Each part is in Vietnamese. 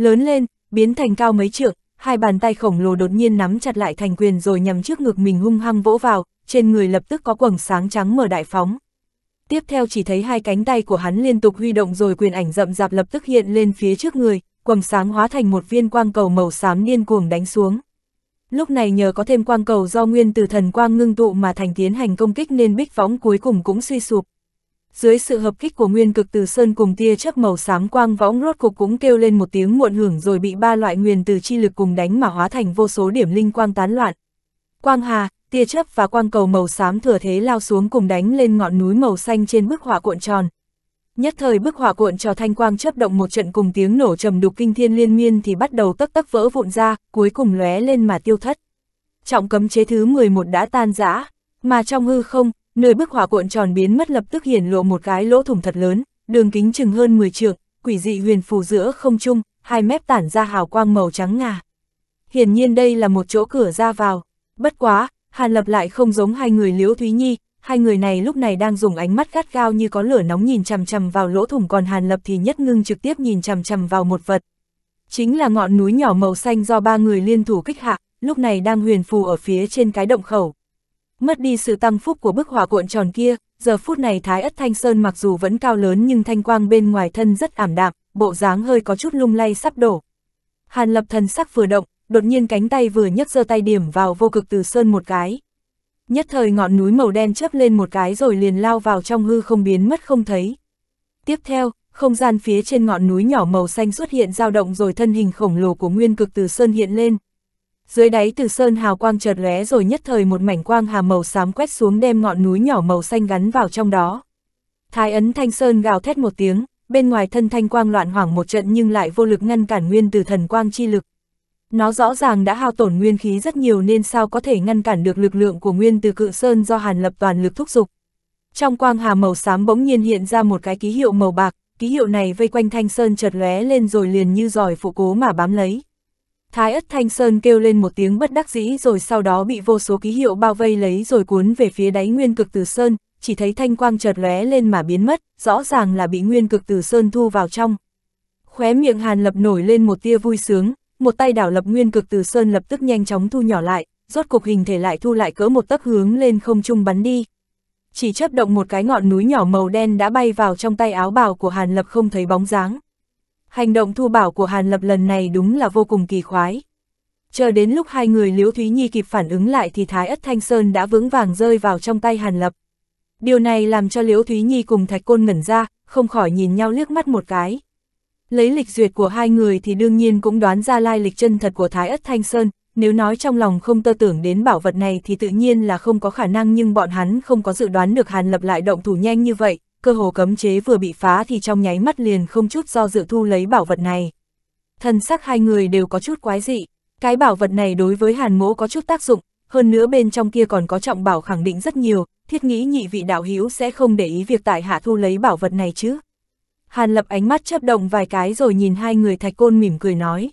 Lớn lên, biến thành cao mấy trượng, hai bàn tay khổng lồ đột nhiên nắm chặt lại thành quyền rồi nhằm trước ngực mình hung hăng vỗ vào, trên người lập tức có quầng sáng trắng mở đại phóng. Tiếp theo chỉ thấy hai cánh tay của hắn liên tục huy động rồi quyền ảnh rậm rạp lập tức hiện lên phía trước người, quầng sáng hóa thành một viên quang cầu màu xám điên cuồng đánh xuống. Lúc này nhờ có thêm quang cầu do nguyên từ thần quang ngưng tụ mà thành tiến hành công kích nên bích phóng cuối cùng cũng suy sụp dưới sự hợp kích của nguyên cực từ sơn cùng tia chấp màu xám quang võng rốt cục cũng kêu lên một tiếng muộn hưởng rồi bị ba loại nguyên từ chi lực cùng đánh mà hóa thành vô số điểm linh quang tán loạn. Quang hà, tia chấp và quang cầu màu xám thừa thế lao xuống cùng đánh lên ngọn núi màu xanh trên bức họa cuộn tròn. Nhất thời bức họa cuộn cho thanh quang chấp động một trận cùng tiếng nổ trầm đục kinh thiên liên miên thì bắt đầu tấc tấc vỡ vụn ra, cuối cùng lóe lên mà tiêu thất. Trọng cấm chế thứ 11 đã tan rã, mà trong hư không, Nơi bức hỏa cuộn tròn biến mất lập tức hiển lộ một cái lỗ thủng thật lớn, đường kính chừng hơn 10 trượng, quỷ dị huyền phù giữa không trung, hai mép tản ra hào quang màu trắng ngà. Hiển nhiên đây là một chỗ cửa ra vào. Bất quá, Hàn Lập lại không giống hai người Liễu Thúy Nhi, hai người này lúc này đang dùng ánh mắt gắt gao như có lửa nóng nhìn chằm chằm vào lỗ thủng còn Hàn Lập thì nhất ngưng trực tiếp nhìn chằm chằm vào một vật. Chính là ngọn núi nhỏ màu xanh do ba người liên thủ kích hạ, lúc này đang huyền phù ở phía trên cái động khẩu mất đi sự tăng phúc của bức hỏa cuộn tròn kia, giờ phút này Thái Ất Thanh Sơn mặc dù vẫn cao lớn nhưng thanh quang bên ngoài thân rất ảm đạm, bộ dáng hơi có chút lung lay sắp đổ. Hàn Lập thần sắc vừa động, đột nhiên cánh tay vừa nhấc giơ tay điểm vào vô cực từ sơn một cái. Nhất thời ngọn núi màu đen chớp lên một cái rồi liền lao vào trong hư không biến mất không thấy. Tiếp theo, không gian phía trên ngọn núi nhỏ màu xanh xuất hiện dao động rồi thân hình khổng lồ của nguyên cực từ sơn hiện lên, dưới đáy từ sơn hào quang chợt lóe rồi nhất thời một mảnh quang hà màu xám quét xuống đem ngọn núi nhỏ màu xanh gắn vào trong đó. Thái ấn thanh sơn gào thét một tiếng, bên ngoài thân thanh quang loạn hoảng một trận nhưng lại vô lực ngăn cản nguyên từ thần quang chi lực. Nó rõ ràng đã hao tổn nguyên khí rất nhiều nên sao có thể ngăn cản được lực lượng của nguyên từ cự sơn do hàn lập toàn lực thúc giục. Trong quang hà màu xám bỗng nhiên hiện ra một cái ký hiệu màu bạc, ký hiệu này vây quanh thanh sơn chợt lóe lên rồi liền như giỏi phụ cố mà bám lấy. Thái Ất Thanh Sơn kêu lên một tiếng bất đắc dĩ rồi sau đó bị vô số ký hiệu bao vây lấy rồi cuốn về phía đáy nguyên cực từ Sơn, chỉ thấy thanh quang chợt lóe lên mà biến mất, rõ ràng là bị nguyên cực từ Sơn thu vào trong. Khóe miệng Hàn Lập nổi lên một tia vui sướng, một tay đảo lập nguyên cực từ Sơn lập tức nhanh chóng thu nhỏ lại, rốt cục hình thể lại thu lại cỡ một tấc hướng lên không trung bắn đi. Chỉ chấp động một cái ngọn núi nhỏ màu đen đã bay vào trong tay áo bào của Hàn Lập không thấy bóng dáng. Hành động thu bảo của Hàn Lập lần này đúng là vô cùng kỳ khoái. Chờ đến lúc hai người Liễu Thúy Nhi kịp phản ứng lại thì Thái Ất Thanh Sơn đã vững vàng rơi vào trong tay Hàn Lập. Điều này làm cho Liễu Thúy Nhi cùng Thạch Côn ngẩn ra, không khỏi nhìn nhau liếc mắt một cái. Lấy lịch duyệt của hai người thì đương nhiên cũng đoán ra lai lịch chân thật của Thái Ất Thanh Sơn, nếu nói trong lòng không tơ tưởng đến bảo vật này thì tự nhiên là không có khả năng nhưng bọn hắn không có dự đoán được Hàn Lập lại động thủ nhanh như vậy, cơ hồ cấm chế vừa bị phá thì trong nháy mắt liền không chút do dự thu lấy bảo vật này. Thân sắc hai người đều có chút quái dị, cái bảo vật này đối với hàn mỗ có chút tác dụng, hơn nữa bên trong kia còn có trọng bảo khẳng định rất nhiều, thiết nghĩ nhị vị đạo hữu sẽ không để ý việc tại hạ thu lấy bảo vật này chứ. Hàn lập ánh mắt chấp động vài cái rồi nhìn hai người thạch côn mỉm cười nói.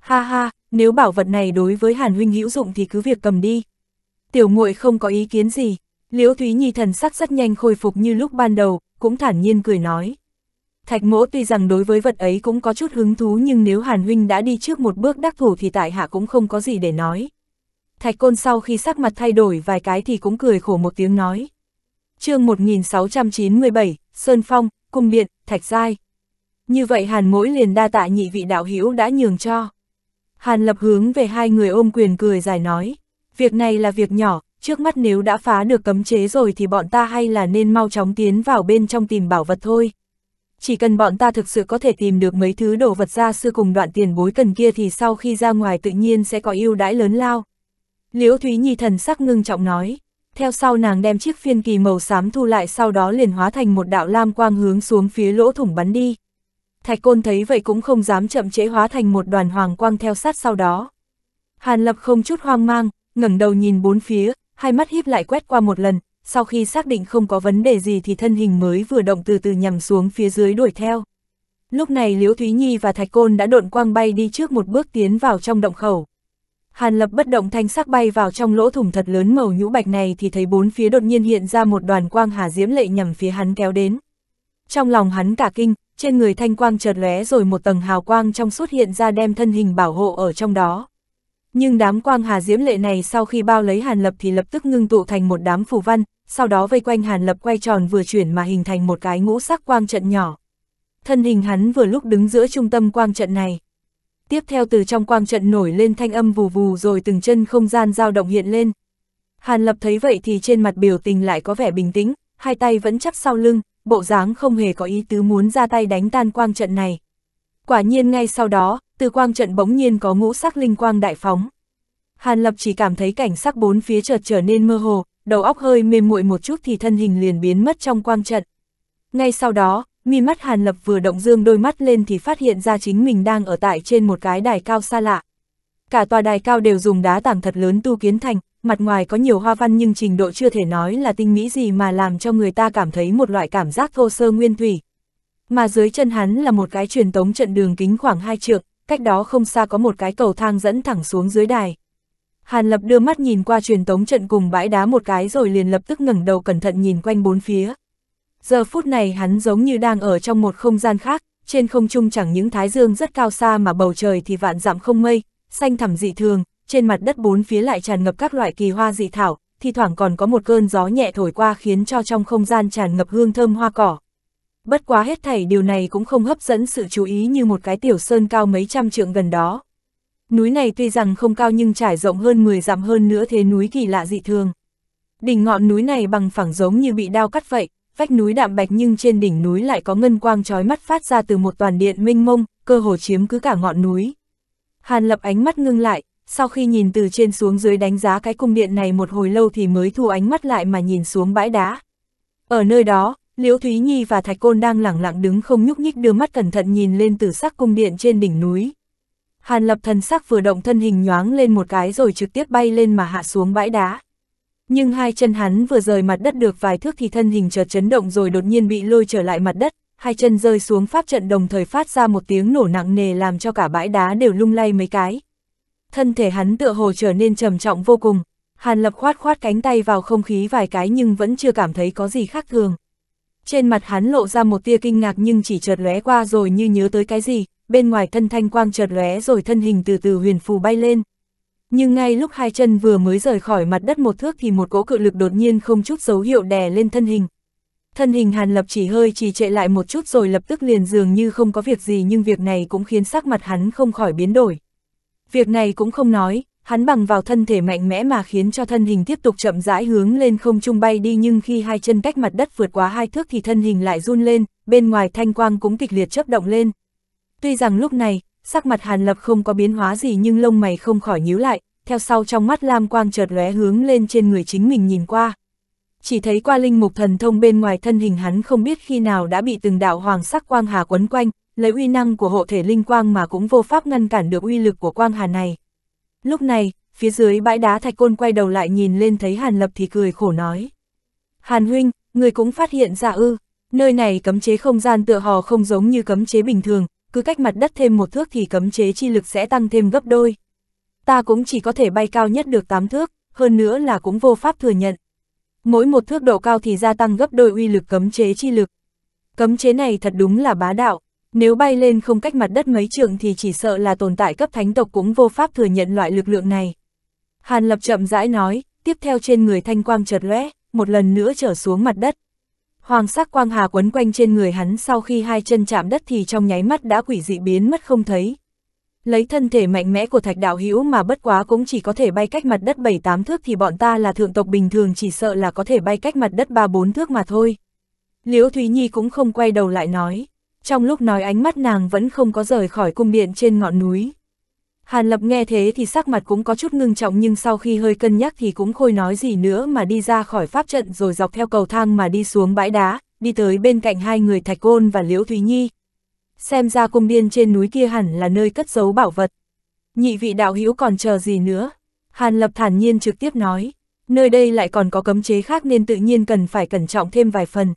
Ha ha, nếu bảo vật này đối với hàn huynh hữu dụng thì cứ việc cầm đi. Tiểu muội không có ý kiến gì, Liễu Thúy Nhi thần sắc rất nhanh khôi phục như lúc ban đầu, cũng thản nhiên cười nói. Thạch mỗ tuy rằng đối với vật ấy cũng có chút hứng thú nhưng nếu Hàn Huynh đã đi trước một bước đắc thủ thì tại hạ cũng không có gì để nói. Thạch côn sau khi sắc mặt thay đổi vài cái thì cũng cười khổ một tiếng nói. chương 1697, Sơn Phong, Cung Điện, Thạch Giai. Như vậy Hàn mỗi liền đa tạ nhị vị đạo hữu đã nhường cho. Hàn lập hướng về hai người ôm quyền cười dài nói. Việc này là việc nhỏ, trước mắt nếu đã phá được cấm chế rồi thì bọn ta hay là nên mau chóng tiến vào bên trong tìm bảo vật thôi. Chỉ cần bọn ta thực sự có thể tìm được mấy thứ đồ vật ra xưa cùng đoạn tiền bối cần kia thì sau khi ra ngoài tự nhiên sẽ có ưu đãi lớn lao. Liễu Thúy Nhi thần sắc ngưng trọng nói, theo sau nàng đem chiếc phiên kỳ màu xám thu lại sau đó liền hóa thành một đạo lam quang hướng xuống phía lỗ thủng bắn đi. Thạch Côn thấy vậy cũng không dám chậm chế hóa thành một đoàn hoàng quang theo sát sau đó. Hàn Lập không chút hoang mang, ngẩng đầu nhìn bốn phía, hai mắt híp lại quét qua một lần, sau khi xác định không có vấn đề gì thì thân hình mới vừa động từ từ nhằm xuống phía dưới đuổi theo. Lúc này Liễu Thúy Nhi và Thạch Côn đã độn quang bay đi trước một bước tiến vào trong động khẩu. Hàn Lập bất động thanh sắc bay vào trong lỗ thủng thật lớn màu nhũ bạch này thì thấy bốn phía đột nhiên hiện ra một đoàn quang hà diễm lệ nhằm phía hắn kéo đến. Trong lòng hắn cả kinh, trên người thanh quang chợt lóe rồi một tầng hào quang trong suốt hiện ra đem thân hình bảo hộ ở trong đó. Nhưng đám quang hà diễm lệ này sau khi bao lấy Hàn Lập thì lập tức ngưng tụ thành một đám phù văn, sau đó vây quanh Hàn Lập quay tròn vừa chuyển mà hình thành một cái ngũ sắc quang trận nhỏ. Thân hình hắn vừa lúc đứng giữa trung tâm quang trận này. Tiếp theo từ trong quang trận nổi lên thanh âm vù vù rồi từng chân không gian dao động hiện lên. Hàn Lập thấy vậy thì trên mặt biểu tình lại có vẻ bình tĩnh, hai tay vẫn chắp sau lưng, bộ dáng không hề có ý tứ muốn ra tay đánh tan quang trận này, Quả nhiên ngay sau đó, từ quang trận bỗng nhiên có ngũ sắc linh quang đại phóng. Hàn Lập chỉ cảm thấy cảnh sắc bốn phía chợt trở nên mơ hồ, đầu óc hơi mềm muội một chút thì thân hình liền biến mất trong quang trận. Ngay sau đó, mi mắt Hàn Lập vừa động dương đôi mắt lên thì phát hiện ra chính mình đang ở tại trên một cái đài cao xa lạ. Cả tòa đài cao đều dùng đá tảng thật lớn tu kiến thành, mặt ngoài có nhiều hoa văn nhưng trình độ chưa thể nói là tinh mỹ gì mà làm cho người ta cảm thấy một loại cảm giác thô sơ nguyên thủy, mà dưới chân hắn là một cái truyền tống trận đường kính khoảng hai trượng, cách đó không xa có một cái cầu thang dẫn thẳng xuống dưới đài. Hàn Lập đưa mắt nhìn qua truyền tống trận cùng bãi đá một cái rồi liền lập tức ngẩng đầu cẩn thận nhìn quanh bốn phía. Giờ phút này hắn giống như đang ở trong một không gian khác, trên không trung chẳng những thái dương rất cao xa mà bầu trời thì vạn dặm không mây, xanh thẳm dị thường, trên mặt đất bốn phía lại tràn ngập các loại kỳ hoa dị thảo, thi thoảng còn có một cơn gió nhẹ thổi qua khiến cho trong không gian tràn ngập hương thơm hoa cỏ bất quá hết thảy điều này cũng không hấp dẫn sự chú ý như một cái tiểu sơn cao mấy trăm trượng gần đó. Núi này tuy rằng không cao nhưng trải rộng hơn 10 dặm hơn nữa thế núi kỳ lạ dị thường. Đỉnh ngọn núi này bằng phẳng giống như bị đao cắt vậy, vách núi đạm bạch nhưng trên đỉnh núi lại có ngân quang trói mắt phát ra từ một toàn điện minh mông, cơ hồ chiếm cứ cả ngọn núi. Hàn lập ánh mắt ngưng lại, sau khi nhìn từ trên xuống dưới đánh giá cái cung điện này một hồi lâu thì mới thu ánh mắt lại mà nhìn xuống bãi đá. Ở nơi đó, Liễu Thúy Nhi và Thạch Côn đang lẳng lặng đứng không nhúc nhích đưa mắt cẩn thận nhìn lên tử sắc cung điện trên đỉnh núi. Hàn lập thần sắc vừa động thân hình nhoáng lên một cái rồi trực tiếp bay lên mà hạ xuống bãi đá. Nhưng hai chân hắn vừa rời mặt đất được vài thước thì thân hình chợt chấn động rồi đột nhiên bị lôi trở lại mặt đất, hai chân rơi xuống pháp trận đồng thời phát ra một tiếng nổ nặng nề làm cho cả bãi đá đều lung lay mấy cái. Thân thể hắn tựa hồ trở nên trầm trọng vô cùng, Hàn lập khoát khoát cánh tay vào không khí vài cái nhưng vẫn chưa cảm thấy có gì khác thường trên mặt hắn lộ ra một tia kinh ngạc nhưng chỉ chợt lóe qua rồi như nhớ tới cái gì, bên ngoài thân thanh quang chợt lóe rồi thân hình từ từ huyền phù bay lên. Nhưng ngay lúc hai chân vừa mới rời khỏi mặt đất một thước thì một cỗ cự lực đột nhiên không chút dấu hiệu đè lên thân hình. Thân hình Hàn Lập chỉ hơi trì trệ lại một chút rồi lập tức liền dường như không có việc gì nhưng việc này cũng khiến sắc mặt hắn không khỏi biến đổi. Việc này cũng không nói, hắn bằng vào thân thể mạnh mẽ mà khiến cho thân hình tiếp tục chậm rãi hướng lên không trung bay đi nhưng khi hai chân cách mặt đất vượt quá hai thước thì thân hình lại run lên, bên ngoài thanh quang cũng kịch liệt chấp động lên. Tuy rằng lúc này, sắc mặt Hàn Lập không có biến hóa gì nhưng lông mày không khỏi nhíu lại, theo sau trong mắt Lam Quang chợt lóe hướng lên trên người chính mình nhìn qua. Chỉ thấy qua linh mục thần thông bên ngoài thân hình hắn không biết khi nào đã bị từng đạo hoàng sắc quang hà quấn quanh, lấy uy năng của hộ thể linh quang mà cũng vô pháp ngăn cản được uy lực của quang hà này. Lúc này, phía dưới bãi đá thạch côn quay đầu lại nhìn lên thấy Hàn Lập thì cười khổ nói. Hàn huynh, người cũng phát hiện ra ư, nơi này cấm chế không gian tựa hò không giống như cấm chế bình thường, cứ cách mặt đất thêm một thước thì cấm chế chi lực sẽ tăng thêm gấp đôi. Ta cũng chỉ có thể bay cao nhất được 8 thước, hơn nữa là cũng vô pháp thừa nhận. Mỗi một thước độ cao thì gia tăng gấp đôi uy lực cấm chế chi lực. Cấm chế này thật đúng là bá đạo, nếu bay lên không cách mặt đất mấy trường thì chỉ sợ là tồn tại cấp thánh tộc cũng vô pháp thừa nhận loại lực lượng này. Hàn Lập chậm rãi nói, tiếp theo trên người thanh quang chợt lóe, một lần nữa trở xuống mặt đất. Hoàng sắc quang hà quấn quanh trên người hắn sau khi hai chân chạm đất thì trong nháy mắt đã quỷ dị biến mất không thấy. Lấy thân thể mạnh mẽ của thạch đạo hữu mà bất quá cũng chỉ có thể bay cách mặt đất 7-8 thước thì bọn ta là thượng tộc bình thường chỉ sợ là có thể bay cách mặt đất 3-4 thước mà thôi. Liễu Thúy Nhi cũng không quay đầu lại nói trong lúc nói ánh mắt nàng vẫn không có rời khỏi cung điện trên ngọn núi. Hàn Lập nghe thế thì sắc mặt cũng có chút ngưng trọng nhưng sau khi hơi cân nhắc thì cũng khôi nói gì nữa mà đi ra khỏi pháp trận rồi dọc theo cầu thang mà đi xuống bãi đá, đi tới bên cạnh hai người Thạch Côn và Liễu Thúy Nhi. Xem ra cung điện trên núi kia hẳn là nơi cất giấu bảo vật. Nhị vị đạo hữu còn chờ gì nữa? Hàn Lập thản nhiên trực tiếp nói, nơi đây lại còn có cấm chế khác nên tự nhiên cần phải cẩn trọng thêm vài phần.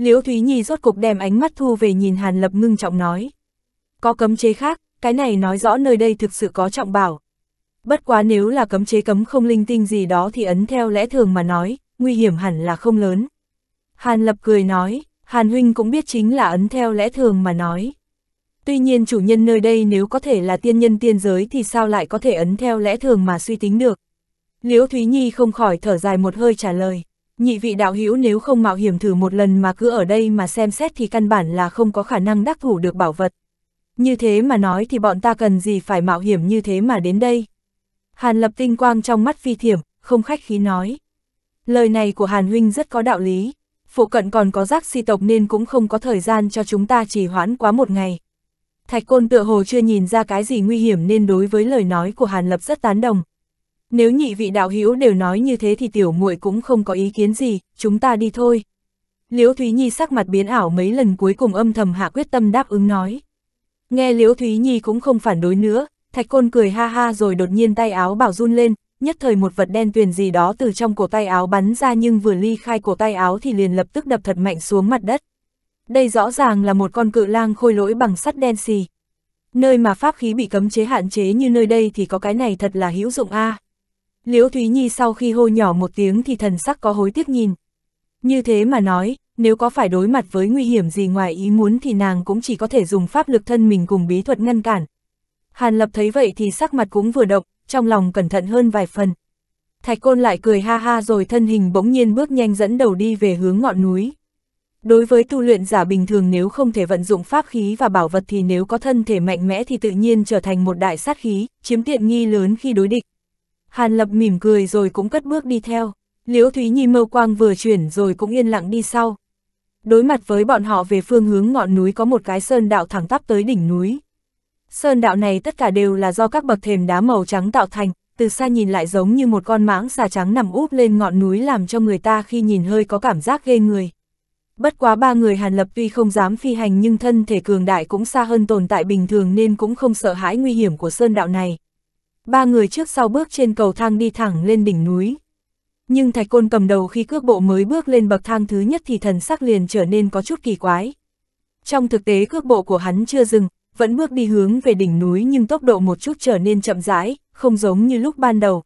Liễu Thúy Nhi rốt cục đem ánh mắt thu về nhìn Hàn Lập ngưng trọng nói. Có cấm chế khác, cái này nói rõ nơi đây thực sự có trọng bảo. Bất quá nếu là cấm chế cấm không linh tinh gì đó thì ấn theo lẽ thường mà nói, nguy hiểm hẳn là không lớn. Hàn Lập cười nói, Hàn Huynh cũng biết chính là ấn theo lẽ thường mà nói. Tuy nhiên chủ nhân nơi đây nếu có thể là tiên nhân tiên giới thì sao lại có thể ấn theo lẽ thường mà suy tính được. Liễu Thúy Nhi không khỏi thở dài một hơi trả lời nhị vị đạo hữu nếu không mạo hiểm thử một lần mà cứ ở đây mà xem xét thì căn bản là không có khả năng đắc thủ được bảo vật. Như thế mà nói thì bọn ta cần gì phải mạo hiểm như thế mà đến đây. Hàn lập tinh quang trong mắt phi thiểm, không khách khí nói. Lời này của Hàn huynh rất có đạo lý, phụ cận còn có rác si tộc nên cũng không có thời gian cho chúng ta trì hoãn quá một ngày. Thạch côn tựa hồ chưa nhìn ra cái gì nguy hiểm nên đối với lời nói của Hàn lập rất tán đồng, nếu nhị vị đạo hữu đều nói như thế thì tiểu muội cũng không có ý kiến gì, chúng ta đi thôi. Liễu Thúy Nhi sắc mặt biến ảo mấy lần cuối cùng âm thầm hạ quyết tâm đáp ứng nói. Nghe Liễu Thúy Nhi cũng không phản đối nữa, Thạch Côn cười ha ha rồi đột nhiên tay áo bảo run lên, nhất thời một vật đen tuyền gì đó từ trong cổ tay áo bắn ra nhưng vừa ly khai cổ tay áo thì liền lập tức đập thật mạnh xuống mặt đất. Đây rõ ràng là một con cự lang khôi lỗi bằng sắt đen xì. Nơi mà pháp khí bị cấm chế hạn chế như nơi đây thì có cái này thật là hữu dụng a. À. Liễu Thúy Nhi sau khi hô nhỏ một tiếng thì thần sắc có hối tiếc nhìn. Như thế mà nói, nếu có phải đối mặt với nguy hiểm gì ngoài ý muốn thì nàng cũng chỉ có thể dùng pháp lực thân mình cùng bí thuật ngăn cản. Hàn Lập thấy vậy thì sắc mặt cũng vừa động, trong lòng cẩn thận hơn vài phần. Thạch Côn lại cười ha ha rồi thân hình bỗng nhiên bước nhanh dẫn đầu đi về hướng ngọn núi. Đối với tu luyện giả bình thường nếu không thể vận dụng pháp khí và bảo vật thì nếu có thân thể mạnh mẽ thì tự nhiên trở thành một đại sát khí, chiếm tiện nghi lớn khi đối địch. Hàn Lập mỉm cười rồi cũng cất bước đi theo, Liễu Thúy Nhi mâu quang vừa chuyển rồi cũng yên lặng đi sau. Đối mặt với bọn họ về phương hướng ngọn núi có một cái sơn đạo thẳng tắp tới đỉnh núi. Sơn đạo này tất cả đều là do các bậc thềm đá màu trắng tạo thành, từ xa nhìn lại giống như một con mãng xà trắng nằm úp lên ngọn núi làm cho người ta khi nhìn hơi có cảm giác ghê người. Bất quá ba người Hàn Lập tuy không dám phi hành nhưng thân thể cường đại cũng xa hơn tồn tại bình thường nên cũng không sợ hãi nguy hiểm của sơn đạo này ba người trước sau bước trên cầu thang đi thẳng lên đỉnh núi. Nhưng thạch côn cầm đầu khi cước bộ mới bước lên bậc thang thứ nhất thì thần sắc liền trở nên có chút kỳ quái. Trong thực tế cước bộ của hắn chưa dừng, vẫn bước đi hướng về đỉnh núi nhưng tốc độ một chút trở nên chậm rãi, không giống như lúc ban đầu.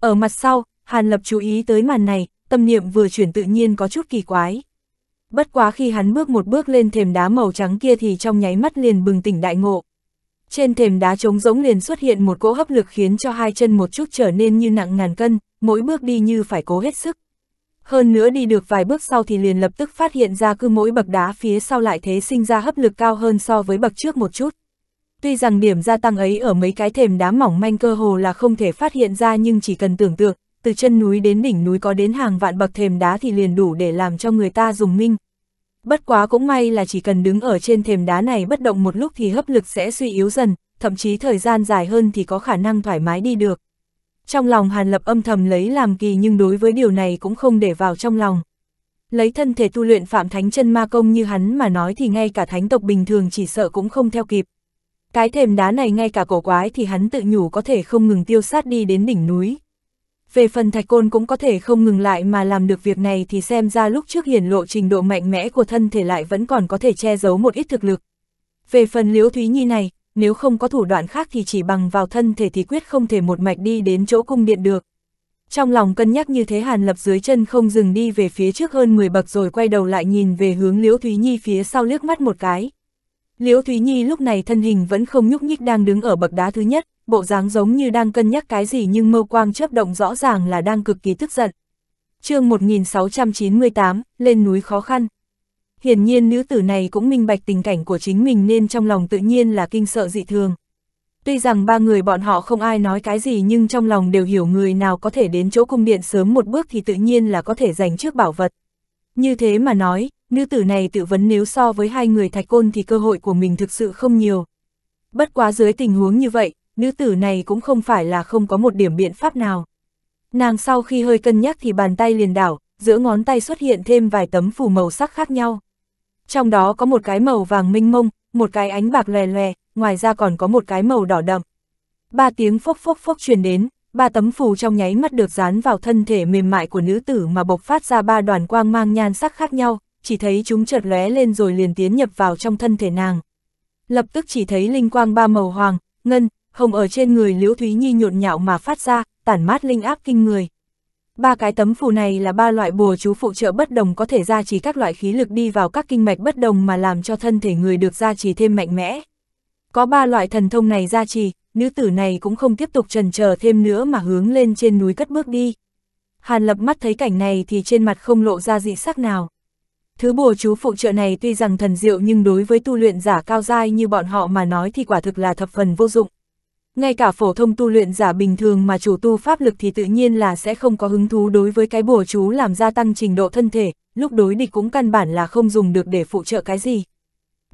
Ở mặt sau, Hàn Lập chú ý tới màn này, tâm niệm vừa chuyển tự nhiên có chút kỳ quái. Bất quá khi hắn bước một bước lên thềm đá màu trắng kia thì trong nháy mắt liền bừng tỉnh đại ngộ. Trên thềm đá trống rỗng liền xuất hiện một cỗ hấp lực khiến cho hai chân một chút trở nên như nặng ngàn cân, mỗi bước đi như phải cố hết sức. Hơn nữa đi được vài bước sau thì liền lập tức phát hiện ra cứ mỗi bậc đá phía sau lại thế sinh ra hấp lực cao hơn so với bậc trước một chút. Tuy rằng điểm gia tăng ấy ở mấy cái thềm đá mỏng manh cơ hồ là không thể phát hiện ra nhưng chỉ cần tưởng tượng, từ chân núi đến đỉnh núi có đến hàng vạn bậc thềm đá thì liền đủ để làm cho người ta dùng minh, Bất quá cũng may là chỉ cần đứng ở trên thềm đá này bất động một lúc thì hấp lực sẽ suy yếu dần, thậm chí thời gian dài hơn thì có khả năng thoải mái đi được. Trong lòng Hàn Lập âm thầm lấy làm kỳ nhưng đối với điều này cũng không để vào trong lòng. Lấy thân thể tu luyện Phạm Thánh chân Ma Công như hắn mà nói thì ngay cả thánh tộc bình thường chỉ sợ cũng không theo kịp. Cái thềm đá này ngay cả cổ quái thì hắn tự nhủ có thể không ngừng tiêu sát đi đến đỉnh núi về phần thạch côn cũng có thể không ngừng lại mà làm được việc này thì xem ra lúc trước hiển lộ trình độ mạnh mẽ của thân thể lại vẫn còn có thể che giấu một ít thực lực. Về phần Liễu Thúy Nhi này, nếu không có thủ đoạn khác thì chỉ bằng vào thân thể thì quyết không thể một mạch đi đến chỗ cung điện được. Trong lòng cân nhắc như thế Hàn Lập dưới chân không dừng đi về phía trước hơn 10 bậc rồi quay đầu lại nhìn về hướng Liễu Thúy Nhi phía sau liếc mắt một cái. Liễu Thúy Nhi lúc này thân hình vẫn không nhúc nhích đang đứng ở bậc đá thứ nhất, bộ dáng giống như đang cân nhắc cái gì nhưng mâu quang chớp động rõ ràng là đang cực kỳ tức giận. chương 1698, lên núi khó khăn. Hiển nhiên nữ tử này cũng minh bạch tình cảnh của chính mình nên trong lòng tự nhiên là kinh sợ dị thường. Tuy rằng ba người bọn họ không ai nói cái gì nhưng trong lòng đều hiểu người nào có thể đến chỗ cung điện sớm một bước thì tự nhiên là có thể giành trước bảo vật. Như thế mà nói, nữ tử này tự vấn nếu so với hai người thạch côn thì cơ hội của mình thực sự không nhiều. Bất quá dưới tình huống như vậy, nữ tử này cũng không phải là không có một điểm biện pháp nào. Nàng sau khi hơi cân nhắc thì bàn tay liền đảo, giữa ngón tay xuất hiện thêm vài tấm phù màu sắc khác nhau. Trong đó có một cái màu vàng minh mông, một cái ánh bạc lè lè, ngoài ra còn có một cái màu đỏ đậm. Ba tiếng phốc phốc phốc truyền đến, ba tấm phù trong nháy mắt được dán vào thân thể mềm mại của nữ tử mà bộc phát ra ba đoàn quang mang nhan sắc khác nhau, chỉ thấy chúng chợt lóe lên rồi liền tiến nhập vào trong thân thể nàng. Lập tức chỉ thấy linh quang ba màu hoàng, ngân, hồng ở trên người Liễu Thúy Nhi nhộn nhạo mà phát ra, tản mát linh áp kinh người. Ba cái tấm phù này là ba loại bùa chú phụ trợ bất đồng có thể gia trì các loại khí lực đi vào các kinh mạch bất đồng mà làm cho thân thể người được gia trì thêm mạnh mẽ. Có ba loại thần thông này gia trì, nữ tử này cũng không tiếp tục trần chờ thêm nữa mà hướng lên trên núi cất bước đi. Hàn lập mắt thấy cảnh này thì trên mặt không lộ ra dị sắc nào. Thứ bùa chú phụ trợ này tuy rằng thần diệu nhưng đối với tu luyện giả cao dai như bọn họ mà nói thì quả thực là thập phần vô dụng ngay cả phổ thông tu luyện giả bình thường mà chủ tu pháp lực thì tự nhiên là sẽ không có hứng thú đối với cái bùa chú làm gia tăng trình độ thân thể, lúc đối địch cũng căn bản là không dùng được để phụ trợ cái gì.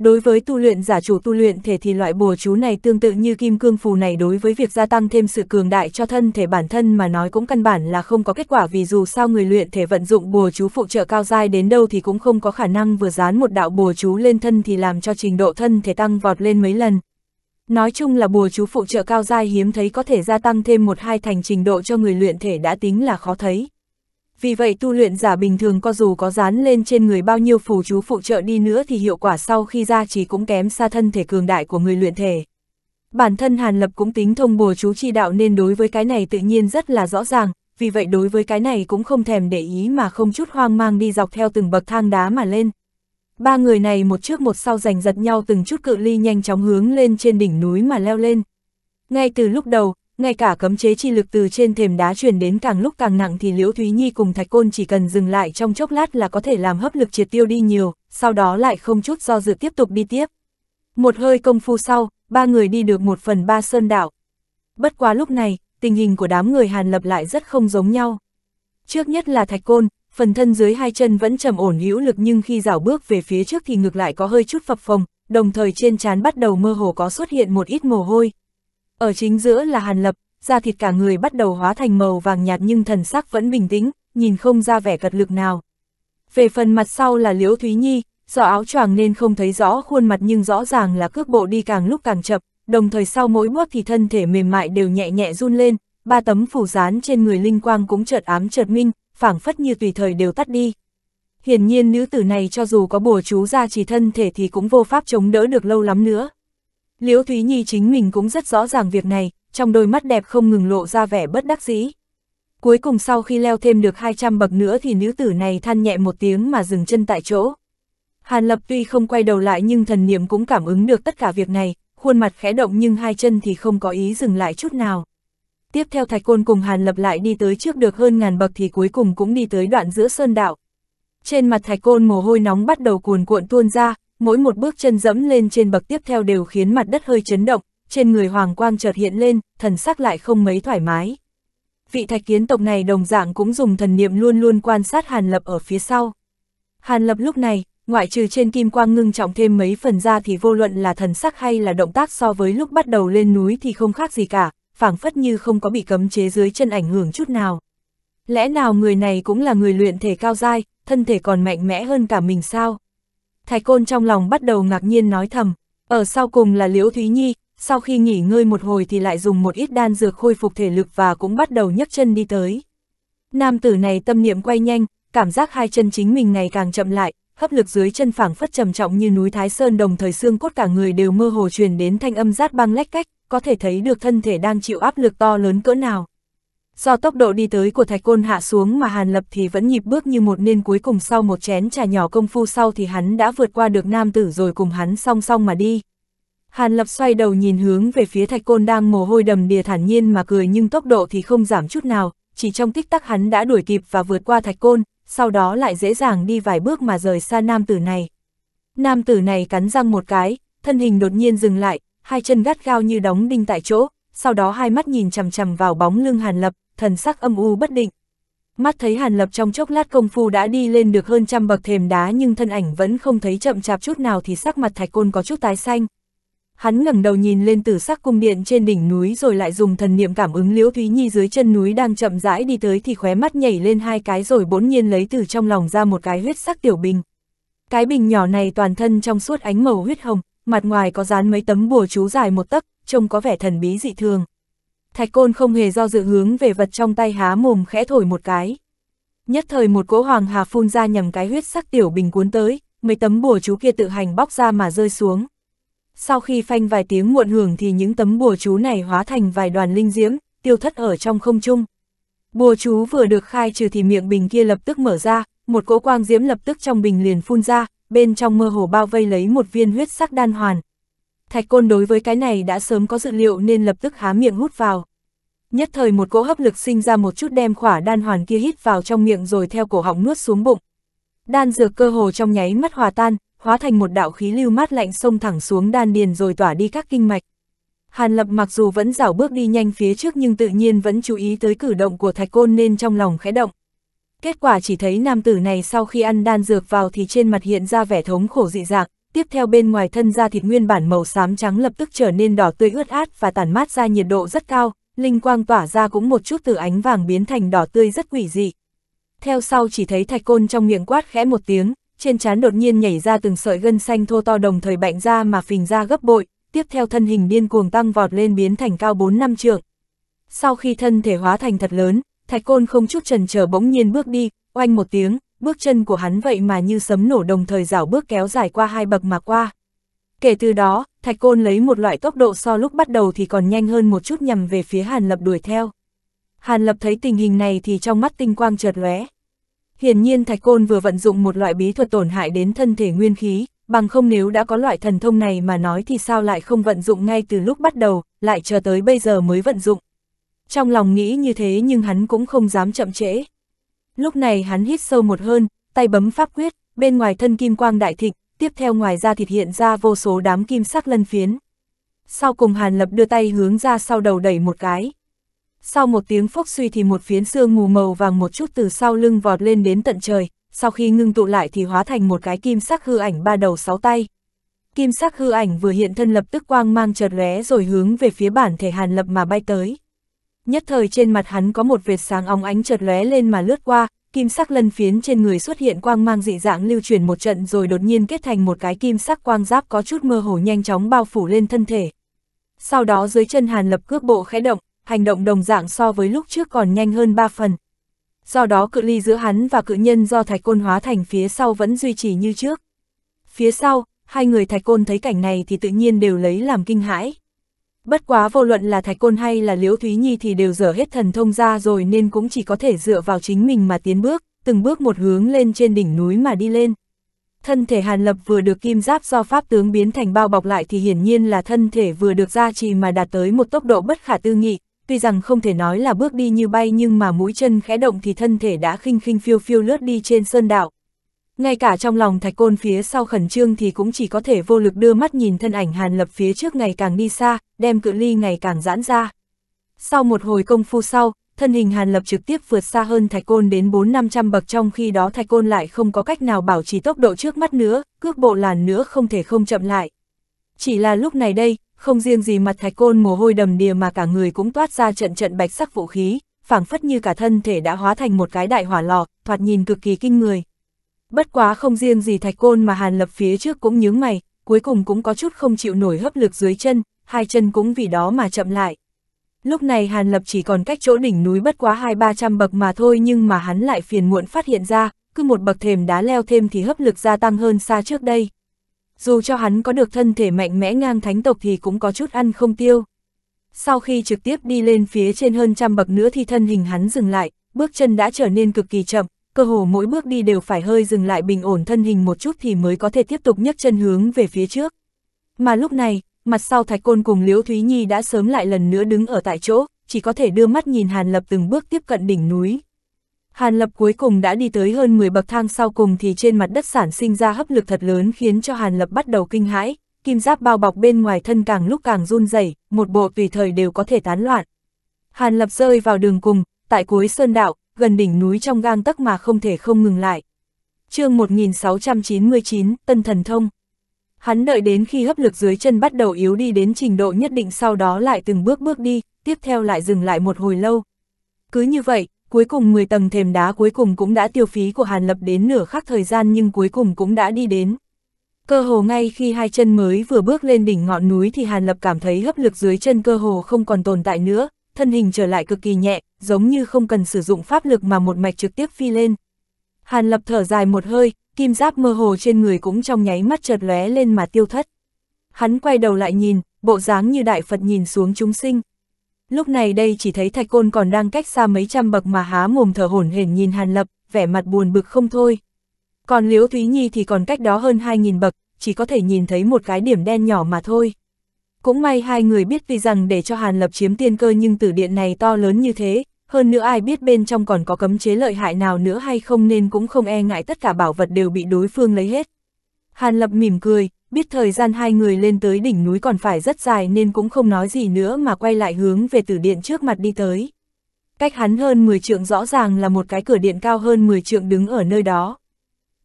Đối với tu luyện giả chủ tu luyện thể thì loại bùa chú này tương tự như kim cương phù này đối với việc gia tăng thêm sự cường đại cho thân thể bản thân mà nói cũng căn bản là không có kết quả vì dù sao người luyện thể vận dụng bùa chú phụ trợ cao dai đến đâu thì cũng không có khả năng vừa dán một đạo bùa chú lên thân thì làm cho trình độ thân thể tăng vọt lên mấy lần, Nói chung là bùa chú phụ trợ cao giai hiếm thấy có thể gia tăng thêm một hai thành trình độ cho người luyện thể đã tính là khó thấy. Vì vậy tu luyện giả bình thường có dù có dán lên trên người bao nhiêu phù chú phụ trợ đi nữa thì hiệu quả sau khi ra chỉ cũng kém xa thân thể cường đại của người luyện thể. Bản thân Hàn Lập cũng tính thông bùa chú chi đạo nên đối với cái này tự nhiên rất là rõ ràng, vì vậy đối với cái này cũng không thèm để ý mà không chút hoang mang đi dọc theo từng bậc thang đá mà lên. Ba người này một trước một sau giành giật nhau từng chút cự ly nhanh chóng hướng lên trên đỉnh núi mà leo lên. Ngay từ lúc đầu, ngay cả cấm chế chi lực từ trên thềm đá truyền đến càng lúc càng nặng thì Liễu Thúy Nhi cùng Thạch Côn chỉ cần dừng lại trong chốc lát là có thể làm hấp lực triệt tiêu đi nhiều, sau đó lại không chút do dự tiếp tục đi tiếp. Một hơi công phu sau, ba người đi được một phần ba sơn đảo. Bất quá lúc này, tình hình của đám người Hàn Lập lại rất không giống nhau. Trước nhất là Thạch Côn, phần thân dưới hai chân vẫn trầm ổn hữu lực nhưng khi rảo bước về phía trước thì ngược lại có hơi chút phập phồng, đồng thời trên trán bắt đầu mơ hồ có xuất hiện một ít mồ hôi. Ở chính giữa là Hàn Lập, da thịt cả người bắt đầu hóa thành màu vàng nhạt nhưng thần sắc vẫn bình tĩnh, nhìn không ra vẻ gật lực nào. Về phần mặt sau là Liễu Thúy Nhi, do áo choàng nên không thấy rõ khuôn mặt nhưng rõ ràng là cước bộ đi càng lúc càng chậm, đồng thời sau mỗi bước thì thân thể mềm mại đều nhẹ nhẹ run lên, ba tấm phủ dán trên người linh quang cũng chợt ám chợt minh, phảng phất như tùy thời đều tắt đi. Hiển nhiên nữ tử này cho dù có bùa chú ra trì thân thể thì cũng vô pháp chống đỡ được lâu lắm nữa. Liễu Thúy Nhi chính mình cũng rất rõ ràng việc này, trong đôi mắt đẹp không ngừng lộ ra vẻ bất đắc dĩ. Cuối cùng sau khi leo thêm được 200 bậc nữa thì nữ tử này than nhẹ một tiếng mà dừng chân tại chỗ. Hàn Lập tuy không quay đầu lại nhưng thần niệm cũng cảm ứng được tất cả việc này, khuôn mặt khẽ động nhưng hai chân thì không có ý dừng lại chút nào tiếp theo Thạch Côn cùng Hàn Lập lại đi tới trước được hơn ngàn bậc thì cuối cùng cũng đi tới đoạn giữa sơn đạo. Trên mặt Thạch Côn mồ hôi nóng bắt đầu cuồn cuộn tuôn ra, mỗi một bước chân dẫm lên trên bậc tiếp theo đều khiến mặt đất hơi chấn động, trên người Hoàng Quang chợt hiện lên, thần sắc lại không mấy thoải mái. Vị Thạch Kiến tộc này đồng dạng cũng dùng thần niệm luôn luôn quan sát Hàn Lập ở phía sau. Hàn Lập lúc này, ngoại trừ trên kim quang ngưng trọng thêm mấy phần ra thì vô luận là thần sắc hay là động tác so với lúc bắt đầu lên núi thì không khác gì cả, phảng phất như không có bị cấm chế dưới chân ảnh hưởng chút nào. Lẽ nào người này cũng là người luyện thể cao dai, thân thể còn mạnh mẽ hơn cả mình sao? Thạch Côn trong lòng bắt đầu ngạc nhiên nói thầm, ở sau cùng là Liễu Thúy Nhi, sau khi nghỉ ngơi một hồi thì lại dùng một ít đan dược khôi phục thể lực và cũng bắt đầu nhấc chân đi tới. Nam tử này tâm niệm quay nhanh, cảm giác hai chân chính mình ngày càng chậm lại, hấp lực dưới chân phảng phất trầm trọng như núi Thái Sơn đồng thời xương cốt cả người đều mơ hồ truyền đến thanh âm rát băng lách cách, có thể thấy được thân thể đang chịu áp lực to lớn cỡ nào. Do tốc độ đi tới của thạch côn hạ xuống mà Hàn Lập thì vẫn nhịp bước như một nên cuối cùng sau một chén trà nhỏ công phu sau thì hắn đã vượt qua được nam tử rồi cùng hắn song song mà đi. Hàn Lập xoay đầu nhìn hướng về phía thạch côn đang mồ hôi đầm đìa thản nhiên mà cười nhưng tốc độ thì không giảm chút nào, chỉ trong tích tắc hắn đã đuổi kịp và vượt qua thạch côn, sau đó lại dễ dàng đi vài bước mà rời xa nam tử này. Nam tử này cắn răng một cái, thân hình đột nhiên dừng lại, hai chân gắt gao như đóng đinh tại chỗ, sau đó hai mắt nhìn chằm chằm vào bóng lưng Hàn Lập, thần sắc âm u bất định. Mắt thấy Hàn Lập trong chốc lát công phu đã đi lên được hơn trăm bậc thềm đá nhưng thân ảnh vẫn không thấy chậm chạp chút nào thì sắc mặt Thạch Côn có chút tái xanh. Hắn ngẩng đầu nhìn lên tử sắc cung điện trên đỉnh núi rồi lại dùng thần niệm cảm ứng Liễu Thúy Nhi dưới chân núi đang chậm rãi đi tới thì khóe mắt nhảy lên hai cái rồi bỗng nhiên lấy từ trong lòng ra một cái huyết sắc tiểu bình. Cái bình nhỏ này toàn thân trong suốt ánh màu huyết hồng, mặt ngoài có dán mấy tấm bùa chú dài một tấc, trông có vẻ thần bí dị thường. Thạch côn không hề do dự hướng về vật trong tay há mồm khẽ thổi một cái. Nhất thời một cỗ hoàng hà phun ra nhằm cái huyết sắc tiểu bình cuốn tới, mấy tấm bùa chú kia tự hành bóc ra mà rơi xuống. Sau khi phanh vài tiếng muộn hưởng thì những tấm bùa chú này hóa thành vài đoàn linh diễm, tiêu thất ở trong không trung. Bùa chú vừa được khai trừ thì miệng bình kia lập tức mở ra, một cỗ quang diễm lập tức trong bình liền phun ra, bên trong mơ hồ bao vây lấy một viên huyết sắc đan hoàn. Thạch côn đối với cái này đã sớm có dự liệu nên lập tức há miệng hút vào. Nhất thời một cỗ hấp lực sinh ra một chút đem khỏa đan hoàn kia hít vào trong miệng rồi theo cổ họng nuốt xuống bụng. Đan dược cơ hồ trong nháy mắt hòa tan, hóa thành một đạo khí lưu mát lạnh xông thẳng xuống đan điền rồi tỏa đi các kinh mạch. Hàn Lập mặc dù vẫn rảo bước đi nhanh phía trước nhưng tự nhiên vẫn chú ý tới cử động của Thạch Côn nên trong lòng khẽ động. Kết quả chỉ thấy nam tử này sau khi ăn đan dược vào thì trên mặt hiện ra vẻ thống khổ dị dạng, tiếp theo bên ngoài thân da thịt nguyên bản màu xám trắng lập tức trở nên đỏ tươi ướt át và tản mát ra nhiệt độ rất cao, linh quang tỏa ra cũng một chút từ ánh vàng biến thành đỏ tươi rất quỷ dị. Theo sau chỉ thấy thạch côn trong miệng quát khẽ một tiếng, trên trán đột nhiên nhảy ra từng sợi gân xanh thô to đồng thời bạnh ra mà phình ra gấp bội, tiếp theo thân hình điên cuồng tăng vọt lên biến thành cao 4 năm trượng. Sau khi thân thể hóa thành thật lớn, Thạch Côn không chút trần chờ bỗng nhiên bước đi, oanh một tiếng, bước chân của hắn vậy mà như sấm nổ đồng thời rảo bước kéo dài qua hai bậc mà qua. Kể từ đó, Thạch Côn lấy một loại tốc độ so lúc bắt đầu thì còn nhanh hơn một chút nhằm về phía Hàn Lập đuổi theo. Hàn Lập thấy tình hình này thì trong mắt tinh quang chợt lóe. Hiển nhiên Thạch Côn vừa vận dụng một loại bí thuật tổn hại đến thân thể nguyên khí, bằng không nếu đã có loại thần thông này mà nói thì sao lại không vận dụng ngay từ lúc bắt đầu, lại chờ tới bây giờ mới vận dụng. Trong lòng nghĩ như thế nhưng hắn cũng không dám chậm trễ. Lúc này hắn hít sâu một hơn, tay bấm pháp quyết, bên ngoài thân kim quang đại thịnh, tiếp theo ngoài ra thịt hiện ra vô số đám kim sắc lân phiến. Sau cùng Hàn Lập đưa tay hướng ra sau đầu đẩy một cái. Sau một tiếng phốc suy thì một phiến xương mù màu vàng một chút từ sau lưng vọt lên đến tận trời, sau khi ngưng tụ lại thì hóa thành một cái kim sắc hư ảnh ba đầu sáu tay. Kim sắc hư ảnh vừa hiện thân lập tức quang mang chợt lóe rồi hướng về phía bản thể Hàn Lập mà bay tới nhất thời trên mặt hắn có một vệt sáng óng ánh chợt lóe lên mà lướt qua, kim sắc lân phiến trên người xuất hiện quang mang dị dạng lưu chuyển một trận rồi đột nhiên kết thành một cái kim sắc quang giáp có chút mơ hồ nhanh chóng bao phủ lên thân thể. Sau đó dưới chân Hàn Lập cước bộ khẽ động, hành động đồng dạng so với lúc trước còn nhanh hơn ba phần. Do đó cự ly giữa hắn và cự nhân do thạch côn hóa thành phía sau vẫn duy trì như trước. Phía sau, hai người thạch côn thấy cảnh này thì tự nhiên đều lấy làm kinh hãi. Bất quá vô luận là Thạch Côn hay là Liễu Thúy Nhi thì đều dở hết thần thông ra rồi nên cũng chỉ có thể dựa vào chính mình mà tiến bước, từng bước một hướng lên trên đỉnh núi mà đi lên. Thân thể Hàn Lập vừa được kim giáp do pháp tướng biến thành bao bọc lại thì hiển nhiên là thân thể vừa được gia trì mà đạt tới một tốc độ bất khả tư nghị, tuy rằng không thể nói là bước đi như bay nhưng mà mũi chân khẽ động thì thân thể đã khinh khinh phiêu phiêu lướt đi trên sơn đạo, ngay cả trong lòng thạch côn phía sau khẩn trương thì cũng chỉ có thể vô lực đưa mắt nhìn thân ảnh hàn lập phía trước ngày càng đi xa, đem cự ly ngày càng giãn ra. Sau một hồi công phu sau, thân hình hàn lập trực tiếp vượt xa hơn thạch côn đến 4-500 bậc trong khi đó thạch côn lại không có cách nào bảo trì tốc độ trước mắt nữa, cước bộ làn nữa không thể không chậm lại. Chỉ là lúc này đây, không riêng gì mặt thạch côn mồ hôi đầm đìa mà cả người cũng toát ra trận trận bạch sắc vũ khí, phảng phất như cả thân thể đã hóa thành một cái đại hỏa lò, thoạt nhìn cực kỳ kinh người. Bất quá không riêng gì thạch côn mà Hàn Lập phía trước cũng nhướng mày, cuối cùng cũng có chút không chịu nổi hấp lực dưới chân, hai chân cũng vì đó mà chậm lại. Lúc này Hàn Lập chỉ còn cách chỗ đỉnh núi bất quá hai ba trăm bậc mà thôi nhưng mà hắn lại phiền muộn phát hiện ra, cứ một bậc thềm đá leo thêm thì hấp lực gia tăng hơn xa trước đây. Dù cho hắn có được thân thể mạnh mẽ ngang thánh tộc thì cũng có chút ăn không tiêu. Sau khi trực tiếp đi lên phía trên hơn trăm bậc nữa thì thân hình hắn dừng lại, bước chân đã trở nên cực kỳ chậm, cơ hồ mỗi bước đi đều phải hơi dừng lại bình ổn thân hình một chút thì mới có thể tiếp tục nhấc chân hướng về phía trước. Mà lúc này, mặt sau Thạch Côn cùng Liễu Thúy Nhi đã sớm lại lần nữa đứng ở tại chỗ, chỉ có thể đưa mắt nhìn Hàn Lập từng bước tiếp cận đỉnh núi. Hàn Lập cuối cùng đã đi tới hơn 10 bậc thang sau cùng thì trên mặt đất sản sinh ra hấp lực thật lớn khiến cho Hàn Lập bắt đầu kinh hãi, kim giáp bao bọc bên ngoài thân càng lúc càng run rẩy, một bộ tùy thời đều có thể tán loạn. Hàn Lập rơi vào đường cùng, tại cuối sơn đạo, gần đỉnh núi trong gang tắc mà không thể không ngừng lại. chương 1699, Tân Thần Thông. Hắn đợi đến khi hấp lực dưới chân bắt đầu yếu đi đến trình độ nhất định sau đó lại từng bước bước đi, tiếp theo lại dừng lại một hồi lâu. Cứ như vậy, cuối cùng 10 tầng thềm đá cuối cùng cũng đã tiêu phí của Hàn Lập đến nửa khắc thời gian nhưng cuối cùng cũng đã đi đến. Cơ hồ ngay khi hai chân mới vừa bước lên đỉnh ngọn núi thì Hàn Lập cảm thấy hấp lực dưới chân cơ hồ không còn tồn tại nữa, thân hình trở lại cực kỳ nhẹ, giống như không cần sử dụng pháp lực mà một mạch trực tiếp phi lên. Hàn lập thở dài một hơi, kim giáp mơ hồ trên người cũng trong nháy mắt chợt lóe lên mà tiêu thất. Hắn quay đầu lại nhìn, bộ dáng như đại Phật nhìn xuống chúng sinh. Lúc này đây chỉ thấy thạch côn còn đang cách xa mấy trăm bậc mà há mồm thở hổn hển nhìn Hàn Lập, vẻ mặt buồn bực không thôi. Còn Liễu Thúy Nhi thì còn cách đó hơn 2.000 bậc, chỉ có thể nhìn thấy một cái điểm đen nhỏ mà thôi. Cũng may hai người biết vì rằng để cho Hàn Lập chiếm tiên cơ nhưng tử điện này to lớn như thế, hơn nữa ai biết bên trong còn có cấm chế lợi hại nào nữa hay không nên cũng không e ngại tất cả bảo vật đều bị đối phương lấy hết. Hàn Lập mỉm cười, biết thời gian hai người lên tới đỉnh núi còn phải rất dài nên cũng không nói gì nữa mà quay lại hướng về tử điện trước mặt đi tới. Cách hắn hơn 10 trượng rõ ràng là một cái cửa điện cao hơn 10 trượng đứng ở nơi đó.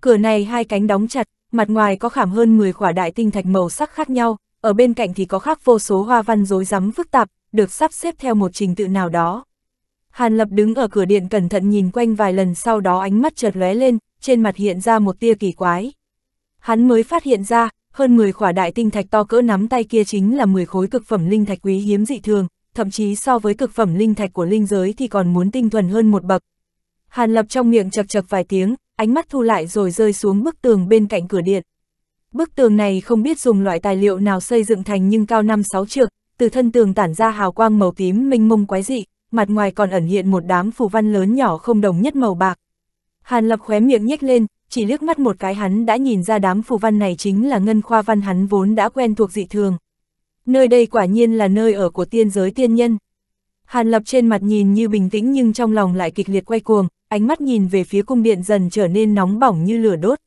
Cửa này hai cánh đóng chặt, mặt ngoài có khảm hơn 10 quả đại tinh thạch màu sắc khác nhau, ở bên cạnh thì có khác vô số hoa văn rối rắm phức tạp, được sắp xếp theo một trình tự nào đó. Hàn Lập đứng ở cửa điện cẩn thận nhìn quanh vài lần sau đó ánh mắt chợt lóe lên, trên mặt hiện ra một tia kỳ quái. Hắn mới phát hiện ra, hơn 10 khỏa đại tinh thạch to cỡ nắm tay kia chính là 10 khối cực phẩm linh thạch quý hiếm dị thường, thậm chí so với cực phẩm linh thạch của linh giới thì còn muốn tinh thuần hơn một bậc. Hàn Lập trong miệng chập chập vài tiếng, ánh mắt thu lại rồi rơi xuống bức tường bên cạnh cửa điện. Bức tường này không biết dùng loại tài liệu nào xây dựng thành nhưng cao 5-6 trượng, từ thân tường tản ra hào quang màu tím minh mông quái dị, mặt ngoài còn ẩn hiện một đám phù văn lớn nhỏ không đồng nhất màu bạc. Hàn Lập khóe miệng nhếch lên, chỉ liếc mắt một cái hắn đã nhìn ra đám phù văn này chính là ngân khoa văn hắn vốn đã quen thuộc dị thường. Nơi đây quả nhiên là nơi ở của tiên giới tiên nhân. Hàn Lập trên mặt nhìn như bình tĩnh nhưng trong lòng lại kịch liệt quay cuồng, ánh mắt nhìn về phía cung điện dần trở nên nóng bỏng như lửa đốt.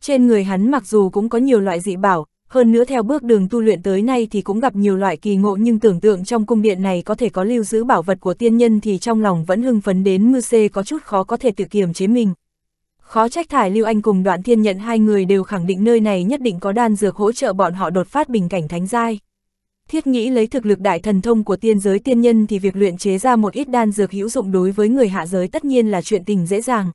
Trên người hắn mặc dù cũng có nhiều loại dị bảo, hơn nữa theo bước đường tu luyện tới nay thì cũng gặp nhiều loại kỳ ngộ nhưng tưởng tượng trong cung điện này có thể có lưu giữ bảo vật của tiên nhân thì trong lòng vẫn hưng phấn đến mư xê có chút khó có thể tự kiềm chế mình. Khó trách thải Lưu Anh cùng đoạn thiên nhận hai người đều khẳng định nơi này nhất định có đan dược hỗ trợ bọn họ đột phát bình cảnh thánh giai. Thiết nghĩ lấy thực lực đại thần thông của tiên giới tiên nhân thì việc luyện chế ra một ít đan dược hữu dụng đối với người hạ giới tất nhiên là chuyện tình dễ dàng.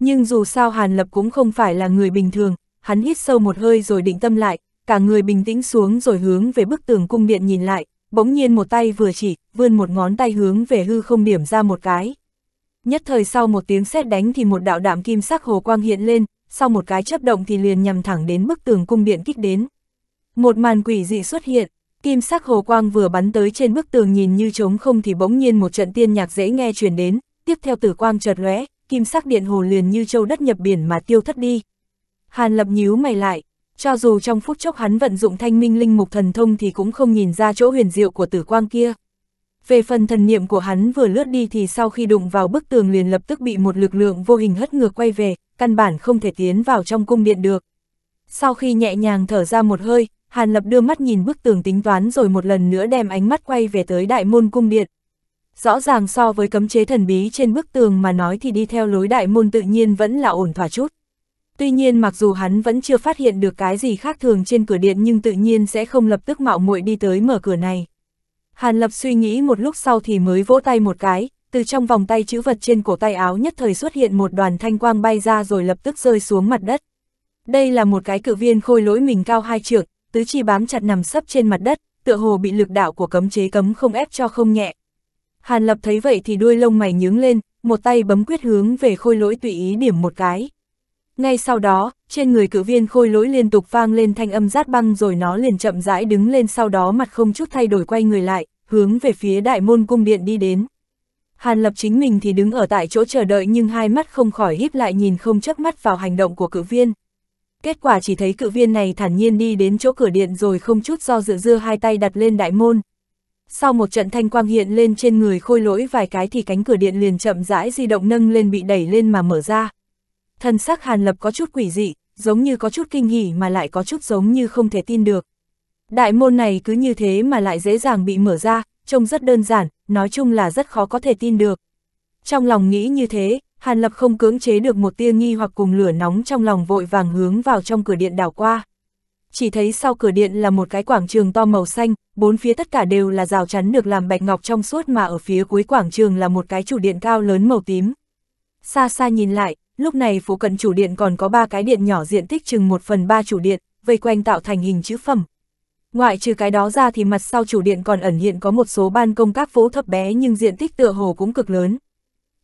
Nhưng dù sao Hàn Lập cũng không phải là người bình thường, hắn hít sâu một hơi rồi định tâm lại, cả người bình tĩnh xuống rồi hướng về bức tường cung điện nhìn lại, bỗng nhiên một tay vừa chỉ, vươn một ngón tay hướng về hư không điểm ra một cái. Nhất thời sau một tiếng sét đánh thì một đạo đạm kim sắc hồ quang hiện lên, sau một cái chấp động thì liền nhằm thẳng đến bức tường cung điện kích đến. Một màn quỷ dị xuất hiện, kim sắc hồ quang vừa bắn tới trên bức tường nhìn như trống không thì bỗng nhiên một trận tiên nhạc dễ nghe truyền đến, tiếp theo tử quang chợt lóe, kim sắc điện hồ liền như châu đất nhập biển mà tiêu thất đi. Hàn lập nhíu mày lại, cho dù trong phút chốc hắn vận dụng thanh minh linh mục thần thông thì cũng không nhìn ra chỗ huyền diệu của tử quang kia. Về phần thần niệm của hắn vừa lướt đi thì sau khi đụng vào bức tường liền lập tức bị một lực lượng vô hình hất ngược quay về, căn bản không thể tiến vào trong cung điện được. Sau khi nhẹ nhàng thở ra một hơi, Hàn Lập đưa mắt nhìn bức tường tính toán rồi một lần nữa đem ánh mắt quay về tới đại môn cung điện rõ ràng so với cấm chế thần bí trên bức tường mà nói thì đi theo lối đại môn tự nhiên vẫn là ổn thỏa chút. Tuy nhiên mặc dù hắn vẫn chưa phát hiện được cái gì khác thường trên cửa điện nhưng tự nhiên sẽ không lập tức mạo muội đi tới mở cửa này. Hàn Lập suy nghĩ một lúc sau thì mới vỗ tay một cái, từ trong vòng tay chữ vật trên cổ tay áo nhất thời xuất hiện một đoàn thanh quang bay ra rồi lập tức rơi xuống mặt đất. Đây là một cái cự viên khôi lỗi mình cao hai trượng, tứ chi bám chặt nằm sấp trên mặt đất, tựa hồ bị lực đạo của cấm chế cấm không ép cho không nhẹ, Hàn Lập thấy vậy thì đuôi lông mày nhướng lên, một tay bấm quyết hướng về khôi lỗi tùy ý điểm một cái. Ngay sau đó, trên người cử viên khôi lỗi liên tục vang lên thanh âm rát băng rồi nó liền chậm rãi đứng lên sau đó mặt không chút thay đổi quay người lại, hướng về phía đại môn cung điện đi đến. Hàn Lập chính mình thì đứng ở tại chỗ chờ đợi nhưng hai mắt không khỏi híp lại nhìn không chớp mắt vào hành động của cử viên. Kết quả chỉ thấy cự viên này thản nhiên đi đến chỗ cửa điện rồi không chút do dự dưa hai tay đặt lên đại môn, sau một trận thanh quang hiện lên trên người khôi lỗi vài cái thì cánh cửa điện liền chậm rãi di động nâng lên bị đẩy lên mà mở ra. thân sắc Hàn Lập có chút quỷ dị, giống như có chút kinh hỉ mà lại có chút giống như không thể tin được. Đại môn này cứ như thế mà lại dễ dàng bị mở ra, trông rất đơn giản, nói chung là rất khó có thể tin được. Trong lòng nghĩ như thế, Hàn Lập không cưỡng chế được một tia nghi hoặc cùng lửa nóng trong lòng vội vàng hướng vào trong cửa điện đảo qua chỉ thấy sau cửa điện là một cái quảng trường to màu xanh, bốn phía tất cả đều là rào chắn được làm bạch ngọc trong suốt mà ở phía cuối quảng trường là một cái chủ điện cao lớn màu tím. Xa xa nhìn lại, lúc này phụ cận chủ điện còn có ba cái điện nhỏ diện tích chừng một phần ba chủ điện, vây quanh tạo thành hình chữ phẩm. Ngoại trừ cái đó ra thì mặt sau chủ điện còn ẩn hiện có một số ban công các phố thấp bé nhưng diện tích tựa hồ cũng cực lớn.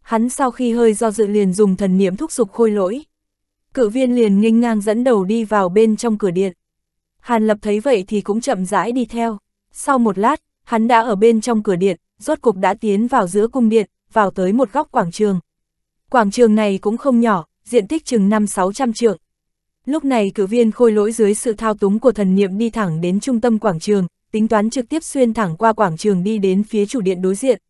Hắn sau khi hơi do dự liền dùng thần niệm thúc giục khôi lỗi. Cự viên liền nghênh ngang dẫn đầu đi vào bên trong cửa điện. Hàn Lập thấy vậy thì cũng chậm rãi đi theo. Sau một lát, hắn đã ở bên trong cửa điện, rốt cục đã tiến vào giữa cung điện, vào tới một góc quảng trường. Quảng trường này cũng không nhỏ, diện tích chừng 5-600 trượng. Lúc này cử viên khôi lỗi dưới sự thao túng của thần niệm đi thẳng đến trung tâm quảng trường, tính toán trực tiếp xuyên thẳng qua quảng trường đi đến phía chủ điện đối diện.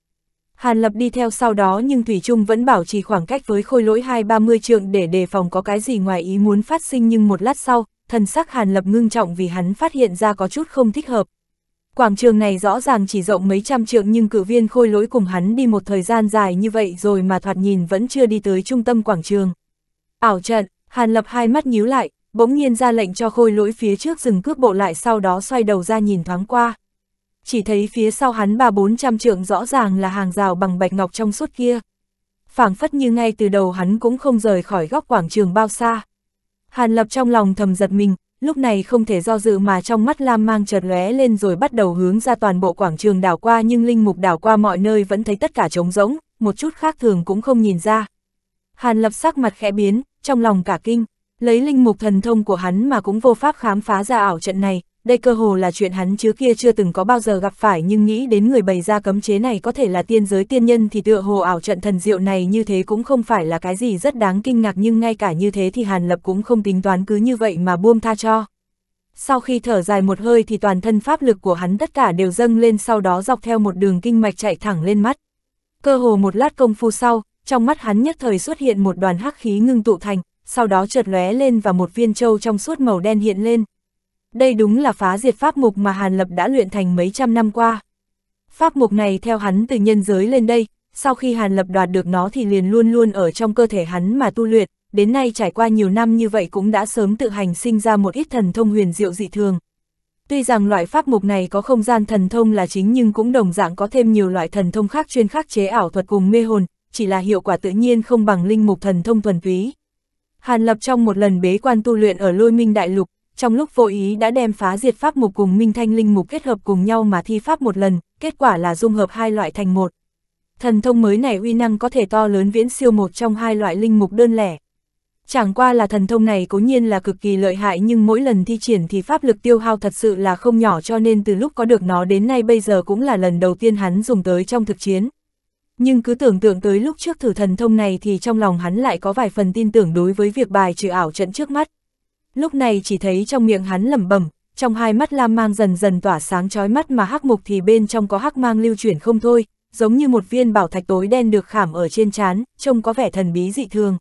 Hàn Lập đi theo sau đó nhưng Thủy Trung vẫn bảo trì khoảng cách với khôi lỗi 2-30 trượng để đề phòng có cái gì ngoài ý muốn phát sinh nhưng một lát sau, thần sắc Hàn Lập ngưng trọng vì hắn phát hiện ra có chút không thích hợp. Quảng trường này rõ ràng chỉ rộng mấy trăm trượng nhưng cử viên khôi lỗi cùng hắn đi một thời gian dài như vậy rồi mà thoạt nhìn vẫn chưa đi tới trung tâm quảng trường. Ảo trận, Hàn Lập hai mắt nhíu lại, bỗng nhiên ra lệnh cho khôi lỗi phía trước dừng cước bộ lại sau đó xoay đầu ra nhìn thoáng qua. Chỉ thấy phía sau hắn ba bốn trăm trượng rõ ràng là hàng rào bằng bạch ngọc trong suốt kia. phảng phất như ngay từ đầu hắn cũng không rời khỏi góc quảng trường bao xa. Hàn Lập trong lòng thầm giật mình, lúc này không thể do dự mà trong mắt Lam mang chợt lóe lên rồi bắt đầu hướng ra toàn bộ quảng trường đảo qua nhưng Linh Mục đảo qua mọi nơi vẫn thấy tất cả trống rỗng, một chút khác thường cũng không nhìn ra. Hàn Lập sắc mặt khẽ biến, trong lòng cả kinh, lấy Linh Mục thần thông của hắn mà cũng vô pháp khám phá ra ảo trận này, đây cơ hồ là chuyện hắn chứ kia chưa từng có bao giờ gặp phải nhưng nghĩ đến người bày ra cấm chế này có thể là tiên giới tiên nhân thì tựa hồ ảo trận thần diệu này như thế cũng không phải là cái gì rất đáng kinh ngạc nhưng ngay cả như thế thì Hàn Lập cũng không tính toán cứ như vậy mà buông tha cho. Sau khi thở dài một hơi thì toàn thân pháp lực của hắn tất cả đều dâng lên sau đó dọc theo một đường kinh mạch chạy thẳng lên mắt. Cơ hồ một lát công phu sau, trong mắt hắn nhất thời xuất hiện một đoàn hắc khí ngưng tụ thành, sau đó chợt lóe lên và một viên châu trong suốt màu đen hiện lên, đây đúng là phá diệt pháp mục mà Hàn Lập đã luyện thành mấy trăm năm qua. Pháp mục này theo hắn từ nhân giới lên đây, sau khi Hàn Lập đoạt được nó thì liền luôn luôn ở trong cơ thể hắn mà tu luyện, đến nay trải qua nhiều năm như vậy cũng đã sớm tự hành sinh ra một ít thần thông huyền diệu dị thường. Tuy rằng loại pháp mục này có không gian thần thông là chính nhưng cũng đồng dạng có thêm nhiều loại thần thông khác chuyên khắc chế ảo thuật cùng mê hồn, chỉ là hiệu quả tự nhiên không bằng linh mục thần thông thuần túy. Hàn Lập trong một lần bế quan tu luyện ở lôi minh đại lục, trong lúc vô ý đã đem phá diệt pháp mục cùng minh thanh linh mục kết hợp cùng nhau mà thi pháp một lần, kết quả là dung hợp hai loại thành một. Thần thông mới này uy năng có thể to lớn viễn siêu một trong hai loại linh mục đơn lẻ. Chẳng qua là thần thông này cố nhiên là cực kỳ lợi hại nhưng mỗi lần thi triển thì pháp lực tiêu hao thật sự là không nhỏ cho nên từ lúc có được nó đến nay bây giờ cũng là lần đầu tiên hắn dùng tới trong thực chiến. Nhưng cứ tưởng tượng tới lúc trước thử thần thông này thì trong lòng hắn lại có vài phần tin tưởng đối với việc bài trừ ảo trận trước mắt lúc này chỉ thấy trong miệng hắn lẩm bẩm, trong hai mắt lam mang dần dần tỏa sáng chói mắt mà hắc mục thì bên trong có hắc mang lưu chuyển không thôi, giống như một viên bảo thạch tối đen được khảm ở trên trán, trông có vẻ thần bí dị thường.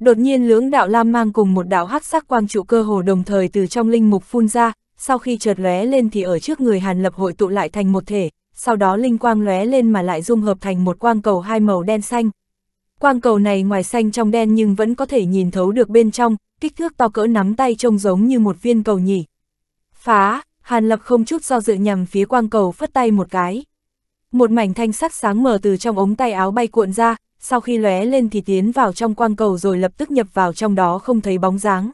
Đột nhiên lưỡng đạo lam mang cùng một đạo hắc sắc quang trụ cơ hồ đồng thời từ trong linh mục phun ra, sau khi chợt lóe lên thì ở trước người Hàn Lập hội tụ lại thành một thể, sau đó linh quang lóe lên mà lại dung hợp thành một quang cầu hai màu đen xanh. Quang cầu này ngoài xanh trong đen nhưng vẫn có thể nhìn thấu được bên trong, kích thước to cỡ nắm tay trông giống như một viên cầu nhỉ. Phá, Hàn Lập không chút do dự nhằm phía quang cầu phất tay một cái. Một mảnh thanh sắc sáng mở từ trong ống tay áo bay cuộn ra, sau khi lóe lên thì tiến vào trong quang cầu rồi lập tức nhập vào trong đó không thấy bóng dáng.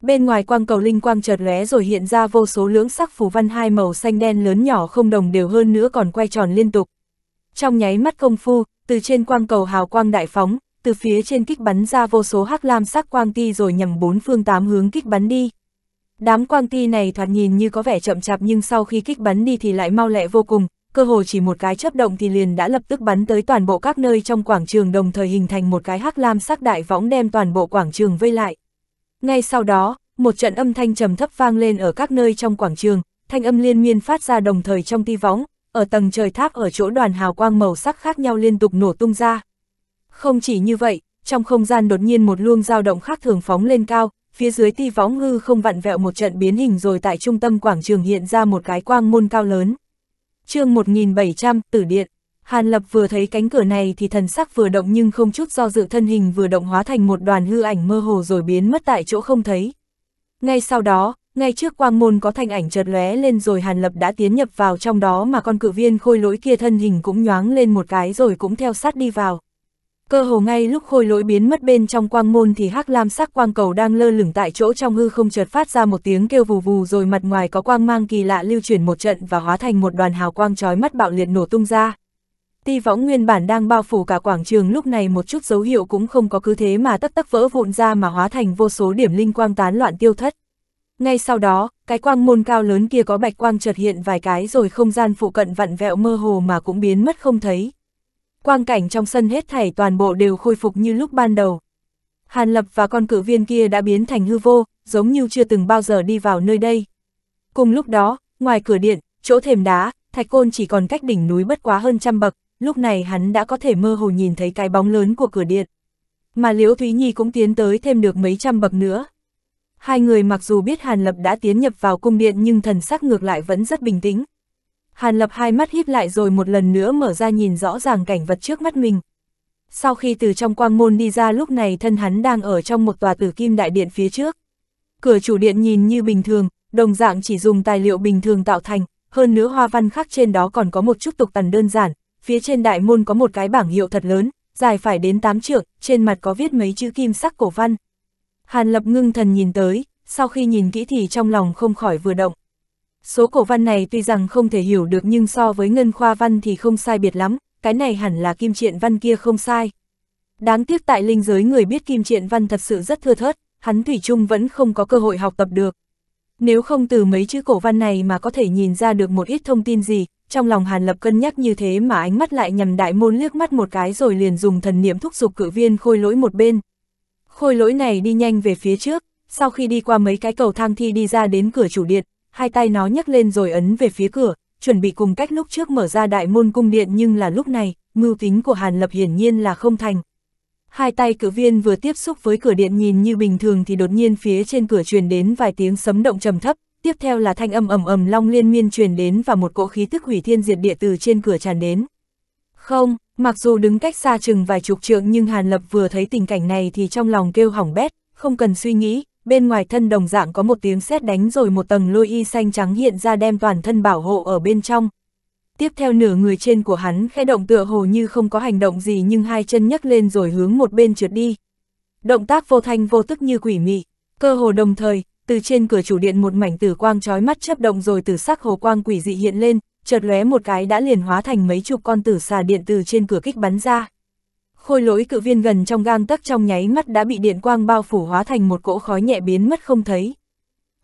Bên ngoài quang cầu linh quang chợt lóe rồi hiện ra vô số lưỡng sắc phù văn hai màu xanh đen lớn nhỏ không đồng đều hơn nữa còn quay tròn liên tục. Trong nháy mắt công phu, từ trên quang cầu hào quang đại phóng, từ phía trên kích bắn ra vô số hắc lam sắc quang ti rồi nhằm bốn phương tám hướng kích bắn đi. Đám quang ti này thoạt nhìn như có vẻ chậm chạp nhưng sau khi kích bắn đi thì lại mau lẹ vô cùng, cơ hồ chỉ một cái chấp động thì liền đã lập tức bắn tới toàn bộ các nơi trong quảng trường đồng thời hình thành một cái hắc lam sắc đại võng đem toàn bộ quảng trường vây lại. Ngay sau đó, một trận âm thanh trầm thấp vang lên ở các nơi trong quảng trường, thanh âm liên miên phát ra đồng thời trong ti võng, ở tầng trời tháp ở chỗ đoàn hào quang màu sắc khác nhau liên tục nổ tung ra. Không chỉ như vậy, trong không gian đột nhiên một luồng dao động khác thường phóng lên cao, phía dưới ti võng hư không vặn vẹo một trận biến hình rồi tại trung tâm quảng trường hiện ra một cái quang môn cao lớn. chương 1700, Tử Điện. Hàn Lập vừa thấy cánh cửa này thì thần sắc vừa động nhưng không chút do dự thân hình vừa động hóa thành một đoàn hư ảnh mơ hồ rồi biến mất tại chỗ không thấy. Ngay sau đó, ngay trước quang môn có thành ảnh chợt lóe lên rồi Hàn Lập đã tiến nhập vào trong đó mà con cự viên khôi lỗi kia thân hình cũng nhoáng lên một cái rồi cũng theo sát đi vào. Cơ hồ ngay lúc khôi lỗi biến mất bên trong quang môn thì hắc lam sắc quang cầu đang lơ lửng tại chỗ trong hư không chợt phát ra một tiếng kêu vù vù rồi mặt ngoài có quang mang kỳ lạ lưu chuyển một trận và hóa thành một đoàn hào quang chói mắt bạo liệt nổ tung ra. Ti võng nguyên bản đang bao phủ cả quảng trường lúc này một chút dấu hiệu cũng không có cứ thế mà tất tắc vỡ vụn ra mà hóa thành vô số điểm linh quang tán loạn tiêu thất. Ngay sau đó, cái quang môn cao lớn kia có bạch quang chợt hiện vài cái rồi không gian phụ cận vặn vẹo mơ hồ mà cũng biến mất không thấy, quang cảnh trong sân hết thảy toàn bộ đều khôi phục như lúc ban đầu. Hàn Lập và con cử viên kia đã biến thành hư vô, giống như chưa từng bao giờ đi vào nơi đây. Cùng lúc đó, ngoài cửa điện, chỗ thềm đá, Thạch Côn chỉ còn cách đỉnh núi bất quá hơn trăm bậc, lúc này hắn đã có thể mơ hồ nhìn thấy cái bóng lớn của cửa điện. Mà Liễu Thúy Nhi cũng tiến tới thêm được mấy trăm bậc nữa. Hai người mặc dù biết Hàn Lập đã tiến nhập vào cung điện nhưng thần sắc ngược lại vẫn rất bình tĩnh, Hàn Lập hai mắt híp lại rồi một lần nữa mở ra nhìn rõ ràng cảnh vật trước mắt mình. Sau khi từ trong quang môn đi ra lúc này thân hắn đang ở trong một tòa tử kim đại điện phía trước. Cửa chủ điện nhìn như bình thường, đồng dạng chỉ dùng tài liệu bình thường tạo thành, hơn nữa hoa văn khác trên đó còn có một chút tục tần đơn giản, phía trên đại môn có một cái bảng hiệu thật lớn, dài phải đến 8 trượng, trên mặt có viết mấy chữ kim sắc cổ văn. Hàn Lập ngưng thần nhìn tới, sau khi nhìn kỹ thì trong lòng không khỏi vừa động. Số cổ văn này tuy rằng không thể hiểu được nhưng so với ngân khoa văn thì không sai biệt lắm, cái này hẳn là kim triện văn kia không sai. Đáng tiếc tại linh giới người biết kim triện văn thật sự rất thưa thớt, hắn Thủy chung vẫn không có cơ hội học tập được. Nếu không từ mấy chữ cổ văn này mà có thể nhìn ra được một ít thông tin gì, trong lòng Hàn Lập cân nhắc như thế mà ánh mắt lại nhằm đại môn liếc mắt một cái rồi liền dùng thần niệm thúc giục cử viên khôi lỗi một bên. Khôi lỗi này đi nhanh về phía trước, sau khi đi qua mấy cái cầu thang thi đi ra đến cửa chủ điện, hai tay nó nhấc lên rồi ấn về phía cửa, chuẩn bị cùng cách lúc trước mở ra đại môn cung điện nhưng là lúc này, mưu tính của Hàn Lập hiển nhiên là không thành. Hai tay cử viên vừa tiếp xúc với cửa điện nhìn như bình thường thì đột nhiên phía trên cửa truyền đến vài tiếng sấm động trầm thấp, tiếp theo là thanh âm ầm ầm long liên miên truyền đến và một cỗ khí tức hủy thiên diệt địa từ trên cửa tràn đến. Không, mặc dù đứng cách xa chừng vài chục trượng nhưng Hàn Lập vừa thấy tình cảnh này thì trong lòng kêu hỏng bét, không cần suy nghĩ, bên ngoài thân đồng dạng có một tiếng sét đánh rồi một tầng lôi y xanh trắng hiện ra đem toàn thân bảo hộ ở bên trong. Tiếp theo nửa người trên của hắn khẽ động tựa hồ như không có hành động gì nhưng hai chân nhấc lên rồi hướng một bên trượt đi. Động tác vô thanh vô tức như quỷ mị, cơ hồ đồng thời, từ trên cửa chủ điện một mảnh tử quang trói mắt chớp động rồi từ sắc hồ quang quỷ dị hiện lên, chợt lóe một cái đã liền hóa thành mấy chục con tử xà điện từ trên cửa kích bắn ra khôi lỗi cự viên gần trong gang tấc trong nháy mắt đã bị điện quang bao phủ hóa thành một cỗ khói nhẹ biến mất không thấy.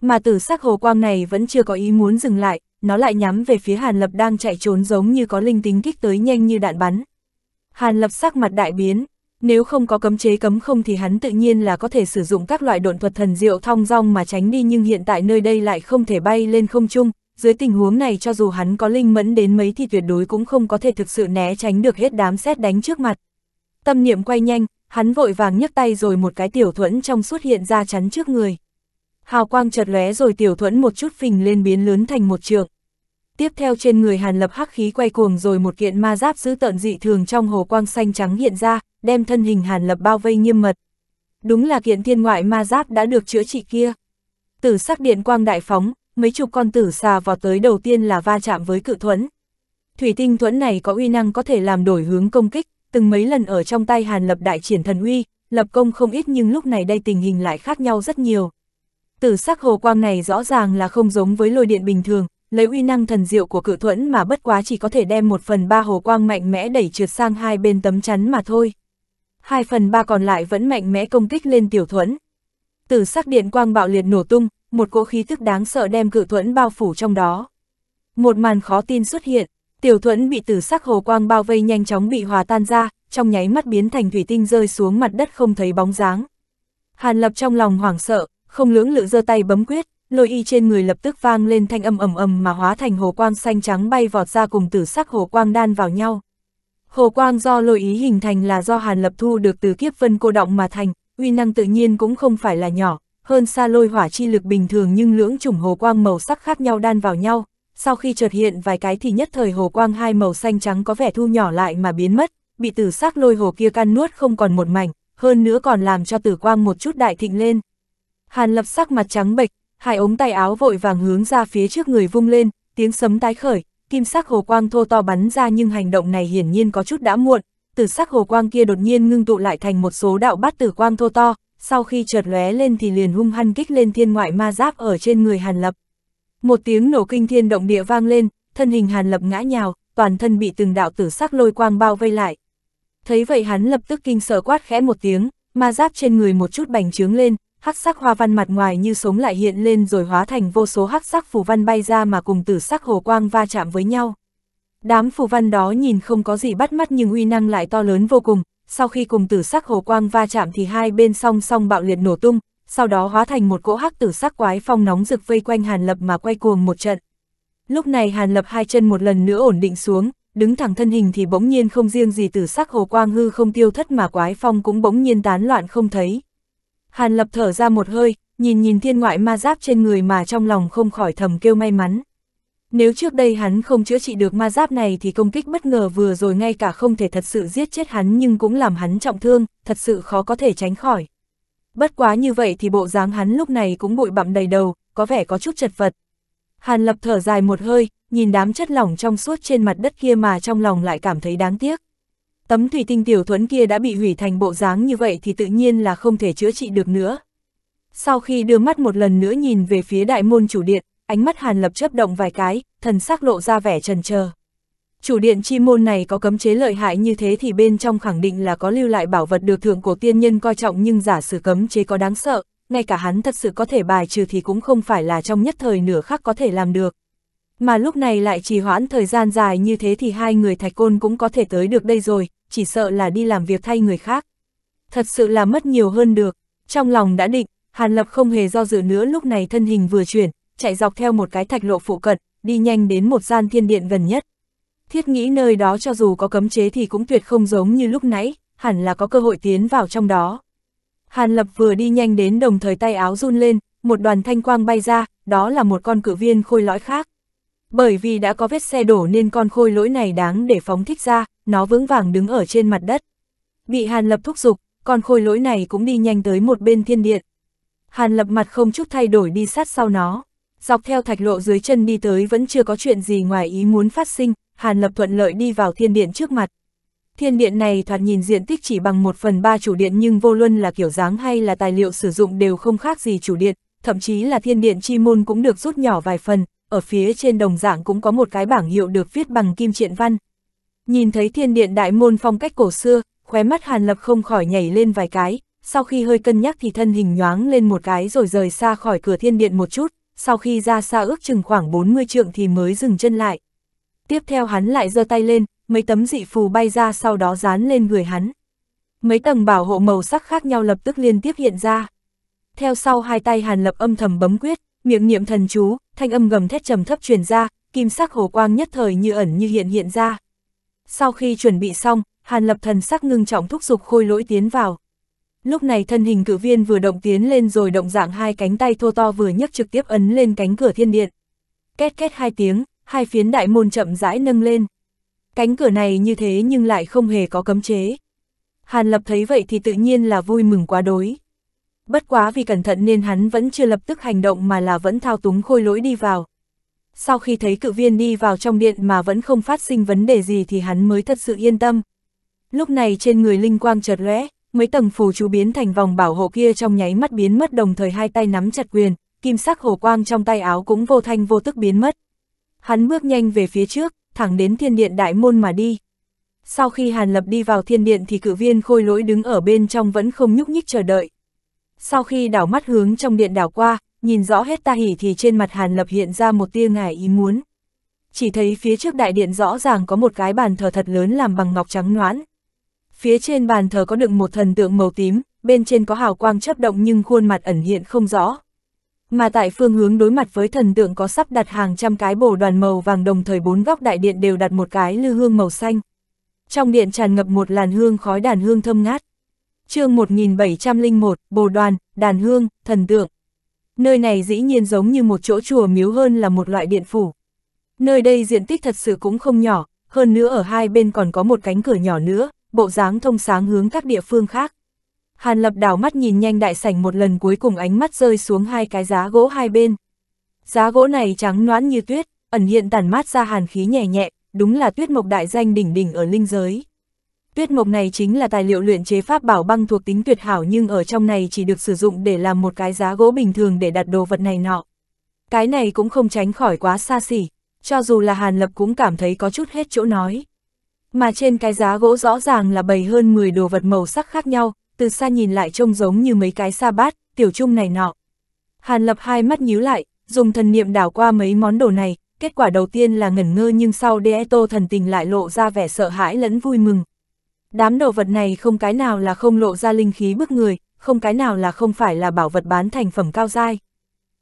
Mà tử sắc hồ quang này vẫn chưa có ý muốn dừng lại, nó lại nhắm về phía Hàn Lập đang chạy trốn giống như có linh tính kích tới nhanh như đạn bắn. Hàn Lập sắc mặt đại biến, nếu không có cấm chế cấm không thì hắn tự nhiên là có thể sử dụng các loại độn thuật thần diệu thong dong mà tránh đi nhưng hiện tại nơi đây lại không thể bay lên không trung, dưới tình huống này cho dù hắn có linh mẫn đến mấy thì tuyệt đối cũng không có thể thực sự né tránh được hết đám xét đánh trước mặt. Tâm niệm quay nhanh, hắn vội vàng nhấc tay rồi một cái tiểu thuẫn trong xuất hiện ra chắn trước người. Hào quang chợt lóe rồi tiểu thuẫn một chút phình lên biến lớn thành một trường. Tiếp theo trên người Hàn Lập hắc khí quay cuồng rồi một kiện ma giáp giữ tợn dị thường trong hồ quang xanh trắng hiện ra, đem thân hình Hàn Lập bao vây nghiêm mật. Đúng là kiện thiên ngoại ma giáp đã được chữa trị kia. Tử sắc điện quang đại phóng, mấy chục con tử xà vào tới đầu tiên là va chạm với cự thuẫn. Thủy tinh thuẫn này có uy năng có thể làm đổi hướng công kích, từng mấy lần ở trong tay Hàn Lập đại triển thần uy, lập công không ít nhưng lúc này đây tình hình lại khác nhau rất nhiều. Tử sắc hồ quang này rõ ràng là không giống với lôi điện bình thường, lấy uy năng thần diệu của cự thuẫn mà bất quá chỉ có thể đem một phần ba hồ quang mạnh mẽ đẩy trượt sang hai bên tấm chắn mà thôi. Hai phần ba còn lại vẫn mạnh mẽ công kích lên tiểu thuẫn. Tử sắc điện quang bạo liệt nổ tung, một cỗ khí tức đáng sợ đem cự thuẫn bao phủ trong đó. Một màn khó tin xuất hiện, Tiểu thuẫn bị tử sắc hồ quang bao vây nhanh chóng bị hòa tan ra, trong nháy mắt biến thành thủy tinh rơi xuống mặt đất không thấy bóng dáng. Hàn lập trong lòng hoảng sợ, không lưỡng lự giơ tay bấm quyết, lôi y trên người lập tức vang lên thanh âm ầm ầm mà hóa thành hồ quang xanh trắng bay vọt ra cùng tử sắc hồ quang đan vào nhau. Hồ quang do lôi ý hình thành là do Hàn Lập thu được từ kiếp vân cô động mà thành, uy năng tự nhiên cũng không phải là nhỏ, hơn xa lôi hỏa chi lực bình thường nhưng lưỡng chủng hồ quang màu sắc khác nhau đan vào nhau, sau khi chợt hiện vài cái thì nhất thời hồ quang hai màu xanh trắng có vẻ thu nhỏ lại mà biến mất, bị tử sắc lôi hồ kia căn nuốt không còn một mảnh, hơn nữa còn làm cho tử quang một chút đại thịnh lên. Hàn lập sắc mặt trắng bệch, hai ống tay áo vội vàng hướng ra phía trước người vung lên, tiếng sấm tái khởi, kim sắc hồ quang thô to bắn ra nhưng hành động này hiển nhiên có chút đã muộn, tử sắc hồ quang kia đột nhiên ngưng tụ lại thành một số đạo bát tử quang thô to, sau khi chợt lóe lên thì liền hung hăng kích lên thiên ngoại ma giáp ở trên người Hàn Lập. Một tiếng nổ kinh thiên động địa vang lên, thân hình Hàn Lập ngã nhào, toàn thân bị từng đạo tử sắc lôi quang bao vây lại. Thấy vậy hắn lập tức kinh sợ quát khẽ một tiếng, ma giáp trên người một chút bành trướng lên, hắc sắc hoa văn mặt ngoài như sống lại hiện lên rồi hóa thành vô số hắc sắc phù văn bay ra mà cùng tử sắc hồ quang va chạm với nhau. Đám phù văn đó nhìn không có gì bắt mắt nhưng uy năng lại to lớn vô cùng, sau khi cùng tử sắc hồ quang va chạm thì hai bên song song bạo liệt nổ tung, sau đó hóa thành một cỗ hắc tử sắc quái phong nóng rực vây quanh Hàn Lập mà quay cuồng một trận. Lúc này Hàn Lập hai chân một lần nữa ổn định xuống, đứng thẳng thân hình thì bỗng nhiên không riêng gì tử sắc hồ quang hư không tiêu thất mà quái phong cũng bỗng nhiên tán loạn không thấy. Hàn Lập thở ra một hơi, nhìn nhìn thiên ngoại ma giáp trên người mà trong lòng không khỏi thầm kêu may mắn. Nếu trước đây hắn không chữa trị được ma giáp này thì công kích bất ngờ vừa rồi ngay cả không thể thật sự giết chết hắn nhưng cũng làm hắn trọng thương, thật sự khó có thể tránh khỏi. Bất quá như vậy thì bộ dáng hắn lúc này cũng bụi bặm đầy đầu, có vẻ có chút chật vật. Hàn lập thở dài một hơi, nhìn đám chất lỏng trong suốt trên mặt đất kia mà trong lòng lại cảm thấy đáng tiếc. Tấm thủy tinh tiểu thuẫn kia đã bị hủy thành bộ dáng như vậy thì tự nhiên là không thể chữa trị được nữa. Sau khi đưa mắt một lần nữa nhìn về phía đại môn chủ điện, ánh mắt Hàn Lập chớp động vài cái, thần sắc lộ ra vẻ trần chờ chủ điện chi môn này có cấm chế lợi hại như thế thì bên trong khẳng định là có lưu lại bảo vật được thượng cổ tiên nhân coi trọng nhưng giả sử cấm chế có đáng sợ, ngay cả hắn thật sự có thể bài trừ thì cũng không phải là trong nhất thời nửa khắc có thể làm được. Mà lúc này lại trì hoãn thời gian dài như thế thì hai người thạch côn cũng có thể tới được đây rồi, chỉ sợ là đi làm việc thay người khác. Thật sự là mất nhiều hơn được, trong lòng đã định, Hàn Lập không hề do dự nữa lúc này thân hình vừa chuyển, chạy dọc theo một cái thạch lộ phụ cận, đi nhanh đến một gian thiên điện gần nhất thiết nghĩ nơi đó cho dù có cấm chế thì cũng tuyệt không giống như lúc nãy, hẳn là có cơ hội tiến vào trong đó. Hàn Lập vừa đi nhanh đến đồng thời tay áo run lên, một đoàn thanh quang bay ra, đó là một con cử viên khôi lõi khác. Bởi vì đã có vết xe đổ nên con khôi lỗi này đáng để phóng thích ra, nó vững vàng đứng ở trên mặt đất. Bị Hàn Lập thúc giục, con khôi lỗi này cũng đi nhanh tới một bên thiên điện. Hàn Lập mặt không chút thay đổi đi sát sau nó, dọc theo thạch lộ dưới chân đi tới vẫn chưa có chuyện gì ngoài ý muốn phát sinh, Hàn Lập thuận lợi đi vào thiên điện trước mặt. Thiên điện này thoạt nhìn diện tích chỉ bằng một phần ba chủ điện nhưng vô luân là kiểu dáng hay là tài liệu sử dụng đều không khác gì chủ điện, thậm chí là thiên điện chi môn cũng được rút nhỏ vài phần, ở phía trên đồng dạng cũng có một cái bảng hiệu được viết bằng kim triện văn. Nhìn thấy thiên điện đại môn phong cách cổ xưa, khóe mắt Hàn Lập không khỏi nhảy lên vài cái, sau khi hơi cân nhắc thì thân hình nhoáng lên một cái rồi rời xa khỏi cửa thiên điện một chút, sau khi ra xa ước chừng khoảng 40 trượng thì mới dừng chân lại tiếp theo hắn lại giơ tay lên, mấy tấm dị phù bay ra sau đó dán lên người hắn. Mấy tầng bảo hộ màu sắc khác nhau lập tức liên tiếp hiện ra. Theo sau hai tay Hàn Lập âm thầm bấm quyết, miệng niệm thần chú, thanh âm gầm thét trầm thấp truyền ra, kim sắc hồ quang nhất thời như ẩn như hiện hiện ra. Sau khi chuẩn bị xong, Hàn Lập thần sắc ngưng trọng thúc giục khôi lỗi tiến vào. Lúc này thân hình cử viên vừa động tiến lên rồi động dạng hai cánh tay thô to vừa nhấc trực tiếp ấn lên cánh cửa thiên điện. Két két hai tiếng, hai phiến đại môn chậm rãi nâng lên. Cánh cửa này như thế nhưng lại không hề có cấm chế. Hàn Lập thấy vậy thì tự nhiên là vui mừng quá đối. Bất quá vì cẩn thận nên hắn vẫn chưa lập tức hành động mà là vẫn thao túng khôi lỗi đi vào. Sau khi thấy cự viên đi vào trong điện mà vẫn không phát sinh vấn đề gì thì hắn mới thật sự yên tâm. Lúc này trên người linh quang chợt lóe, mấy tầng phù chú biến thành vòng bảo hộ kia trong nháy mắt biến mất đồng thời hai tay nắm chặt quyền, kim sắc hồ quang trong tay áo cũng vô thanh vô tức biến mất. Hắn bước nhanh về phía trước, thẳng đến thiên điện đại môn mà đi. Sau khi Hàn Lập đi vào thiên điện thì cử viên khôi lỗi đứng ở bên trong vẫn không nhúc nhích chờ đợi. Sau khi đảo mắt hướng trong điện đảo qua, nhìn rõ hết ta hỉ thì trên mặt Hàn Lập hiện ra một tia ngài ý muốn. Chỉ thấy phía trước đại điện rõ ràng có một cái bàn thờ thật lớn làm bằng ngọc trắng noãn. Phía trên bàn thờ có đựng một thần tượng màu tím, bên trên có hào quang chấp động nhưng khuôn mặt ẩn hiện không rõ mà tại phương hướng đối mặt với thần tượng có sắp đặt hàng trăm cái bổ đoàn màu vàng đồng thời bốn góc đại điện đều đặt một cái lư hương màu xanh. Trong điện tràn ngập một làn hương khói đàn hương thơm ngát. chương 1701, bồ đoàn, đàn hương, thần tượng. Nơi này dĩ nhiên giống như một chỗ chùa miếu hơn là một loại điện phủ. Nơi đây diện tích thật sự cũng không nhỏ, hơn nữa ở hai bên còn có một cánh cửa nhỏ nữa, bộ dáng thông sáng hướng các địa phương khác. Hàn Lập đảo mắt nhìn nhanh đại sảnh một lần cuối cùng ánh mắt rơi xuống hai cái giá gỗ hai bên. Giá gỗ này trắng noãn như tuyết, ẩn hiện tản mát ra hàn khí nhẹ nhẹ, đúng là tuyết mộc đại danh đỉnh đỉnh ở linh giới. Tuyết mộc này chính là tài liệu luyện chế pháp bảo băng thuộc tính tuyệt hảo nhưng ở trong này chỉ được sử dụng để làm một cái giá gỗ bình thường để đặt đồ vật này nọ. Cái này cũng không tránh khỏi quá xa xỉ, cho dù là Hàn Lập cũng cảm thấy có chút hết chỗ nói. Mà trên cái giá gỗ rõ ràng là bày hơn 10 đồ vật màu sắc khác nhau, từ xa nhìn lại trông giống như mấy cái sa bát, tiểu trung này nọ. Hàn lập hai mắt nhíu lại, dùng thần niệm đảo qua mấy món đồ này, kết quả đầu tiên là ngẩn ngơ nhưng sau e tô thần tình lại lộ ra vẻ sợ hãi lẫn vui mừng. Đám đồ vật này không cái nào là không lộ ra linh khí bức người, không cái nào là không phải là bảo vật bán thành phẩm cao dai.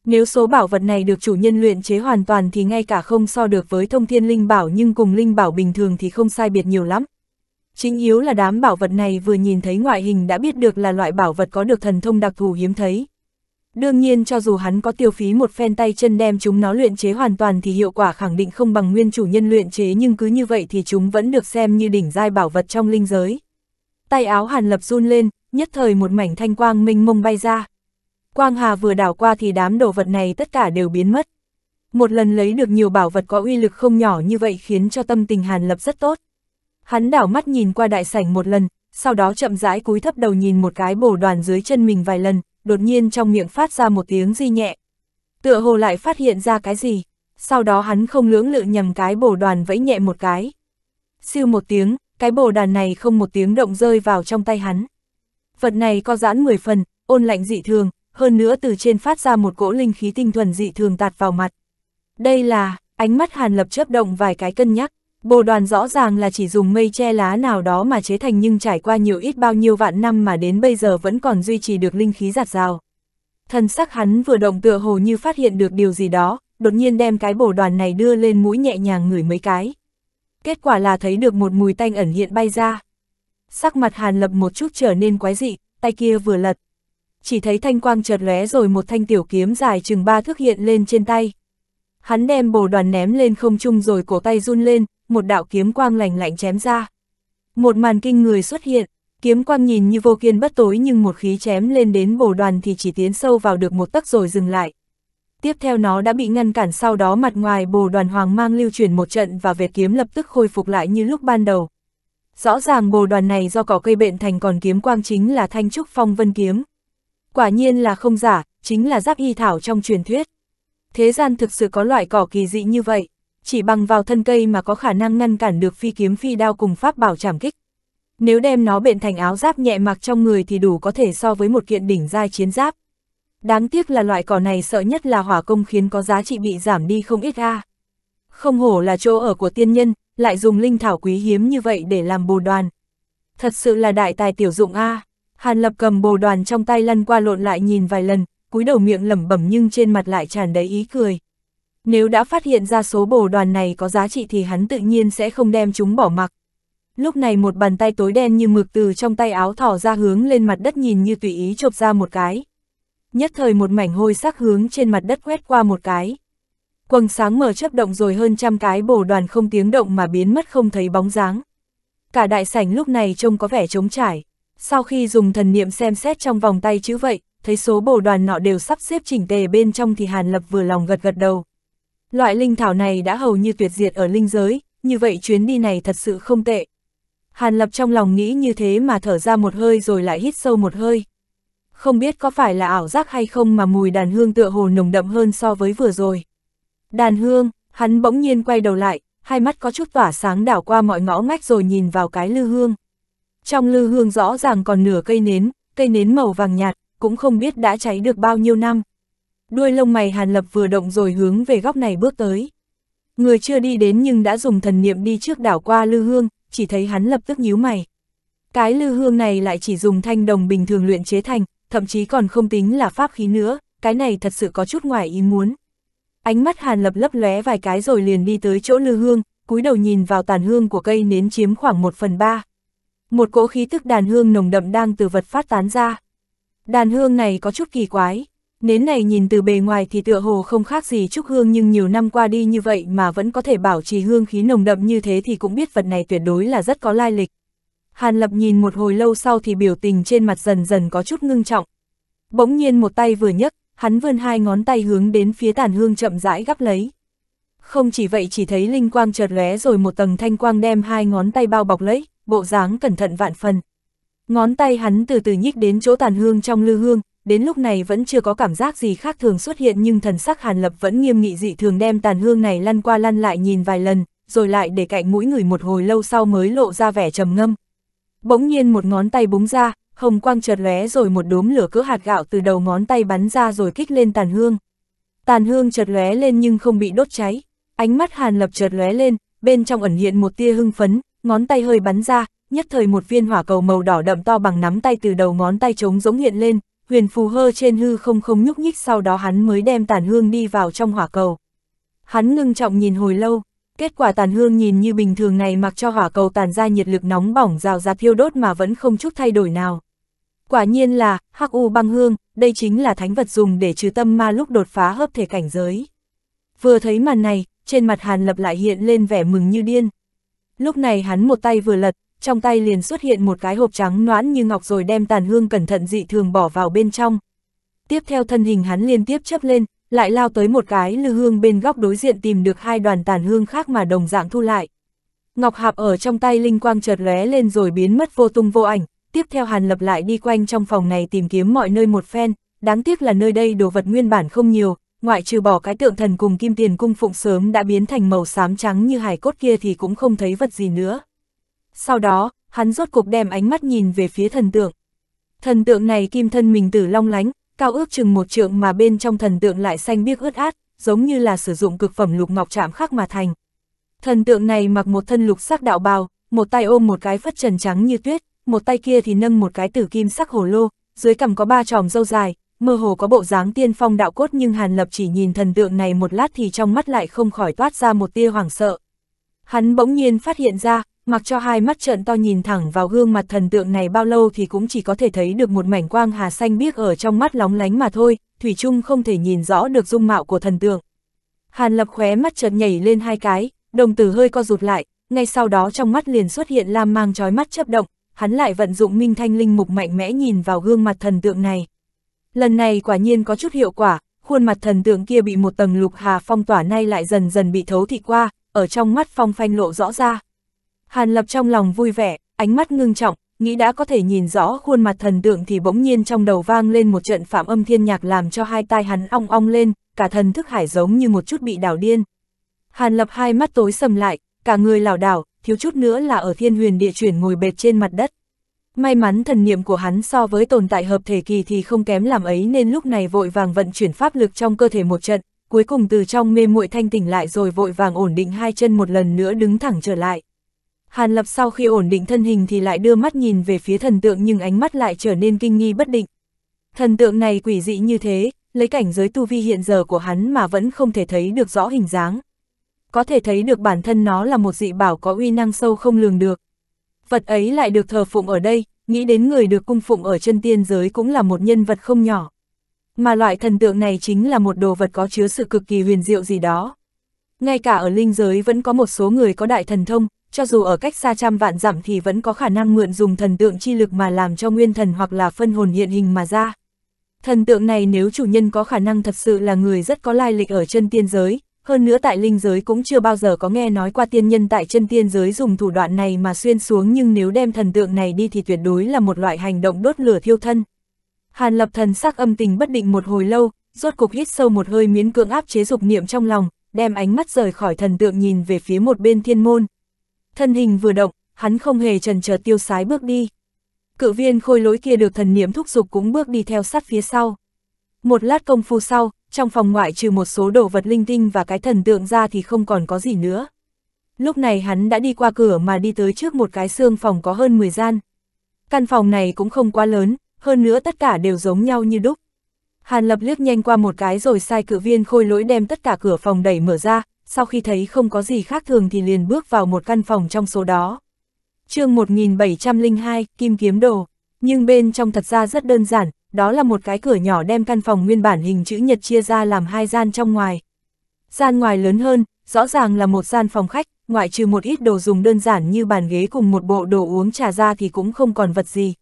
Nếu số bảo vật này được chủ nhân luyện chế hoàn toàn thì ngay cả không so được với thông thiên linh bảo nhưng cùng linh bảo bình thường thì không sai biệt nhiều lắm. Chính yếu là đám bảo vật này vừa nhìn thấy ngoại hình đã biết được là loại bảo vật có được thần thông đặc thù hiếm thấy. Đương nhiên cho dù hắn có tiêu phí một phen tay chân đem chúng nó luyện chế hoàn toàn thì hiệu quả khẳng định không bằng nguyên chủ nhân luyện chế nhưng cứ như vậy thì chúng vẫn được xem như đỉnh giai bảo vật trong linh giới. Tay áo hàn lập run lên, nhất thời một mảnh thanh quang minh mông bay ra. Quang hà vừa đảo qua thì đám đồ vật này tất cả đều biến mất. Một lần lấy được nhiều bảo vật có uy lực không nhỏ như vậy khiến cho tâm tình hàn lập rất tốt. Hắn đảo mắt nhìn qua đại sảnh một lần, sau đó chậm rãi cúi thấp đầu nhìn một cái bổ đoàn dưới chân mình vài lần, đột nhiên trong miệng phát ra một tiếng di nhẹ. Tựa hồ lại phát hiện ra cái gì, sau đó hắn không lưỡng lự nhầm cái bổ đoàn vẫy nhẹ một cái. Siêu một tiếng, cái bổ đoàn này không một tiếng động rơi vào trong tay hắn. Vật này có giãn 10 phần, ôn lạnh dị thường, hơn nữa từ trên phát ra một cỗ linh khí tinh thuần dị thường tạt vào mặt. Đây là, ánh mắt Hàn Lập chớp động vài cái cân nhắc. Bồ đoàn rõ ràng là chỉ dùng mây che lá nào đó mà chế thành nhưng trải qua nhiều ít bao nhiêu vạn năm mà đến bây giờ vẫn còn duy trì được linh khí giạt rào. Thần sắc hắn vừa động tựa hồ như phát hiện được điều gì đó, đột nhiên đem cái bổ đoàn này đưa lên mũi nhẹ nhàng ngửi mấy cái. Kết quả là thấy được một mùi tanh ẩn hiện bay ra. Sắc mặt Hàn Lập một chút trở nên quái dị, tay kia vừa lật. Chỉ thấy thanh quang chợt lóe rồi một thanh tiểu kiếm dài chừng ba thước hiện lên trên tay. Hắn đem bổ đoàn ném lên không trung rồi cổ tay run lên, một đạo kiếm quang lành lạnh chém ra. Một màn kinh người xuất hiện, kiếm quang nhìn như vô kiên bất tối nhưng một khí chém lên đến bổ đoàn thì chỉ tiến sâu vào được một tấc rồi dừng lại. Tiếp theo nó đã bị ngăn cản sau đó mặt ngoài bồ đoàn hoàng mang lưu chuyển một trận và vệt kiếm lập tức khôi phục lại như lúc ban đầu. Rõ ràng bồ đoàn này do cỏ cây bệnh thành còn kiếm quang chính là thanh trúc phong vân kiếm. Quả nhiên là không giả, chính là giáp y thảo trong truyền thuyết. Thế gian thực sự có loại cỏ kỳ dị như vậy chỉ bằng vào thân cây mà có khả năng ngăn cản được phi kiếm phi đao cùng pháp bảo chảm kích. Nếu đem nó bện thành áo giáp nhẹ mặc trong người thì đủ có thể so với một kiện đỉnh giai chiến giáp. Đáng tiếc là loại cỏ này sợ nhất là hỏa công khiến có giá trị bị giảm đi không ít a. Không hổ là chỗ ở của tiên nhân, lại dùng linh thảo quý hiếm như vậy để làm bồ đoàn. Thật sự là đại tài tiểu dụng a. Hàn Lập cầm bồ đoàn trong tay lăn qua lộn lại nhìn vài lần, cúi đầu miệng lẩm bẩm nhưng trên mặt lại tràn đầy ý cười. Nếu đã phát hiện ra số bổ đoàn này có giá trị thì hắn tự nhiên sẽ không đem chúng bỏ mặc. Lúc này một bàn tay tối đen như mực từ trong tay áo thỏ ra hướng lên mặt đất nhìn như tùy ý chộp ra một cái. Nhất thời một mảnh hôi sắc hướng trên mặt đất quét qua một cái. Quầng sáng mở chớp động rồi hơn trăm cái bổ đoàn không tiếng động mà biến mất không thấy bóng dáng. Cả đại sảnh lúc này trông có vẻ trống trải. Sau khi dùng thần niệm xem xét trong vòng tay chữ vậy, thấy số bổ đoàn nọ đều sắp xếp chỉnh tề bên trong thì Hàn Lập vừa lòng gật gật đầu. Loại linh thảo này đã hầu như tuyệt diệt ở linh giới, như vậy chuyến đi này thật sự không tệ. Hàn Lập trong lòng nghĩ như thế mà thở ra một hơi rồi lại hít sâu một hơi. Không biết có phải là ảo giác hay không mà mùi đàn hương tựa hồ nồng đậm hơn so với vừa rồi. Đàn hương, hắn bỗng nhiên quay đầu lại, hai mắt có chút tỏa sáng đảo qua mọi ngõ ngách rồi nhìn vào cái lư hương. Trong lư hương rõ ràng còn nửa cây nến, cây nến màu vàng nhạt, cũng không biết đã cháy được bao nhiêu năm đuôi lông mày Hàn Lập vừa động rồi hướng về góc này bước tới. Người chưa đi đến nhưng đã dùng thần niệm đi trước đảo qua lư hương, chỉ thấy hắn lập tức nhíu mày. Cái lư hương này lại chỉ dùng thanh đồng bình thường luyện chế thành, thậm chí còn không tính là pháp khí nữa, cái này thật sự có chút ngoài ý muốn. Ánh mắt Hàn Lập lấp lóe vài cái rồi liền đi tới chỗ lư hương, cúi đầu nhìn vào tàn hương của cây nến chiếm khoảng một phần ba. Một cỗ khí tức đàn hương nồng đậm đang từ vật phát tán ra. Đàn hương này có chút kỳ quái, Nến này nhìn từ bề ngoài thì tựa hồ không khác gì trúc hương nhưng nhiều năm qua đi như vậy mà vẫn có thể bảo trì hương khí nồng đậm như thế thì cũng biết vật này tuyệt đối là rất có lai lịch. Hàn Lập nhìn một hồi lâu sau thì biểu tình trên mặt dần dần có chút ngưng trọng. Bỗng nhiên một tay vừa nhấc, hắn vươn hai ngón tay hướng đến phía tàn hương chậm rãi gắp lấy. Không chỉ vậy chỉ thấy linh quang chợt lóe rồi một tầng thanh quang đem hai ngón tay bao bọc lấy, bộ dáng cẩn thận vạn phần. Ngón tay hắn từ từ nhích đến chỗ tàn hương trong lư hương, đến lúc này vẫn chưa có cảm giác gì khác thường xuất hiện nhưng thần sắc Hàn Lập vẫn nghiêm nghị dị thường đem tàn hương này lăn qua lăn lại nhìn vài lần, rồi lại để cạnh mũi người một hồi lâu sau mới lộ ra vẻ trầm ngâm. Bỗng nhiên một ngón tay búng ra, hồng quang chợt lóe rồi một đốm lửa cỡ hạt gạo từ đầu ngón tay bắn ra rồi kích lên tàn hương. Tàn hương chợt lóe lên nhưng không bị đốt cháy, ánh mắt Hàn Lập chợt lóe lên, bên trong ẩn hiện một tia hưng phấn, ngón tay hơi bắn ra, nhất thời một viên hỏa cầu màu đỏ đậm to bằng nắm tay từ đầu ngón tay trống giống hiện lên, huyền phù hơ trên hư không không nhúc nhích sau đó hắn mới đem tàn hương đi vào trong hỏa cầu. Hắn ngưng trọng nhìn hồi lâu, kết quả tàn hương nhìn như bình thường này mặc cho hỏa cầu tàn ra nhiệt lực nóng bỏng rào rạt thiêu đốt mà vẫn không chút thay đổi nào. Quả nhiên là, hắc u băng hương, đây chính là thánh vật dùng để trừ tâm ma lúc đột phá hấp thể cảnh giới. Vừa thấy màn này, trên mặt Hàn Lập lại hiện lên vẻ mừng như điên. Lúc này hắn một tay vừa lật, trong tay liền xuất hiện một cái hộp trắng noãn như ngọc rồi đem tàn hương cẩn thận dị thường bỏ vào bên trong. Tiếp theo thân hình hắn liên tiếp chấp lên, lại lao tới một cái lư hương bên góc đối diện tìm được hai đoàn tàn hương khác mà đồng dạng thu lại. Ngọc hạp ở trong tay linh quang chợt lóe lên rồi biến mất vô tung vô ảnh, tiếp theo Hàn Lập lại đi quanh trong phòng này tìm kiếm mọi nơi một phen, đáng tiếc là nơi đây đồ vật nguyên bản không nhiều, ngoại trừ bỏ cái tượng thần cùng kim tiền cung phụng sớm đã biến thành màu xám trắng như hải cốt kia thì cũng không thấy vật gì nữa. Sau đó, hắn rốt cuộc đem ánh mắt nhìn về phía thần tượng. Thần tượng này kim thân mình tử long lánh, cao ước chừng một trượng mà bên trong thần tượng lại xanh biếc ướt át, giống như là sử dụng cực phẩm lục ngọc chạm khắc mà thành. Thần tượng này mặc một thân lục sắc đạo bào, một tay ôm một cái phất trần trắng như tuyết, một tay kia thì nâng một cái tử kim sắc hồ lô, dưới cằm có ba tròm râu dài, mơ hồ có bộ dáng tiên phong đạo cốt nhưng Hàn Lập chỉ nhìn thần tượng này một lát thì trong mắt lại không khỏi toát ra một tia hoảng sợ. Hắn bỗng nhiên phát hiện ra, mặc cho hai mắt trận to nhìn thẳng vào gương mặt thần tượng này bao lâu thì cũng chỉ có thể thấy được một mảnh quang hà xanh biếc ở trong mắt lóng lánh mà thôi, Thủy Trung không thể nhìn rõ được dung mạo của thần tượng. Hàn lập khóe mắt chợt nhảy lên hai cái, đồng tử hơi co rụt lại, ngay sau đó trong mắt liền xuất hiện lam mang trói mắt chấp động, hắn lại vận dụng minh thanh linh mục mạnh mẽ nhìn vào gương mặt thần tượng này. Lần này quả nhiên có chút hiệu quả, khuôn mặt thần tượng kia bị một tầng lục hà phong tỏa nay lại dần dần bị thấu thị qua, ở trong mắt phong phanh lộ rõ ra. Hàn Lập trong lòng vui vẻ, ánh mắt ngưng trọng, nghĩ đã có thể nhìn rõ khuôn mặt thần tượng thì bỗng nhiên trong đầu vang lên một trận phạm âm thiên nhạc làm cho hai tai hắn ong ong lên, cả thần thức hải giống như một chút bị đảo điên. Hàn Lập hai mắt tối sầm lại, cả người lảo đảo, thiếu chút nữa là ở thiên huyền địa chuyển ngồi bệt trên mặt đất. May mắn thần niệm của hắn so với tồn tại hợp thể kỳ thì không kém làm ấy nên lúc này vội vàng vận chuyển pháp lực trong cơ thể một trận, cuối cùng từ trong mê muội thanh tỉnh lại rồi vội vàng ổn định hai chân một lần nữa đứng thẳng trở lại. Hàn Lập sau khi ổn định thân hình thì lại đưa mắt nhìn về phía thần tượng nhưng ánh mắt lại trở nên kinh nghi bất định. Thần tượng này quỷ dị như thế, lấy cảnh giới tu vi hiện giờ của hắn mà vẫn không thể thấy được rõ hình dáng. Có thể thấy được bản thân nó là một dị bảo có uy năng sâu không lường được. Vật ấy lại được thờ phụng ở đây, nghĩ đến người được cung phụng ở chân tiên giới cũng là một nhân vật không nhỏ. Mà loại thần tượng này chính là một đồ vật có chứa sự cực kỳ huyền diệu gì đó. Ngay cả ở linh giới vẫn có một số người có đại thần thông, cho dù ở cách xa trăm vạn dặm thì vẫn có khả năng mượn dùng thần tượng chi lực mà làm cho nguyên thần hoặc là phân hồn hiện hình mà ra. Thần tượng này nếu chủ nhân có khả năng thật sự là người rất có lai lịch ở chân tiên giới, hơn nữa tại linh giới cũng chưa bao giờ có nghe nói qua tiên nhân tại chân tiên giới dùng thủ đoạn này mà xuyên xuống nhưng nếu đem thần tượng này đi thì tuyệt đối là một loại hành động đốt lửa thiêu thân. Hàn lập thần sắc âm tình bất định một hồi lâu, rốt cục hít sâu một hơi miến cưỡng áp chế dục niệm trong lòng, đem ánh mắt rời khỏi thần tượng nhìn về phía một bên thiên môn, thân hình vừa động, hắn không hề trần chờ tiêu sái bước đi. Cự viên khôi lỗi kia được thần niệm thúc giục cũng bước đi theo sát phía sau. Một lát công phu sau, trong phòng ngoại trừ một số đồ vật linh tinh và cái thần tượng ra thì không còn có gì nữa. Lúc này hắn đã đi qua cửa mà đi tới trước một cái xương phòng có hơn 10 gian. Căn phòng này cũng không quá lớn, hơn nữa tất cả đều giống nhau như đúc. Hàn lập liếc nhanh qua một cái rồi sai cự viên khôi lỗi đem tất cả cửa phòng đẩy mở ra, sau khi thấy không có gì khác thường thì liền bước vào một căn phòng trong số đó. chương 1702, Kim Kiếm Đồ, nhưng bên trong thật ra rất đơn giản, đó là một cái cửa nhỏ đem căn phòng nguyên bản hình chữ nhật chia ra làm hai gian trong ngoài. Gian ngoài lớn hơn, rõ ràng là một gian phòng khách, ngoại trừ một ít đồ dùng đơn giản như bàn ghế cùng một bộ đồ uống trà ra thì cũng không còn vật gì.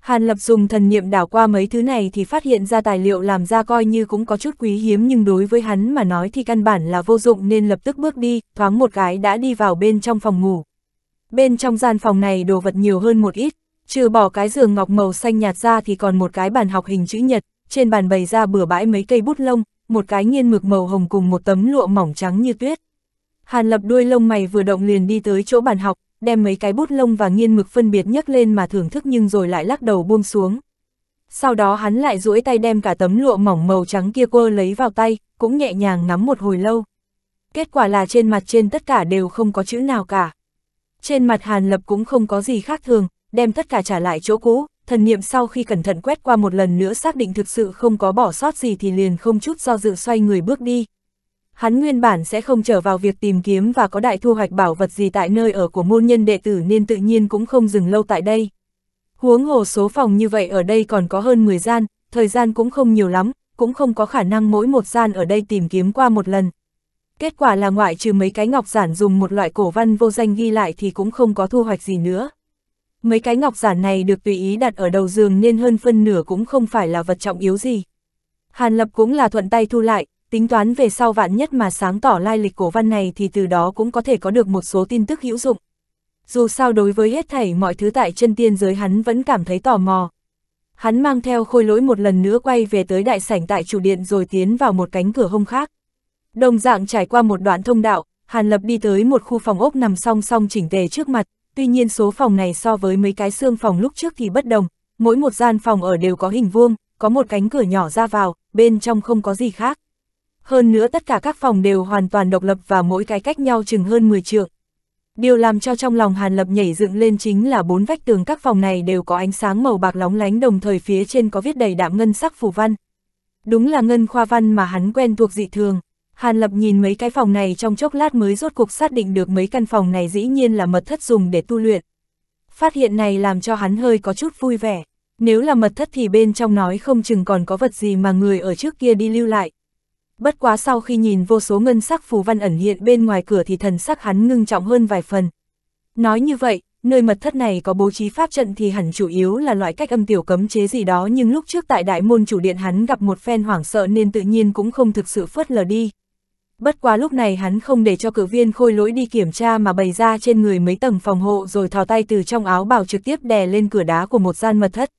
Hàn Lập dùng thần niệm đảo qua mấy thứ này thì phát hiện ra tài liệu làm ra coi như cũng có chút quý hiếm nhưng đối với hắn mà nói thì căn bản là vô dụng nên lập tức bước đi, thoáng một cái đã đi vào bên trong phòng ngủ. Bên trong gian phòng này đồ vật nhiều hơn một ít, trừ bỏ cái giường ngọc màu xanh nhạt ra thì còn một cái bàn học hình chữ nhật, trên bàn bày ra bừa bãi mấy cây bút lông, một cái nghiên mực màu hồng cùng một tấm lụa mỏng trắng như tuyết. Hàn Lập đuôi lông mày vừa động liền đi tới chỗ bàn học, đem mấy cái bút lông và nghiên mực phân biệt nhấc lên mà thưởng thức nhưng rồi lại lắc đầu buông xuống. Sau đó hắn lại duỗi tay đem cả tấm lụa mỏng màu trắng kia quơ lấy vào tay, cũng nhẹ nhàng ngắm một hồi lâu. Kết quả là trên mặt trên tất cả đều không có chữ nào cả. Trên mặt Hàn Lập cũng không có gì khác thường, đem tất cả trả lại chỗ cũ, thần niệm sau khi cẩn thận quét qua một lần nữa xác định thực sự không có bỏ sót gì thì liền không chút do dự xoay người bước đi, hắn nguyên bản sẽ không trở vào việc tìm kiếm và có đại thu hoạch bảo vật gì tại nơi ở của môn nhân đệ tử nên tự nhiên cũng không dừng lâu tại đây. Huống hồ số phòng như vậy ở đây còn có hơn 10 gian, thời gian cũng không nhiều lắm, cũng không có khả năng mỗi một gian ở đây tìm kiếm qua một lần. Kết quả là ngoại trừ mấy cái ngọc giản dùng một loại cổ văn vô danh ghi lại thì cũng không có thu hoạch gì nữa. Mấy cái ngọc giản này được tùy ý đặt ở đầu giường nên hơn phân nửa cũng không phải là vật trọng yếu gì. Hàn Lập cũng là thuận tay thu lại, tính toán về sau vạn nhất mà sáng tỏ lai lịch cổ văn này thì từ đó cũng có thể có được một số tin tức hữu dụng. Dù sao đối với hết thảy mọi thứ tại chân tiên giới hắn vẫn cảm thấy tò mò. Hắn mang theo khôi lỗi một lần nữa quay về tới đại sảnh tại chủ điện rồi tiến vào một cánh cửa hông khác. Đồng dạng trải qua một đoạn thông đạo, Hàn Lập đi tới một khu phòng ốc nằm song song chỉnh tề trước mặt, tuy nhiên số phòng này so với mấy cái xương phòng lúc trước thì bất đồng, mỗi một gian phòng ở đều có hình vuông, có một cánh cửa nhỏ ra vào, bên trong không có gì khác hơn nữa tất cả các phòng đều hoàn toàn độc lập và mỗi cái cách nhau chừng hơn 10 trượng. Điều làm cho trong lòng Hàn Lập nhảy dựng lên chính là bốn vách tường các phòng này đều có ánh sáng màu bạc lóng lánh đồng thời phía trên có viết đầy đạm ngân sắc phù văn. Đúng là ngân khoa văn mà hắn quen thuộc dị thường. Hàn Lập nhìn mấy cái phòng này trong chốc lát mới rốt cuộc xác định được mấy căn phòng này dĩ nhiên là mật thất dùng để tu luyện. Phát hiện này làm cho hắn hơi có chút vui vẻ. Nếu là mật thất thì bên trong nói không chừng còn có vật gì mà người ở trước kia đi lưu lại bất quá sau khi nhìn vô số ngân sắc phù văn ẩn hiện bên ngoài cửa thì thần sắc hắn ngưng trọng hơn vài phần. Nói như vậy, nơi mật thất này có bố trí pháp trận thì hẳn chủ yếu là loại cách âm tiểu cấm chế gì đó nhưng lúc trước tại đại môn chủ điện hắn gặp một phen hoảng sợ nên tự nhiên cũng không thực sự phớt lờ đi. Bất quá lúc này hắn không để cho cử viên khôi lỗi đi kiểm tra mà bày ra trên người mấy tầng phòng hộ rồi thò tay từ trong áo bảo trực tiếp đè lên cửa đá của một gian mật thất.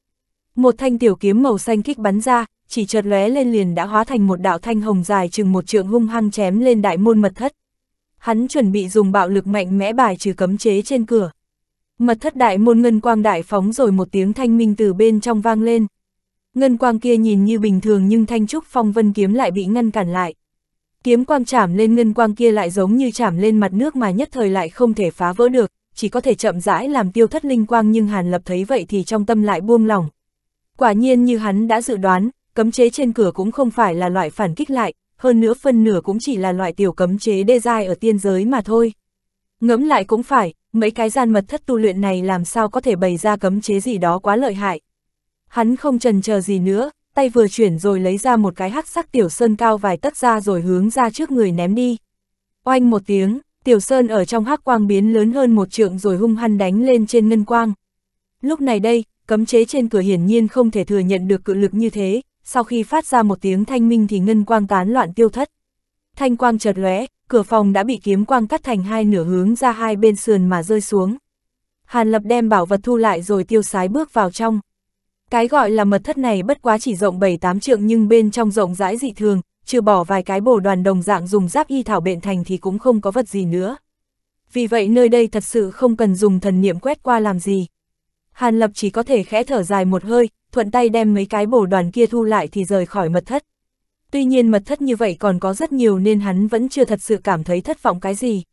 Một thanh tiểu kiếm màu xanh kích bắn ra, chỉ chợt lóe lên liền đã hóa thành một đạo thanh hồng dài chừng một trượng hung hăng chém lên đại môn mật thất. Hắn chuẩn bị dùng bạo lực mạnh mẽ bài trừ cấm chế trên cửa. Mật thất đại môn ngân quang đại phóng rồi một tiếng thanh minh từ bên trong vang lên. Ngân quang kia nhìn như bình thường nhưng thanh trúc phong vân kiếm lại bị ngăn cản lại. Kiếm quang chạm lên ngân quang kia lại giống như chạm lên mặt nước mà nhất thời lại không thể phá vỡ được, chỉ có thể chậm rãi làm tiêu thất linh quang nhưng Hàn Lập thấy vậy thì trong tâm lại buông lỏng. Quả nhiên như hắn đã dự đoán, cấm chế trên cửa cũng không phải là loại phản kích lại, hơn nữa phân nửa cũng chỉ là loại tiểu cấm chế đê dài ở tiên giới mà thôi. Ngẫm lại cũng phải, mấy cái gian mật thất tu luyện này làm sao có thể bày ra cấm chế gì đó quá lợi hại. Hắn không trần chờ gì nữa, tay vừa chuyển rồi lấy ra một cái hắc sắc tiểu sơn cao vài tấc ra rồi hướng ra trước người ném đi. Oanh một tiếng, tiểu sơn ở trong hắc quang biến lớn hơn một trượng rồi hung hăng đánh lên trên ngân quang. Lúc này đây, cấm chế trên cửa hiển nhiên không thể thừa nhận được cự lực như thế, sau khi phát ra một tiếng thanh minh thì ngân quang tán loạn tiêu thất. Thanh quang chợt lóe, cửa phòng đã bị kiếm quang cắt thành hai nửa hướng ra hai bên sườn mà rơi xuống. Hàn Lập đem bảo vật thu lại rồi tiêu sái bước vào trong. Cái gọi là mật thất này bất quá chỉ rộng 7-8 trượng nhưng bên trong rộng rãi dị thường, trừ bỏ vài cái bổ đoàn đồng dạng dùng giáp y thảo bệnh thành thì cũng không có vật gì nữa. Vì vậy nơi đây thật sự không cần dùng thần niệm quét qua làm gì. Hàn Lập chỉ có thể khẽ thở dài một hơi, thuận tay đem mấy cái bổ đoàn kia thu lại thì rời khỏi mật thất. Tuy nhiên mật thất như vậy còn có rất nhiều nên hắn vẫn chưa thật sự cảm thấy thất vọng cái gì.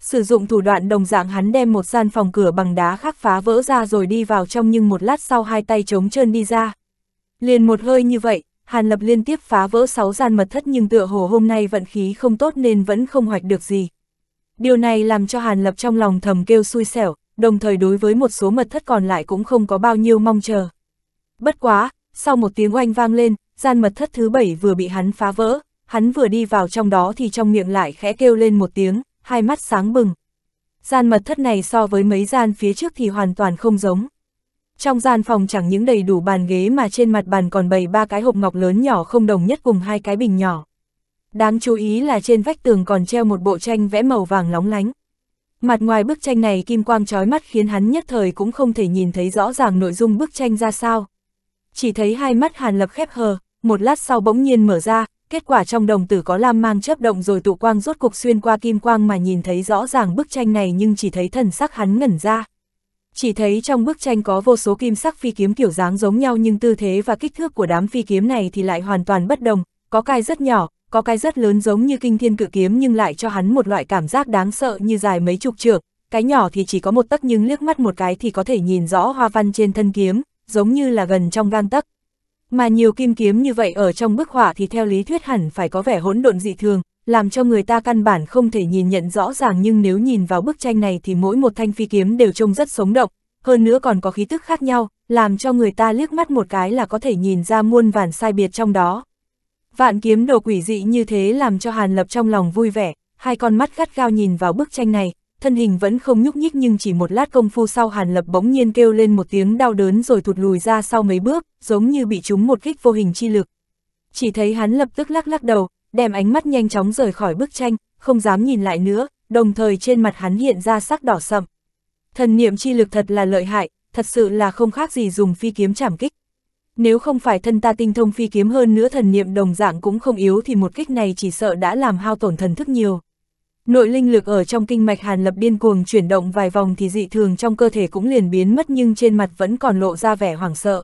Sử dụng thủ đoạn đồng dạng hắn đem một gian phòng cửa bằng đá khắc phá vỡ ra rồi đi vào trong nhưng một lát sau hai tay trống trơn đi ra. Liền một hơi như vậy, Hàn Lập liên tiếp phá vỡ sáu gian mật thất nhưng tựa hồ hôm nay vận khí không tốt nên vẫn không hoạch được gì. Điều này làm cho Hàn Lập trong lòng thầm kêu xui xẻo, đồng thời đối với một số mật thất còn lại cũng không có bao nhiêu mong chờ. Bất quá, sau một tiếng oanh vang lên, gian mật thất thứ bảy vừa bị hắn phá vỡ, hắn vừa đi vào trong đó thì trong miệng lại khẽ kêu lên một tiếng, hai mắt sáng bừng. Gian mật thất này so với mấy gian phía trước thì hoàn toàn không giống. Trong gian phòng chẳng những đầy đủ bàn ghế mà trên mặt bàn còn bày ba cái hộp ngọc lớn nhỏ không đồng nhất cùng hai cái bình nhỏ. Đáng chú ý là trên vách tường còn treo một bộ tranh vẽ màu vàng lóng lánh. Mặt ngoài bức tranh này kim quang trói mắt khiến hắn nhất thời cũng không thể nhìn thấy rõ ràng nội dung bức tranh ra sao chỉ thấy hai mắt Hàn Lập khép hờ, một lát sau bỗng nhiên mở ra, kết quả trong đồng tử có lam mang chớp động rồi tụ quang rốt cục xuyên qua kim quang mà nhìn thấy rõ ràng bức tranh này nhưng chỉ thấy thần sắc hắn ngẩn ra. Chỉ thấy trong bức tranh có vô số kim sắc phi kiếm kiểu dáng giống nhau nhưng tư thế và kích thước của đám phi kiếm này thì lại hoàn toàn bất đồng, có cái rất nhỏ, có cái rất lớn giống như kinh thiên cự kiếm nhưng lại cho hắn một loại cảm giác đáng sợ như dài mấy chục trượng, cái nhỏ thì chỉ có một tấc nhưng liếc mắt một cái thì có thể nhìn rõ hoa văn trên thân kiếm, giống như là gần trong gang tấc. Mà nhiều kim kiếm như vậy ở trong bức họa thì theo lý thuyết hẳn phải có vẻ hỗn độn dị thường, làm cho người ta căn bản không thể nhìn nhận rõ ràng nhưng nếu nhìn vào bức tranh này thì mỗi một thanh phi kiếm đều trông rất sống động, hơn nữa còn có khí tức khác nhau, làm cho người ta liếc mắt một cái là có thể nhìn ra muôn vàn sai biệt trong đó. Vạn kiếm đồ quỷ dị như thế làm cho Hàn Lập trong lòng vui vẻ, hai con mắt gắt gao nhìn vào bức tranh này, thân hình vẫn không nhúc nhích nhưng chỉ một lát công phu sau Hàn Lập bỗng nhiên kêu lên một tiếng đau đớn rồi thụt lùi ra sau mấy bước, giống như bị trúng một kích vô hình chi lực. Chỉ thấy hắn lập tức lắc lắc đầu, đem ánh mắt nhanh chóng rời khỏi bức tranh, không dám nhìn lại nữa, đồng thời trên mặt hắn hiện ra sắc đỏ sậm. Thần niệm chi lực thật là lợi hại, thật sự là không khác gì dùng phi kiếm chảm kích. Nếu không phải thân ta tinh thông phi kiếm hơn nữa thần niệm đồng dạng cũng không yếu thì một kích này chỉ sợ đã làm hao tổn thần thức nhiều. Nội linh lực ở trong kinh mạch Hàn Lập điên cuồng chuyển động vài vòng thì dị thường trong cơ thể cũng liền biến mất nhưng trên mặt vẫn còn lộ ra vẻ hoảng sợ.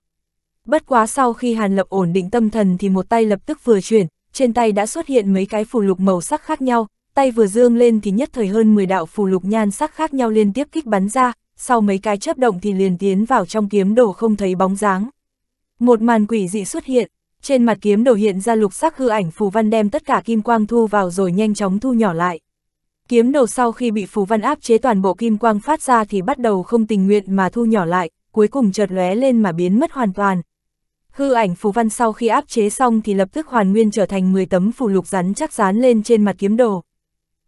Bất quá sau khi Hàn Lập ổn định tâm thần thì một tay lập tức vừa chuyển, trên tay đã xuất hiện mấy cái phù lục màu sắc khác nhau, tay vừa dương lên thì nhất thời hơn 10 đạo phù lục nhan sắc khác nhau liên tiếp kích bắn ra, sau mấy cái chớp động thì liền tiến vào trong kiếm đồ không thấy bóng dáng. Một màn quỷ dị xuất hiện, trên mặt kiếm đồ hiện ra lục sắc hư ảnh phù văn đem tất cả kim quang thu vào rồi nhanh chóng thu nhỏ lại. Kiếm đầu sau khi bị phù văn áp chế toàn bộ kim quang phát ra thì bắt đầu không tình nguyện mà thu nhỏ lại, cuối cùng chợt lóe lên mà biến mất hoàn toàn. Hư ảnh phù văn sau khi áp chế xong thì lập tức hoàn nguyên trở thành 10 tấm phù lục rắn chắc rán lên trên mặt kiếm đồ.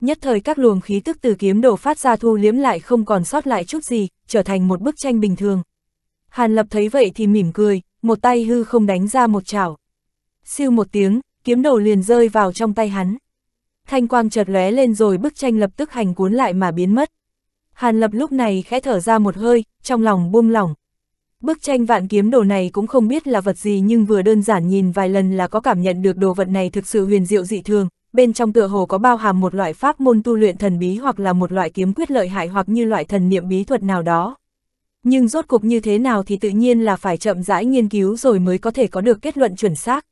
Nhất thời các luồng khí tức từ kiếm đồ phát ra thu liếm lại không còn sót lại chút gì, trở thành một bức tranh bình thường. Hàn Lập thấy vậy thì mỉm cười, một tay hư không đánh ra một chảo. Siêu một tiếng, kiếm đồ liền rơi vào trong tay hắn thanh quang chợt lóe lên rồi bức tranh lập tức hành cuốn lại mà biến mất. Hàn Lập lúc này khẽ thở ra một hơi, trong lòng buông lỏng. Bức tranh vạn kiếm đồ này cũng không biết là vật gì nhưng vừa đơn giản nhìn vài lần là có cảm nhận được đồ vật này thực sự huyền diệu dị thường, bên trong tựa hồ có bao hàm một loại pháp môn tu luyện thần bí hoặc là một loại kiếm quyết lợi hại hoặc như loại thần niệm bí thuật nào đó. Nhưng rốt cục như thế nào thì tự nhiên là phải chậm rãi nghiên cứu rồi mới có thể có được kết luận chuẩn xác.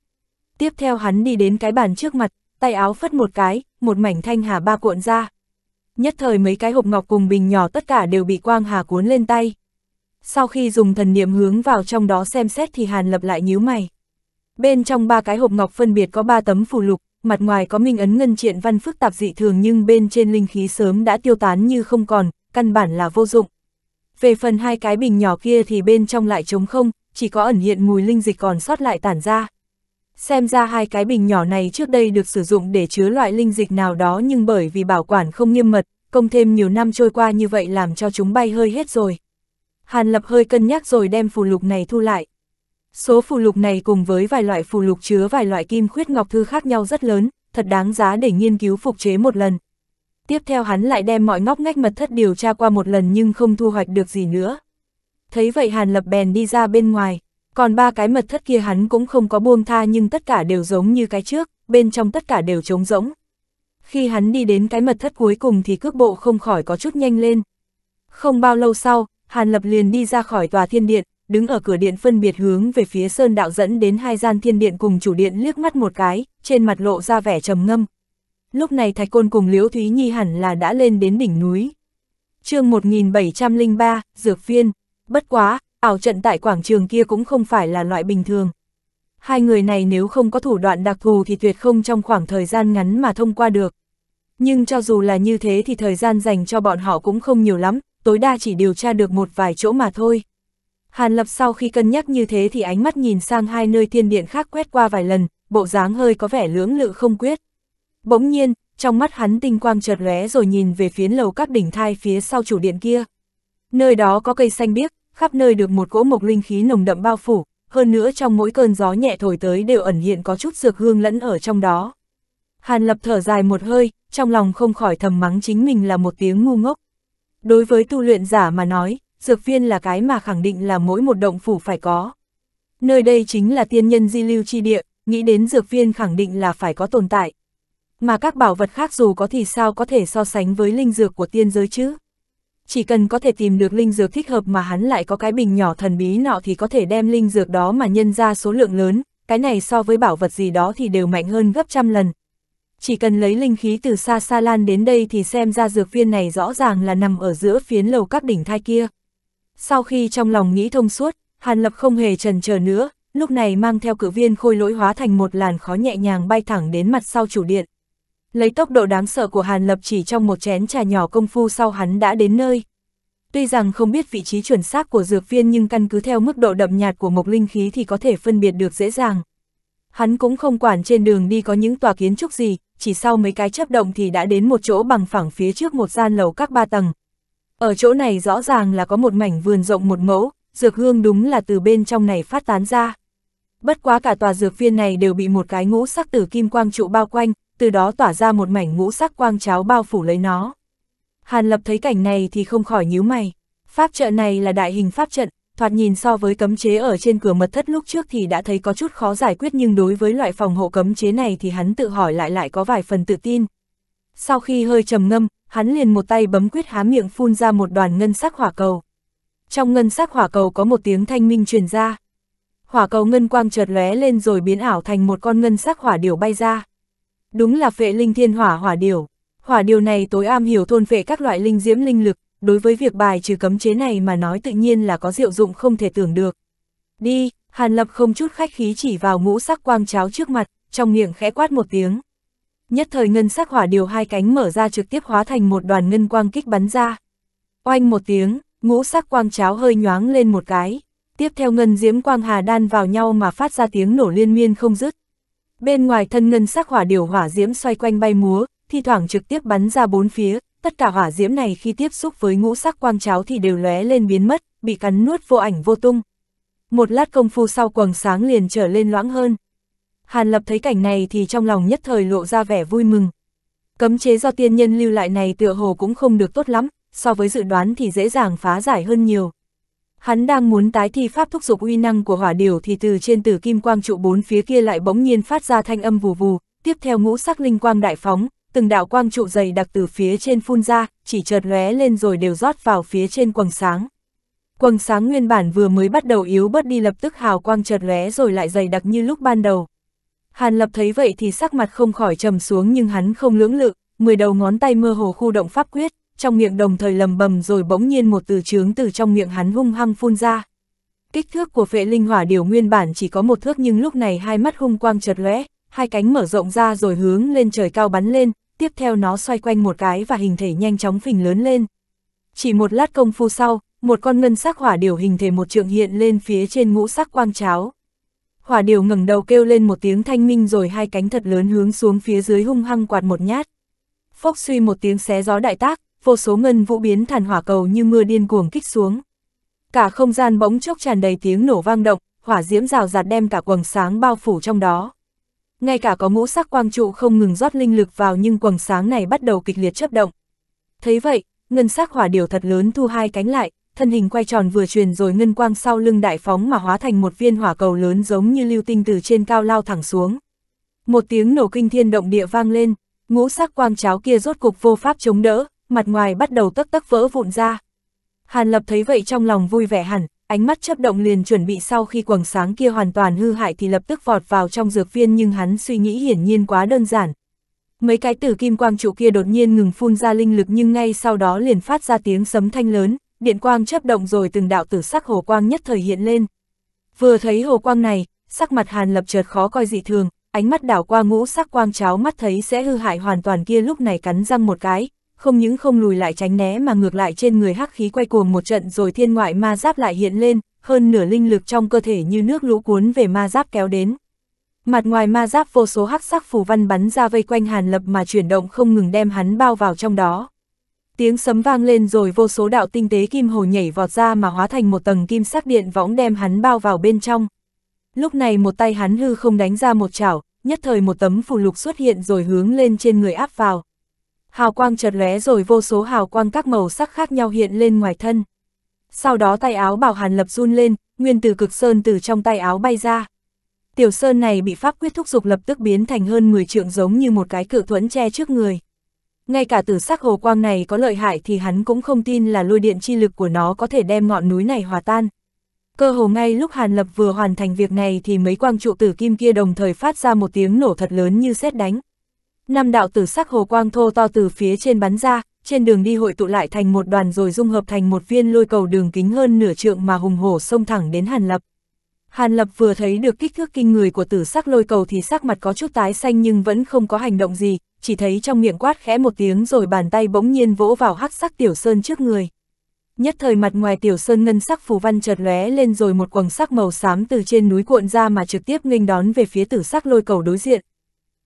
Tiếp theo hắn đi đến cái bàn trước mặt, tay áo phất một cái, một mảnh thanh hà ba cuộn ra. Nhất thời mấy cái hộp ngọc cùng bình nhỏ tất cả đều bị quang hà cuốn lên tay. Sau khi dùng thần niệm hướng vào trong đó xem xét thì Hàn Lập lại nhíu mày. Bên trong ba cái hộp ngọc phân biệt có ba tấm phù lục, mặt ngoài có minh ấn ngân triện văn phức tạp dị thường nhưng bên trên linh khí sớm đã tiêu tán như không còn, căn bản là vô dụng. Về phần hai cái bình nhỏ kia thì bên trong lại trống không, chỉ có ẩn hiện mùi linh dịch còn sót lại tản ra. Xem ra hai cái bình nhỏ này trước đây được sử dụng để chứa loại linh dịch nào đó nhưng bởi vì bảo quản không nghiêm mật, công thêm nhiều năm trôi qua như vậy làm cho chúng bay hơi hết rồi. Hàn Lập hơi cân nhắc rồi đem phù lục này thu lại. Số phù lục này cùng với vài loại phù lục chứa vài loại kim khuyết ngọc thư khác nhau rất lớn, thật đáng giá để nghiên cứu phục chế một lần. Tiếp theo hắn lại đem mọi ngóc ngách mật thất điều tra qua một lần nhưng không thu hoạch được gì nữa. Thấy vậy Hàn Lập bèn đi ra bên ngoài, còn ba cái mật thất kia hắn cũng không có buông tha nhưng tất cả đều giống như cái trước, bên trong tất cả đều trống rỗng. Khi hắn đi đến cái mật thất cuối cùng thì cước bộ không khỏi có chút nhanh lên. Không bao lâu sau, Hàn Lập liền đi ra khỏi tòa thiên điện, đứng ở cửa điện phân biệt hướng về phía sơn đạo dẫn đến hai gian thiên điện cùng chủ điện liếc mắt một cái, trên mặt lộ ra vẻ trầm ngâm. Lúc này Thạch Côn cùng Liễu Thúy Nhi hẳn là đã lên đến đỉnh núi. chương 1703, Dược Viên, bất quá, ảo trận tại quảng trường kia cũng không phải là loại bình thường. Hai người này nếu không có thủ đoạn đặc thù thì tuyệt không trong khoảng thời gian ngắn mà thông qua được. Nhưng cho dù là như thế thì thời gian dành cho bọn họ cũng không nhiều lắm, tối đa chỉ điều tra được một vài chỗ mà thôi. Hàn Lập sau khi cân nhắc như thế thì ánh mắt nhìn sang hai nơi thiên điện khác quét qua vài lần, bộ dáng hơi có vẻ lưỡng lự không quyết. Bỗng nhiên, trong mắt hắn tinh quang chợt lóe rồi nhìn về phía lầu các đỉnh thai phía sau chủ điện kia. Nơi đó có cây xanh biếc, khắp nơi được một cỗ mộc linh khí nồng đậm bao phủ, hơn nữa trong mỗi cơn gió nhẹ thổi tới đều ẩn hiện có chút dược hương lẫn ở trong đó. Hàn Lập thở dài một hơi, trong lòng không khỏi thầm mắng chính mình là một tiếng ngu ngốc. Đối với tu luyện giả mà nói, dược viên là cái mà khẳng định là mỗi một động phủ phải có. Nơi đây chính là tiên nhân di lưu chi địa, nghĩ đến dược viên khẳng định là phải có tồn tại. Mà các bảo vật khác dù có thì sao có thể so sánh với linh dược của tiên giới chứ? chỉ cần có thể tìm được linh dược thích hợp mà hắn lại có cái bình nhỏ thần bí nọ thì có thể đem linh dược đó mà nhân ra số lượng lớn, cái này so với bảo vật gì đó thì đều mạnh hơn gấp trăm lần. Chỉ cần lấy linh khí từ xa xa lan đến đây thì xem ra dược viên này rõ ràng là nằm ở giữa phiến lầu các đỉnh thai kia. Sau khi trong lòng nghĩ thông suốt, Hàn Lập không hề trần chờ nữa, lúc này mang theo cử viên khôi lỗi hóa thành một làn khói nhẹ nhàng bay thẳng đến mặt sau chủ điện lấy tốc độ đáng sợ của Hàn Lập chỉ trong một chén trà nhỏ công phu sau hắn đã đến nơi. Tuy rằng không biết vị trí chuẩn xác của dược viên nhưng căn cứ theo mức độ đậm nhạt của mộc linh khí thì có thể phân biệt được dễ dàng. Hắn cũng không quản trên đường đi có những tòa kiến trúc gì, chỉ sau mấy cái chấp động thì đã đến một chỗ bằng phẳng phía trước một gian lầu các ba tầng. Ở chỗ này rõ ràng là có một mảnh vườn rộng một mẫu, dược hương đúng là từ bên trong này phát tán ra. Bất quá cả tòa dược viên này đều bị một cái ngũ sắc tử kim quang trụ bao quanh, từ đó tỏa ra một mảnh ngũ sắc quang cháo bao phủ lấy nó. Hàn Lập thấy cảnh này thì không khỏi nhíu mày. Pháp trận này là đại hình pháp trận, thoạt nhìn so với cấm chế ở trên cửa mật thất lúc trước thì đã thấy có chút khó giải quyết nhưng đối với loại phòng hộ cấm chế này thì hắn tự hỏi lại lại có vài phần tự tin. Sau khi hơi trầm ngâm, hắn liền một tay bấm quyết há miệng phun ra một đoàn ngân sắc hỏa cầu. Trong ngân sắc hỏa cầu có một tiếng thanh minh truyền ra. Hỏa cầu ngân quang chợt lóe lên rồi biến ảo thành một con ngân sắc hỏa điểu bay ra. Đúng là phệ linh thiên hỏa hỏa điều. Hỏa điều này tối am hiểu thôn phệ các loại linh diễm linh lực, đối với việc bài trừ cấm chế này mà nói tự nhiên là có diệu dụng không thể tưởng được. Đi, Hàn Lập không chút khách khí chỉ vào ngũ sắc quang cháo trước mặt, trong miệng khẽ quát một tiếng. Nhất thời ngân sắc hỏa điều hai cánh mở ra trực tiếp hóa thành một đoàn ngân quang kích bắn ra. Oanh một tiếng, ngũ sắc quang cháo hơi nhoáng lên một cái. Tiếp theo ngân diễm quang hà đan vào nhau mà phát ra tiếng nổ liên miên không dứt. Bên ngoài thân ngân sắc hỏa điều hỏa diễm xoay quanh bay múa, thi thoảng trực tiếp bắn ra bốn phía, tất cả hỏa diễm này khi tiếp xúc với ngũ sắc quang cháo thì đều lóe lên biến mất, bị cắn nuốt vô ảnh vô tung. Một lát công phu sau quầng sáng liền trở lên loãng hơn. Hàn Lập thấy cảnh này thì trong lòng nhất thời lộ ra vẻ vui mừng. Cấm chế do tiên nhân lưu lại này tựa hồ cũng không được tốt lắm, so với dự đoán thì dễ dàng phá giải hơn nhiều. Hắn đang muốn tái thi pháp thúc dục uy năng của hỏa điều thì từ trên tử kim quang trụ bốn phía kia lại bỗng nhiên phát ra thanh âm vù vù, tiếp theo ngũ sắc linh quang đại phóng, từng đạo quang trụ dày đặc từ phía trên phun ra, chỉ chợt lóe lên rồi đều rót vào phía trên quầng sáng. Quầng sáng nguyên bản vừa mới bắt đầu yếu bớt đi lập tức hào quang chợt lóe rồi lại dày đặc như lúc ban đầu. Hàn Lập thấy vậy thì sắc mặt không khỏi trầm xuống nhưng hắn không lưỡng lự, mười đầu ngón tay mơ hồ khu động pháp quyết trong miệng đồng thời lầm bầm rồi bỗng nhiên một từ trướng từ trong miệng hắn hung hăng phun ra. Kích thước của phệ linh hỏa điều nguyên bản chỉ có một thước nhưng lúc này hai mắt hung quang chợt lóe, hai cánh mở rộng ra rồi hướng lên trời cao bắn lên, tiếp theo nó xoay quanh một cái và hình thể nhanh chóng phình lớn lên. Chỉ một lát công phu sau, một con ngân sắc hỏa điều hình thể một trượng hiện lên phía trên ngũ sắc quang cháo. Hỏa điều ngẩng đầu kêu lên một tiếng thanh minh rồi hai cánh thật lớn hướng xuống phía dưới hung hăng quạt một nhát. Phốc suy một tiếng xé gió đại tác, vô số ngân vũ biến thành hỏa cầu như mưa điên cuồng kích xuống. Cả không gian bỗng chốc tràn đầy tiếng nổ vang động, hỏa diễm rào rạt đem cả quầng sáng bao phủ trong đó. Ngay cả có ngũ sắc quang trụ không ngừng rót linh lực vào nhưng quầng sáng này bắt đầu kịch liệt chấp động. Thấy vậy, ngân sắc hỏa điều thật lớn thu hai cánh lại, thân hình quay tròn vừa truyền rồi ngân quang sau lưng đại phóng mà hóa thành một viên hỏa cầu lớn giống như lưu tinh từ trên cao lao thẳng xuống. Một tiếng nổ kinh thiên động địa vang lên, ngũ sắc quang cháo kia rốt cục vô pháp chống đỡ, mặt ngoài bắt đầu tấc tấc vỡ vụn ra. Hàn Lập thấy vậy trong lòng vui vẻ hẳn, ánh mắt chấp động liền chuẩn bị sau khi quầng sáng kia hoàn toàn hư hại thì lập tức vọt vào trong dược viên nhưng hắn suy nghĩ hiển nhiên quá đơn giản. Mấy cái tử kim quang trụ kia đột nhiên ngừng phun ra linh lực nhưng ngay sau đó liền phát ra tiếng sấm thanh lớn, điện quang chấp động rồi từng đạo tử sắc hồ quang nhất thời hiện lên. Vừa thấy hồ quang này, sắc mặt Hàn Lập chợt khó coi dị thường, ánh mắt đảo qua ngũ sắc quang cháo mắt thấy sẽ hư hại hoàn toàn kia lúc này cắn răng một cái, không những không lùi lại tránh né mà ngược lại trên người hắc khí quay cuồng một trận rồi thiên ngoại ma giáp lại hiện lên, hơn nửa linh lực trong cơ thể như nước lũ cuốn về ma giáp kéo đến. Mặt ngoài ma giáp vô số hắc sắc phù văn bắn ra vây quanh Hàn Lập mà chuyển động không ngừng đem hắn bao vào trong đó. Tiếng sấm vang lên rồi vô số đạo tinh tế kim hồ nhảy vọt ra mà hóa thành một tầng kim sắc điện võng đem hắn bao vào bên trong. Lúc này một tay hắn hư không đánh ra một chảo, nhất thời một tấm phù lục xuất hiện rồi hướng lên trên người áp vào hào quang chợt lóe rồi vô số hào quang các màu sắc khác nhau hiện lên ngoài thân. Sau đó tay áo bảo hàn lập run lên, nguyên từ cực sơn từ trong tay áo bay ra. Tiểu sơn này bị pháp quyết thúc dục lập tức biến thành hơn 10 trượng giống như một cái cự thuẫn che trước người. Ngay cả tử sắc hồ quang này có lợi hại thì hắn cũng không tin là lôi điện chi lực của nó có thể đem ngọn núi này hòa tan. Cơ hồ ngay lúc Hàn Lập vừa hoàn thành việc này thì mấy quang trụ tử kim kia đồng thời phát ra một tiếng nổ thật lớn như xét đánh năm đạo tử sắc hồ quang thô to từ phía trên bắn ra, trên đường đi hội tụ lại thành một đoàn rồi dung hợp thành một viên lôi cầu đường kính hơn nửa trượng mà hùng hổ xông thẳng đến Hàn Lập. Hàn Lập vừa thấy được kích thước kinh người của tử sắc lôi cầu thì sắc mặt có chút tái xanh nhưng vẫn không có hành động gì, chỉ thấy trong miệng quát khẽ một tiếng rồi bàn tay bỗng nhiên vỗ vào hắc sắc tiểu sơn trước người. Nhất thời mặt ngoài tiểu sơn ngân sắc phù văn chợt lóe lên rồi một quầng sắc màu xám từ trên núi cuộn ra mà trực tiếp nghênh đón về phía tử sắc lôi cầu đối diện.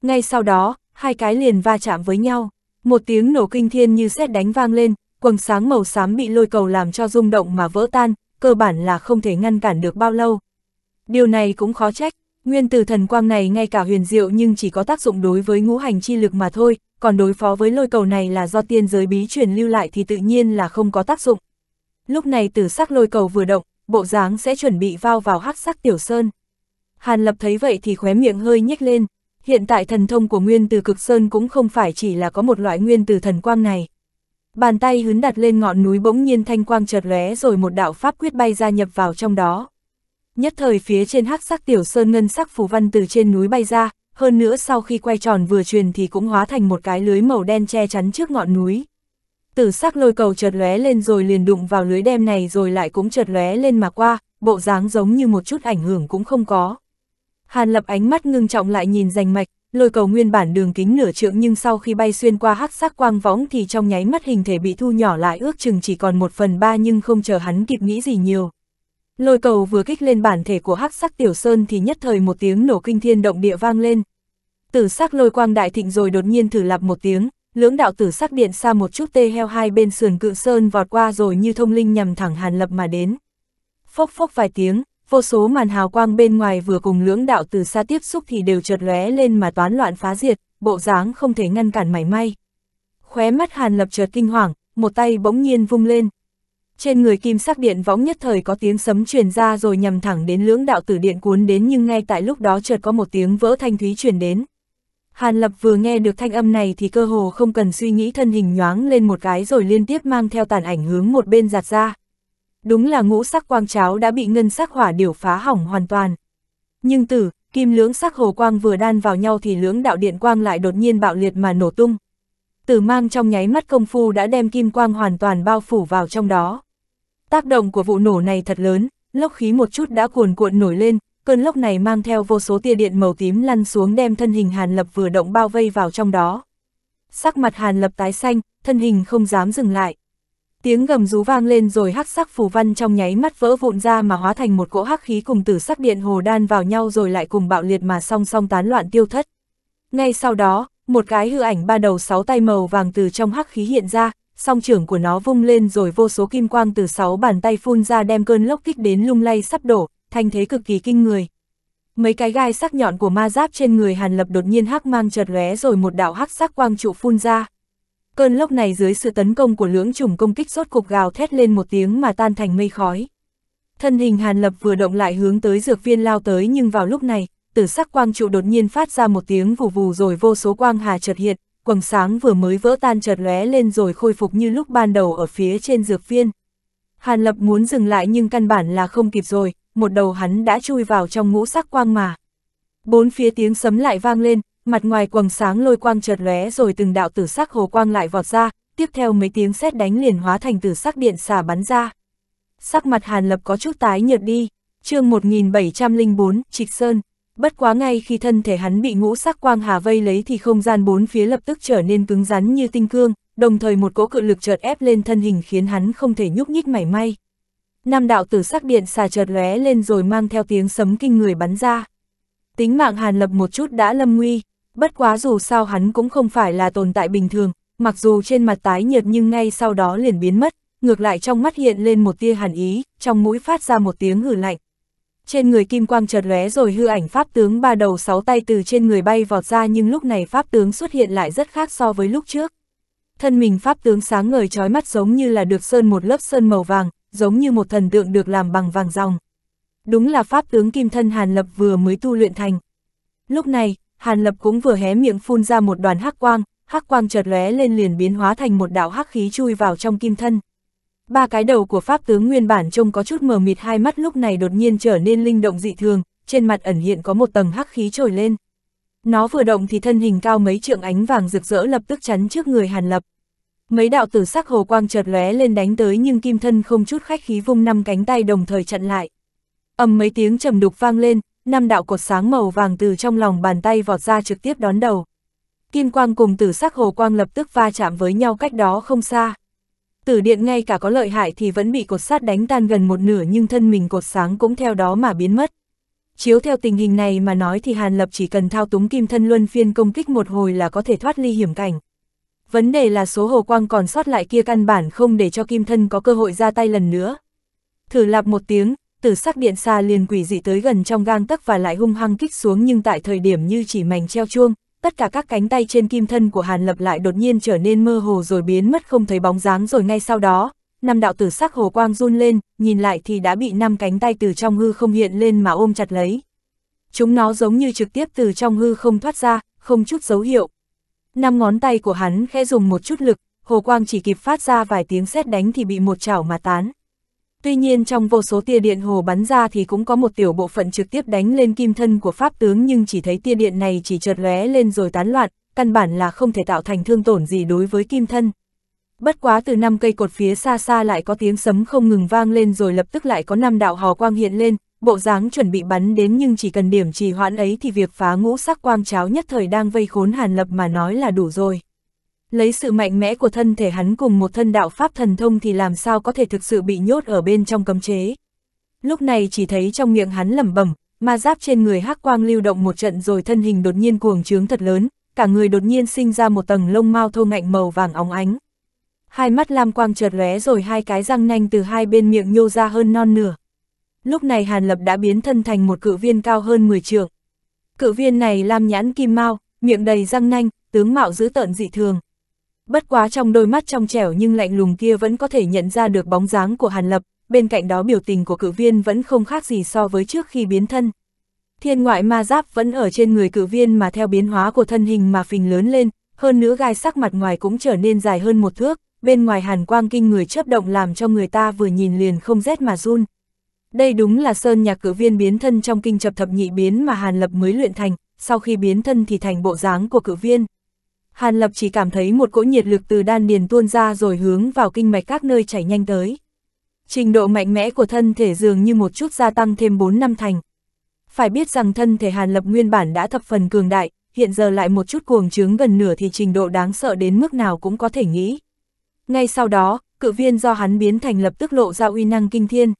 Ngay sau đó, hai cái liền va chạm với nhau, một tiếng nổ kinh thiên như sét đánh vang lên, quầng sáng màu xám bị lôi cầu làm cho rung động mà vỡ tan, cơ bản là không thể ngăn cản được bao lâu. Điều này cũng khó trách, nguyên tử thần quang này ngay cả huyền diệu nhưng chỉ có tác dụng đối với ngũ hành chi lực mà thôi, còn đối phó với lôi cầu này là do tiên giới bí truyền lưu lại thì tự nhiên là không có tác dụng. Lúc này tử sắc lôi cầu vừa động, bộ dáng sẽ chuẩn bị vao vào hắc sắc tiểu sơn. Hàn Lập thấy vậy thì khóe miệng hơi nhếch lên, hiện tại thần thông của nguyên từ cực sơn cũng không phải chỉ là có một loại nguyên từ thần quang này. Bàn tay hướng đặt lên ngọn núi bỗng nhiên thanh quang chợt lóe rồi một đạo pháp quyết bay ra nhập vào trong đó. Nhất thời phía trên hắc sắc tiểu sơn ngân sắc phù văn từ trên núi bay ra, hơn nữa sau khi quay tròn vừa truyền thì cũng hóa thành một cái lưới màu đen che chắn trước ngọn núi. Tử sắc lôi cầu chợt lóe lên rồi liền đụng vào lưới đem này rồi lại cũng chợt lóe lên mà qua, bộ dáng giống như một chút ảnh hưởng cũng không có. Hàn Lập ánh mắt ngưng trọng lại nhìn rành mạch, lôi cầu nguyên bản đường kính nửa trượng nhưng sau khi bay xuyên qua hắc sắc quang võng thì trong nháy mắt hình thể bị thu nhỏ lại ước chừng chỉ còn một phần ba nhưng không chờ hắn kịp nghĩ gì nhiều. Lôi cầu vừa kích lên bản thể của hắc sắc tiểu sơn thì nhất thời một tiếng nổ kinh thiên động địa vang lên. Tử sắc lôi quang đại thịnh rồi đột nhiên thử lặp một tiếng, lưỡng đạo tử sắc điện xa một chút tê heo hai bên sườn cự sơn vọt qua rồi như thông linh nhằm thẳng hàn lập mà đến. Phốc phốc vài tiếng, vô số màn hào quang bên ngoài vừa cùng lưỡng đạo từ xa tiếp xúc thì đều chợt lóe lên mà toán loạn phá diệt, bộ dáng không thể ngăn cản mảy may. Khóe mắt Hàn Lập chợt kinh hoàng, một tay bỗng nhiên vung lên. Trên người kim sắc điện võng nhất thời có tiếng sấm truyền ra rồi nhằm thẳng đến lưỡng đạo tử điện cuốn đến nhưng ngay tại lúc đó chợt có một tiếng vỡ thanh thúy truyền đến. Hàn Lập vừa nghe được thanh âm này thì cơ hồ không cần suy nghĩ thân hình nhoáng lên một cái rồi liên tiếp mang theo tàn ảnh hướng một bên giạt ra đúng là ngũ sắc quang cháo đã bị ngân sắc hỏa điểu phá hỏng hoàn toàn. Nhưng tử, kim lưỡng sắc hồ quang vừa đan vào nhau thì lưỡng đạo điện quang lại đột nhiên bạo liệt mà nổ tung. Tử mang trong nháy mắt công phu đã đem kim quang hoàn toàn bao phủ vào trong đó. Tác động của vụ nổ này thật lớn, lốc khí một chút đã cuồn cuộn nổi lên, cơn lốc này mang theo vô số tia điện màu tím lăn xuống đem thân hình Hàn Lập vừa động bao vây vào trong đó. Sắc mặt Hàn Lập tái xanh, thân hình không dám dừng lại. Tiếng gầm rú vang lên rồi hắc sắc phù văn trong nháy mắt vỡ vụn ra mà hóa thành một cỗ hắc khí cùng tử sắc điện hồ đan vào nhau rồi lại cùng bạo liệt mà song song tán loạn tiêu thất. Ngay sau đó, một cái hư ảnh ba đầu sáu tay màu vàng từ trong hắc khí hiện ra, song trưởng của nó vung lên rồi vô số kim quang từ sáu bàn tay phun ra đem cơn lốc kích đến lung lay sắp đổ, thành thế cực kỳ kinh người. Mấy cái gai sắc nhọn của ma giáp trên người Hàn Lập đột nhiên hắc mang chợt lóe rồi một đạo hắc sắc quang trụ phun ra. Cơn lốc này dưới sự tấn công của lưỡng trùng công kích rốt cục gào thét lên một tiếng mà tan thành mây khói. Thân hình Hàn Lập vừa động lại hướng tới dược viên lao tới nhưng vào lúc này, tử sắc quang trụ đột nhiên phát ra một tiếng vù vù rồi vô số quang hà chợt hiện, quầng sáng vừa mới vỡ tan chợt lóe lên rồi khôi phục như lúc ban đầu ở phía trên dược viên. Hàn Lập muốn dừng lại nhưng căn bản là không kịp rồi, một đầu hắn đã chui vào trong ngũ sắc quang mà. Bốn phía tiếng sấm lại vang lên, mặt ngoài quầng sáng lôi quang chợt lóe rồi từng đạo tử sắc hồ quang lại vọt ra, tiếp theo mấy tiếng sét đánh liền hóa thành tử sắc điện xả bắn ra. Sắc mặt Hàn Lập có chút tái nhợt đi, chương 1704, Trịch Sơn. Bất quá ngay khi thân thể hắn bị ngũ sắc quang hà vây lấy thì không gian bốn phía lập tức trở nên cứng rắn như tinh cương, đồng thời một cỗ cự lực chợt ép lên thân hình khiến hắn không thể nhúc nhích mảy may. Nam đạo tử sắc điện xà chợt lóe lên rồi mang theo tiếng sấm kinh người bắn ra. Tính mạng Hàn Lập một chút đã lâm nguy, bất quá dù sao hắn cũng không phải là tồn tại bình thường, mặc dù trên mặt tái nhợt nhưng ngay sau đó liền biến mất, ngược lại trong mắt hiện lên một tia hàn ý, trong mũi phát ra một tiếng hử lạnh. Trên người kim quang chợt lóe rồi hư ảnh pháp tướng ba đầu sáu tay từ trên người bay vọt ra nhưng lúc này pháp tướng xuất hiện lại rất khác so với lúc trước. Thân mình pháp tướng sáng ngời trói mắt giống như là được sơn một lớp sơn màu vàng, giống như một thần tượng được làm bằng vàng ròng. Đúng là pháp tướng kim thân Hàn Lập vừa mới tu luyện thành. Lúc này, Hàn Lập cũng vừa hé miệng phun ra một đoàn hắc quang, hắc quang chợt lóe lên liền biến hóa thành một đạo hắc khí chui vào trong kim thân. Ba cái đầu của pháp tướng nguyên bản trông có chút mờ mịt hai mắt lúc này đột nhiên trở nên linh động dị thường, trên mặt ẩn hiện có một tầng hắc khí trồi lên. Nó vừa động thì thân hình cao mấy trượng ánh vàng rực rỡ lập tức chắn trước người Hàn Lập. Mấy đạo tử sắc hồ quang chợt lóe lên đánh tới nhưng kim thân không chút khách khí vung năm cánh tay đồng thời chặn lại. Ầm mấy tiếng trầm đục vang lên, năm đạo cột sáng màu vàng từ trong lòng bàn tay vọt ra trực tiếp đón đầu. Kim quang cùng tử sắc hồ quang lập tức va chạm với nhau cách đó không xa. Tử điện ngay cả có lợi hại thì vẫn bị cột sát đánh tan gần một nửa nhưng thân mình cột sáng cũng theo đó mà biến mất. Chiếu theo tình hình này mà nói thì Hàn Lập chỉ cần thao túng kim thân luân phiên công kích một hồi là có thể thoát ly hiểm cảnh. Vấn đề là số hồ quang còn sót lại kia căn bản không để cho kim thân có cơ hội ra tay lần nữa. Thử lạp một tiếng, tử sắc điện xa liền quỷ dị tới gần trong gang tấc và lại hung hăng kích xuống nhưng tại thời điểm như chỉ mảnh treo chuông, tất cả các cánh tay trên kim thân của Hàn Lập lại đột nhiên trở nên mơ hồ rồi biến mất không thấy bóng dáng rồi ngay sau đó, năm đạo tử sắc hồ quang run lên, nhìn lại thì đã bị năm cánh tay từ trong hư không hiện lên mà ôm chặt lấy. Chúng nó giống như trực tiếp từ trong hư không thoát ra, không chút dấu hiệu. Năm ngón tay của hắn khẽ dùng một chút lực, hồ quang chỉ kịp phát ra vài tiếng sét đánh thì bị một chảo mà tán. Tuy nhiên trong vô số tia điện hồ bắn ra thì cũng có một tiểu bộ phận trực tiếp đánh lên kim thân của pháp tướng nhưng chỉ thấy tia điện này chỉ chợt lóe lên rồi tán loạn, căn bản là không thể tạo thành thương tổn gì đối với kim thân. Bất quá từ năm cây cột phía xa xa lại có tiếng sấm không ngừng vang lên rồi lập tức lại có năm đạo hò quang hiện lên, bộ dáng chuẩn bị bắn đến nhưng chỉ cần điểm trì hoãn ấy thì việc phá ngũ sắc quang cháo nhất thời đang vây khốn Hàn Lập mà nói là đủ rồi. Lấy sự mạnh mẽ của thân thể hắn cùng một thân đạo pháp thần thông thì làm sao có thể thực sự bị nhốt ở bên trong cấm chế. Lúc này chỉ thấy trong miệng hắn lẩm bẩm, ma giáp trên người hắc quang lưu động một trận rồi thân hình đột nhiên cuồng trướng thật lớn, cả người đột nhiên sinh ra một tầng lông mao thô ngạnh màu vàng óng ánh. Hai mắt lam quang chợt lóe rồi hai cái răng nanh từ hai bên miệng nhô ra hơn non nửa. Lúc này Hàn Lập đã biến thân thành một cự viên cao hơn 10 trượng. Cự viên này lam nhãn kim mao, miệng đầy răng nanh, tướng mạo dữ tợn dị thường bất quá trong đôi mắt trong trẻo nhưng lạnh lùng kia vẫn có thể nhận ra được bóng dáng của Hàn Lập, bên cạnh đó biểu tình của cử viên vẫn không khác gì so với trước khi biến thân. Thiên ngoại ma giáp vẫn ở trên người cử viên mà theo biến hóa của thân hình mà phình lớn lên, hơn nữa gai sắc mặt ngoài cũng trở nên dài hơn một thước, bên ngoài hàn quang kinh người chớp động làm cho người ta vừa nhìn liền không rét mà run. Đây đúng là sơn nhạc cử viên biến thân trong kinh chập thập nhị biến mà Hàn Lập mới luyện thành, sau khi biến thân thì thành bộ dáng của cử viên. Hàn Lập chỉ cảm thấy một cỗ nhiệt lực từ đan điền tuôn ra rồi hướng vào kinh mạch các nơi chảy nhanh tới. Trình độ mạnh mẽ của thân thể dường như một chút gia tăng thêm 4 năm thành. Phải biết rằng thân thể Hàn Lập nguyên bản đã thập phần cường đại, hiện giờ lại một chút cuồng trướng gần nửa thì trình độ đáng sợ đến mức nào cũng có thể nghĩ. Ngay sau đó, cự viên do hắn biến thành lập tức lộ ra uy năng kinh thiên.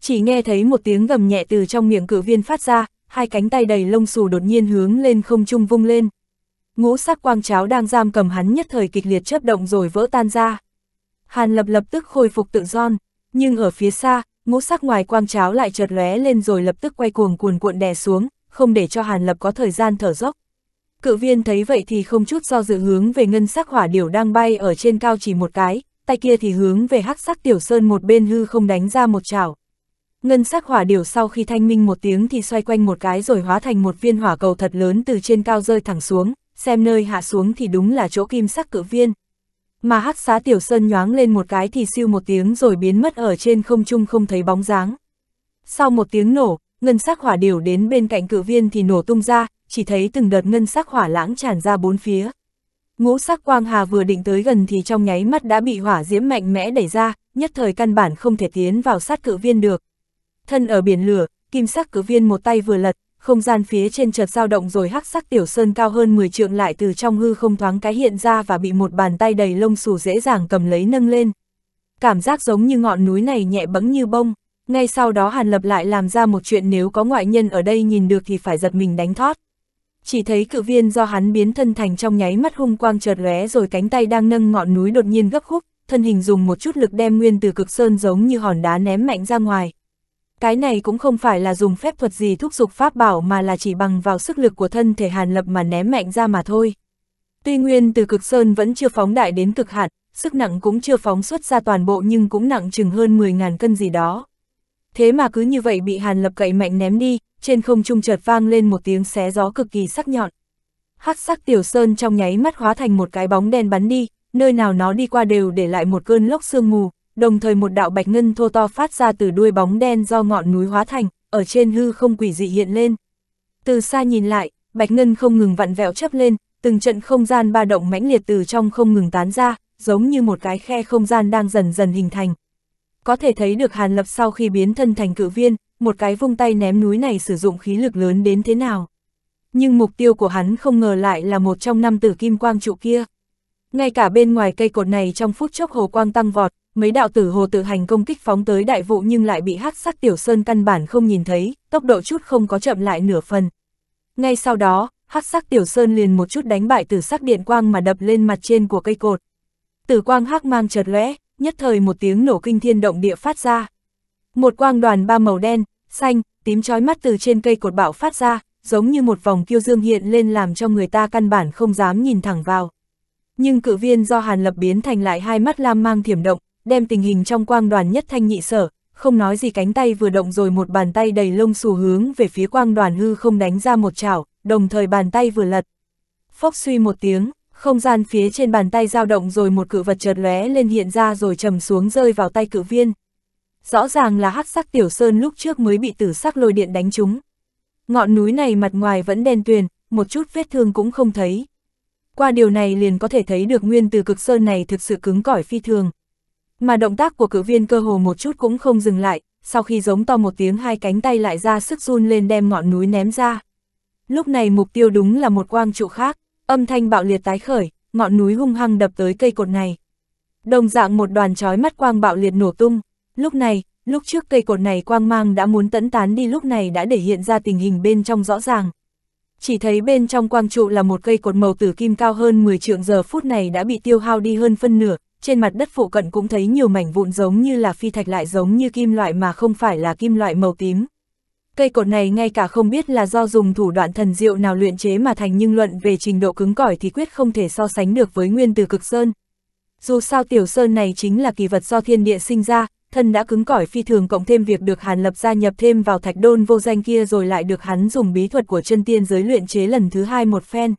Chỉ nghe thấy một tiếng gầm nhẹ từ trong miệng cự viên phát ra, hai cánh tay đầy lông xù đột nhiên hướng lên không trung vung lên, ngũ sắc quang cháo đang giam cầm hắn nhất thời kịch liệt chớp động rồi vỡ tan ra. Hàn lập lập tức khôi phục tự do, nhưng ở phía xa, ngũ sắc ngoài quang cháo lại chợt lóe lên rồi lập tức quay cuồng cuồn cuộn đè xuống, không để cho Hàn lập có thời gian thở dốc. Cự viên thấy vậy thì không chút do dự hướng về ngân sắc hỏa điểu đang bay ở trên cao chỉ một cái, tay kia thì hướng về hắc sắc tiểu sơn một bên hư không đánh ra một chảo. Ngân sắc hỏa điểu sau khi thanh minh một tiếng thì xoay quanh một cái rồi hóa thành một viên hỏa cầu thật lớn từ trên cao rơi thẳng xuống, xem nơi hạ xuống thì đúng là chỗ kim sắc cự viên. Mà hắc xá tiểu sơn nhoáng lên một cái thì siêu một tiếng rồi biến mất ở trên không trung không thấy bóng dáng. Sau một tiếng nổ, ngân sắc hỏa điều đến bên cạnh cự viên thì nổ tung ra, chỉ thấy từng đợt ngân sắc hỏa lãng tràn ra bốn phía. Ngũ sắc quang hà vừa định tới gần thì trong nháy mắt đã bị hỏa diễm mạnh mẽ đẩy ra, nhất thời căn bản không thể tiến vào sát cự viên được. Thân ở biển lửa, kim sắc cự viên một tay vừa lật, không gian phía trên chợt dao động rồi hắc sắc tiểu sơn cao hơn 10 trượng lại từ trong hư không thoáng cái hiện ra và bị một bàn tay đầy lông xù dễ dàng cầm lấy nâng lên. Cảm giác giống như ngọn núi này nhẹ bẫng như bông, ngay sau đó Hàn Lập lại làm ra một chuyện nếu có ngoại nhân ở đây nhìn được thì phải giật mình đánh thót. Chỉ thấy cự viên do hắn biến thân thành trong nháy mắt hung quang chợt lóe rồi cánh tay đang nâng ngọn núi đột nhiên gấp khúc, thân hình dùng một chút lực đem nguyên từ cực sơn giống như hòn đá ném mạnh ra ngoài, cái này cũng không phải là dùng phép thuật gì thúc giục pháp bảo mà là chỉ bằng vào sức lực của thân thể Hàn Lập mà ném mạnh ra mà thôi. Tuy nguyên từ cực sơn vẫn chưa phóng đại đến cực hạn, sức nặng cũng chưa phóng xuất ra toàn bộ nhưng cũng nặng chừng hơn 10.000 cân gì đó. Thế mà cứ như vậy bị Hàn Lập cậy mạnh ném đi, trên không trung chợt vang lên một tiếng xé gió cực kỳ sắc nhọn. Hắc sắc tiểu sơn trong nháy mắt hóa thành một cái bóng đen bắn đi, nơi nào nó đi qua đều để lại một cơn lốc sương mù, đồng thời một đạo bạch ngân thô to phát ra từ đuôi bóng đen do ngọn núi hóa thành, ở trên hư không quỷ dị hiện lên. Từ xa nhìn lại, bạch ngân không ngừng vặn vẹo chấp lên, từng trận không gian ba động mãnh liệt từ trong không ngừng tán ra, giống như một cái khe không gian đang dần dần hình thành. Có thể thấy được Hàn Lập sau khi biến thân thành cự viên, một cái vung tay ném núi này sử dụng khí lực lớn đến thế nào. Nhưng mục tiêu của hắn không ngờ lại là một trong năm tử kim quang trụ kia. Ngay cả bên ngoài cây cột này trong phút chốc hồ quang tăng vọt, mấy đạo tử hồ tự hành công kích phóng tới đại vụ nhưng lại bị hắc sắc tiểu sơn căn bản không nhìn thấy, tốc độ chút không có chậm lại nửa phần. Ngay sau đó, hắc sắc tiểu sơn liền một chút đánh bại tử sắc điện quang mà đập lên mặt trên của cây cột. Tử quang hắc mang chợt lóe, nhất thời một tiếng nổ kinh thiên động địa phát ra. Một quang đoàn ba màu đen, xanh, tím chói mắt từ trên cây cột bạo phát ra, giống như một vòng kiêu dương hiện lên làm cho người ta căn bản không dám nhìn thẳng vào. Nhưng cự viên do hàn lập biến thành lại hai mắt lam mang thiểm động, đem tình hình trong quang đoàn nhất thanh nhị sở, không nói gì cánh tay vừa động rồi một bàn tay đầy lông xù hướng về phía quang đoàn hư không đánh ra một chảo, đồng thời bàn tay vừa lật. phốc suy một tiếng, không gian phía trên bàn tay dao động rồi một cự vật chợt lóe lên hiện ra rồi trầm xuống rơi vào tay cự viên. Rõ ràng là hắc sắc tiểu sơn lúc trước mới bị tử sắc lôi điện đánh trúng. Ngọn núi này mặt ngoài vẫn đen tuyền, một chút vết thương cũng không thấy. Qua điều này liền có thể thấy được nguyên từ cực sơn này thực sự cứng cỏi phi thường. Mà động tác của cử viên cơ hồ một chút cũng không dừng lại, sau khi giống to một tiếng hai cánh tay lại ra sức run lên đem ngọn núi ném ra. Lúc này mục tiêu đúng là một quang trụ khác, âm thanh bạo liệt tái khởi, ngọn núi hung hăng đập tới cây cột này. Đồng dạng một đoàn chói mắt quang bạo liệt nổ tung, lúc này, lúc trước cây cột này quang mang đã muốn tẫn tán đi lúc này đã để hiện ra tình hình bên trong rõ ràng. Chỉ thấy bên trong quang trụ là một cây cột màu tử kim cao hơn 10 trượng giờ phút này đã bị tiêu hao đi hơn phân nửa, trên mặt đất phụ cận cũng thấy nhiều mảnh vụn giống như là phi thạch lại giống như kim loại mà không phải là kim loại màu tím. Cây cột này ngay cả không biết là do dùng thủ đoạn thần diệu nào luyện chế mà thành nhưng luận về trình độ cứng cỏi thì quyết không thể so sánh được với nguyên từ cực sơn. Dù sao tiểu sơn này chính là kỳ vật do thiên địa sinh ra, thân đã cứng cỏi phi thường cộng thêm việc được Hàn Lập gia nhập thêm vào thạch đôn vô danh kia rồi lại được hắn dùng bí thuật của chân tiên giới luyện chế lần thứ hai một phen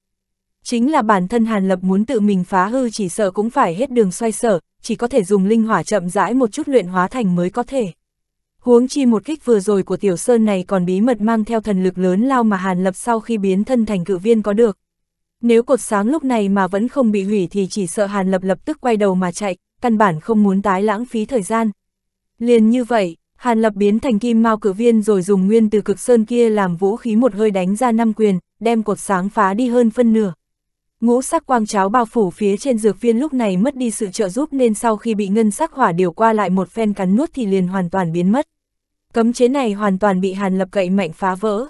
chính là bản thân Hàn Lập muốn tự mình phá hư chỉ sợ cũng phải hết đường xoay sở, chỉ có thể dùng linh hỏa chậm rãi một chút luyện hóa thành mới có thể. Huống chi một kích vừa rồi của Tiểu Sơn này còn bí mật mang theo thần lực lớn lao mà Hàn Lập sau khi biến thân thành cự viên có được. Nếu cột sáng lúc này mà vẫn không bị hủy thì chỉ sợ Hàn Lập lập tức quay đầu mà chạy, căn bản không muốn tái lãng phí thời gian. Liền như vậy, Hàn Lập biến thành kim mao cử viên rồi dùng nguyên từ cực sơn kia làm vũ khí một hơi đánh ra năm quyền, đem cột sáng phá đi hơn phân nửa. Ngũ sắc quang cháo bao phủ phía trên dược viên lúc này mất đi sự trợ giúp nên sau khi bị ngân sắc hỏa điều qua lại một phen cắn nuốt thì liền hoàn toàn biến mất. Cấm chế này hoàn toàn bị hàn lập cậy mạnh phá vỡ.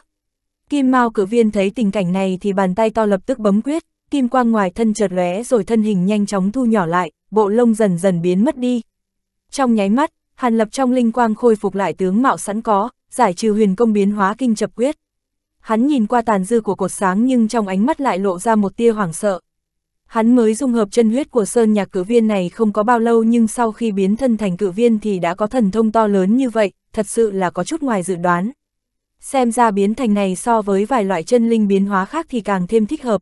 Kim Mao cử viên thấy tình cảnh này thì bàn tay to lập tức bấm quyết, kim quang ngoài thân chợt lóe rồi thân hình nhanh chóng thu nhỏ lại, bộ lông dần dần biến mất đi. Trong nháy mắt, hàn lập trong linh quang khôi phục lại tướng mạo sẵn có, giải trừ huyền công biến hóa kinh chập quyết hắn nhìn qua tàn dư của cột sáng nhưng trong ánh mắt lại lộ ra một tia hoảng sợ. Hắn mới dung hợp chân huyết của sơn nhạc cử viên này không có bao lâu nhưng sau khi biến thân thành cử viên thì đã có thần thông to lớn như vậy, thật sự là có chút ngoài dự đoán. Xem ra biến thành này so với vài loại chân linh biến hóa khác thì càng thêm thích hợp.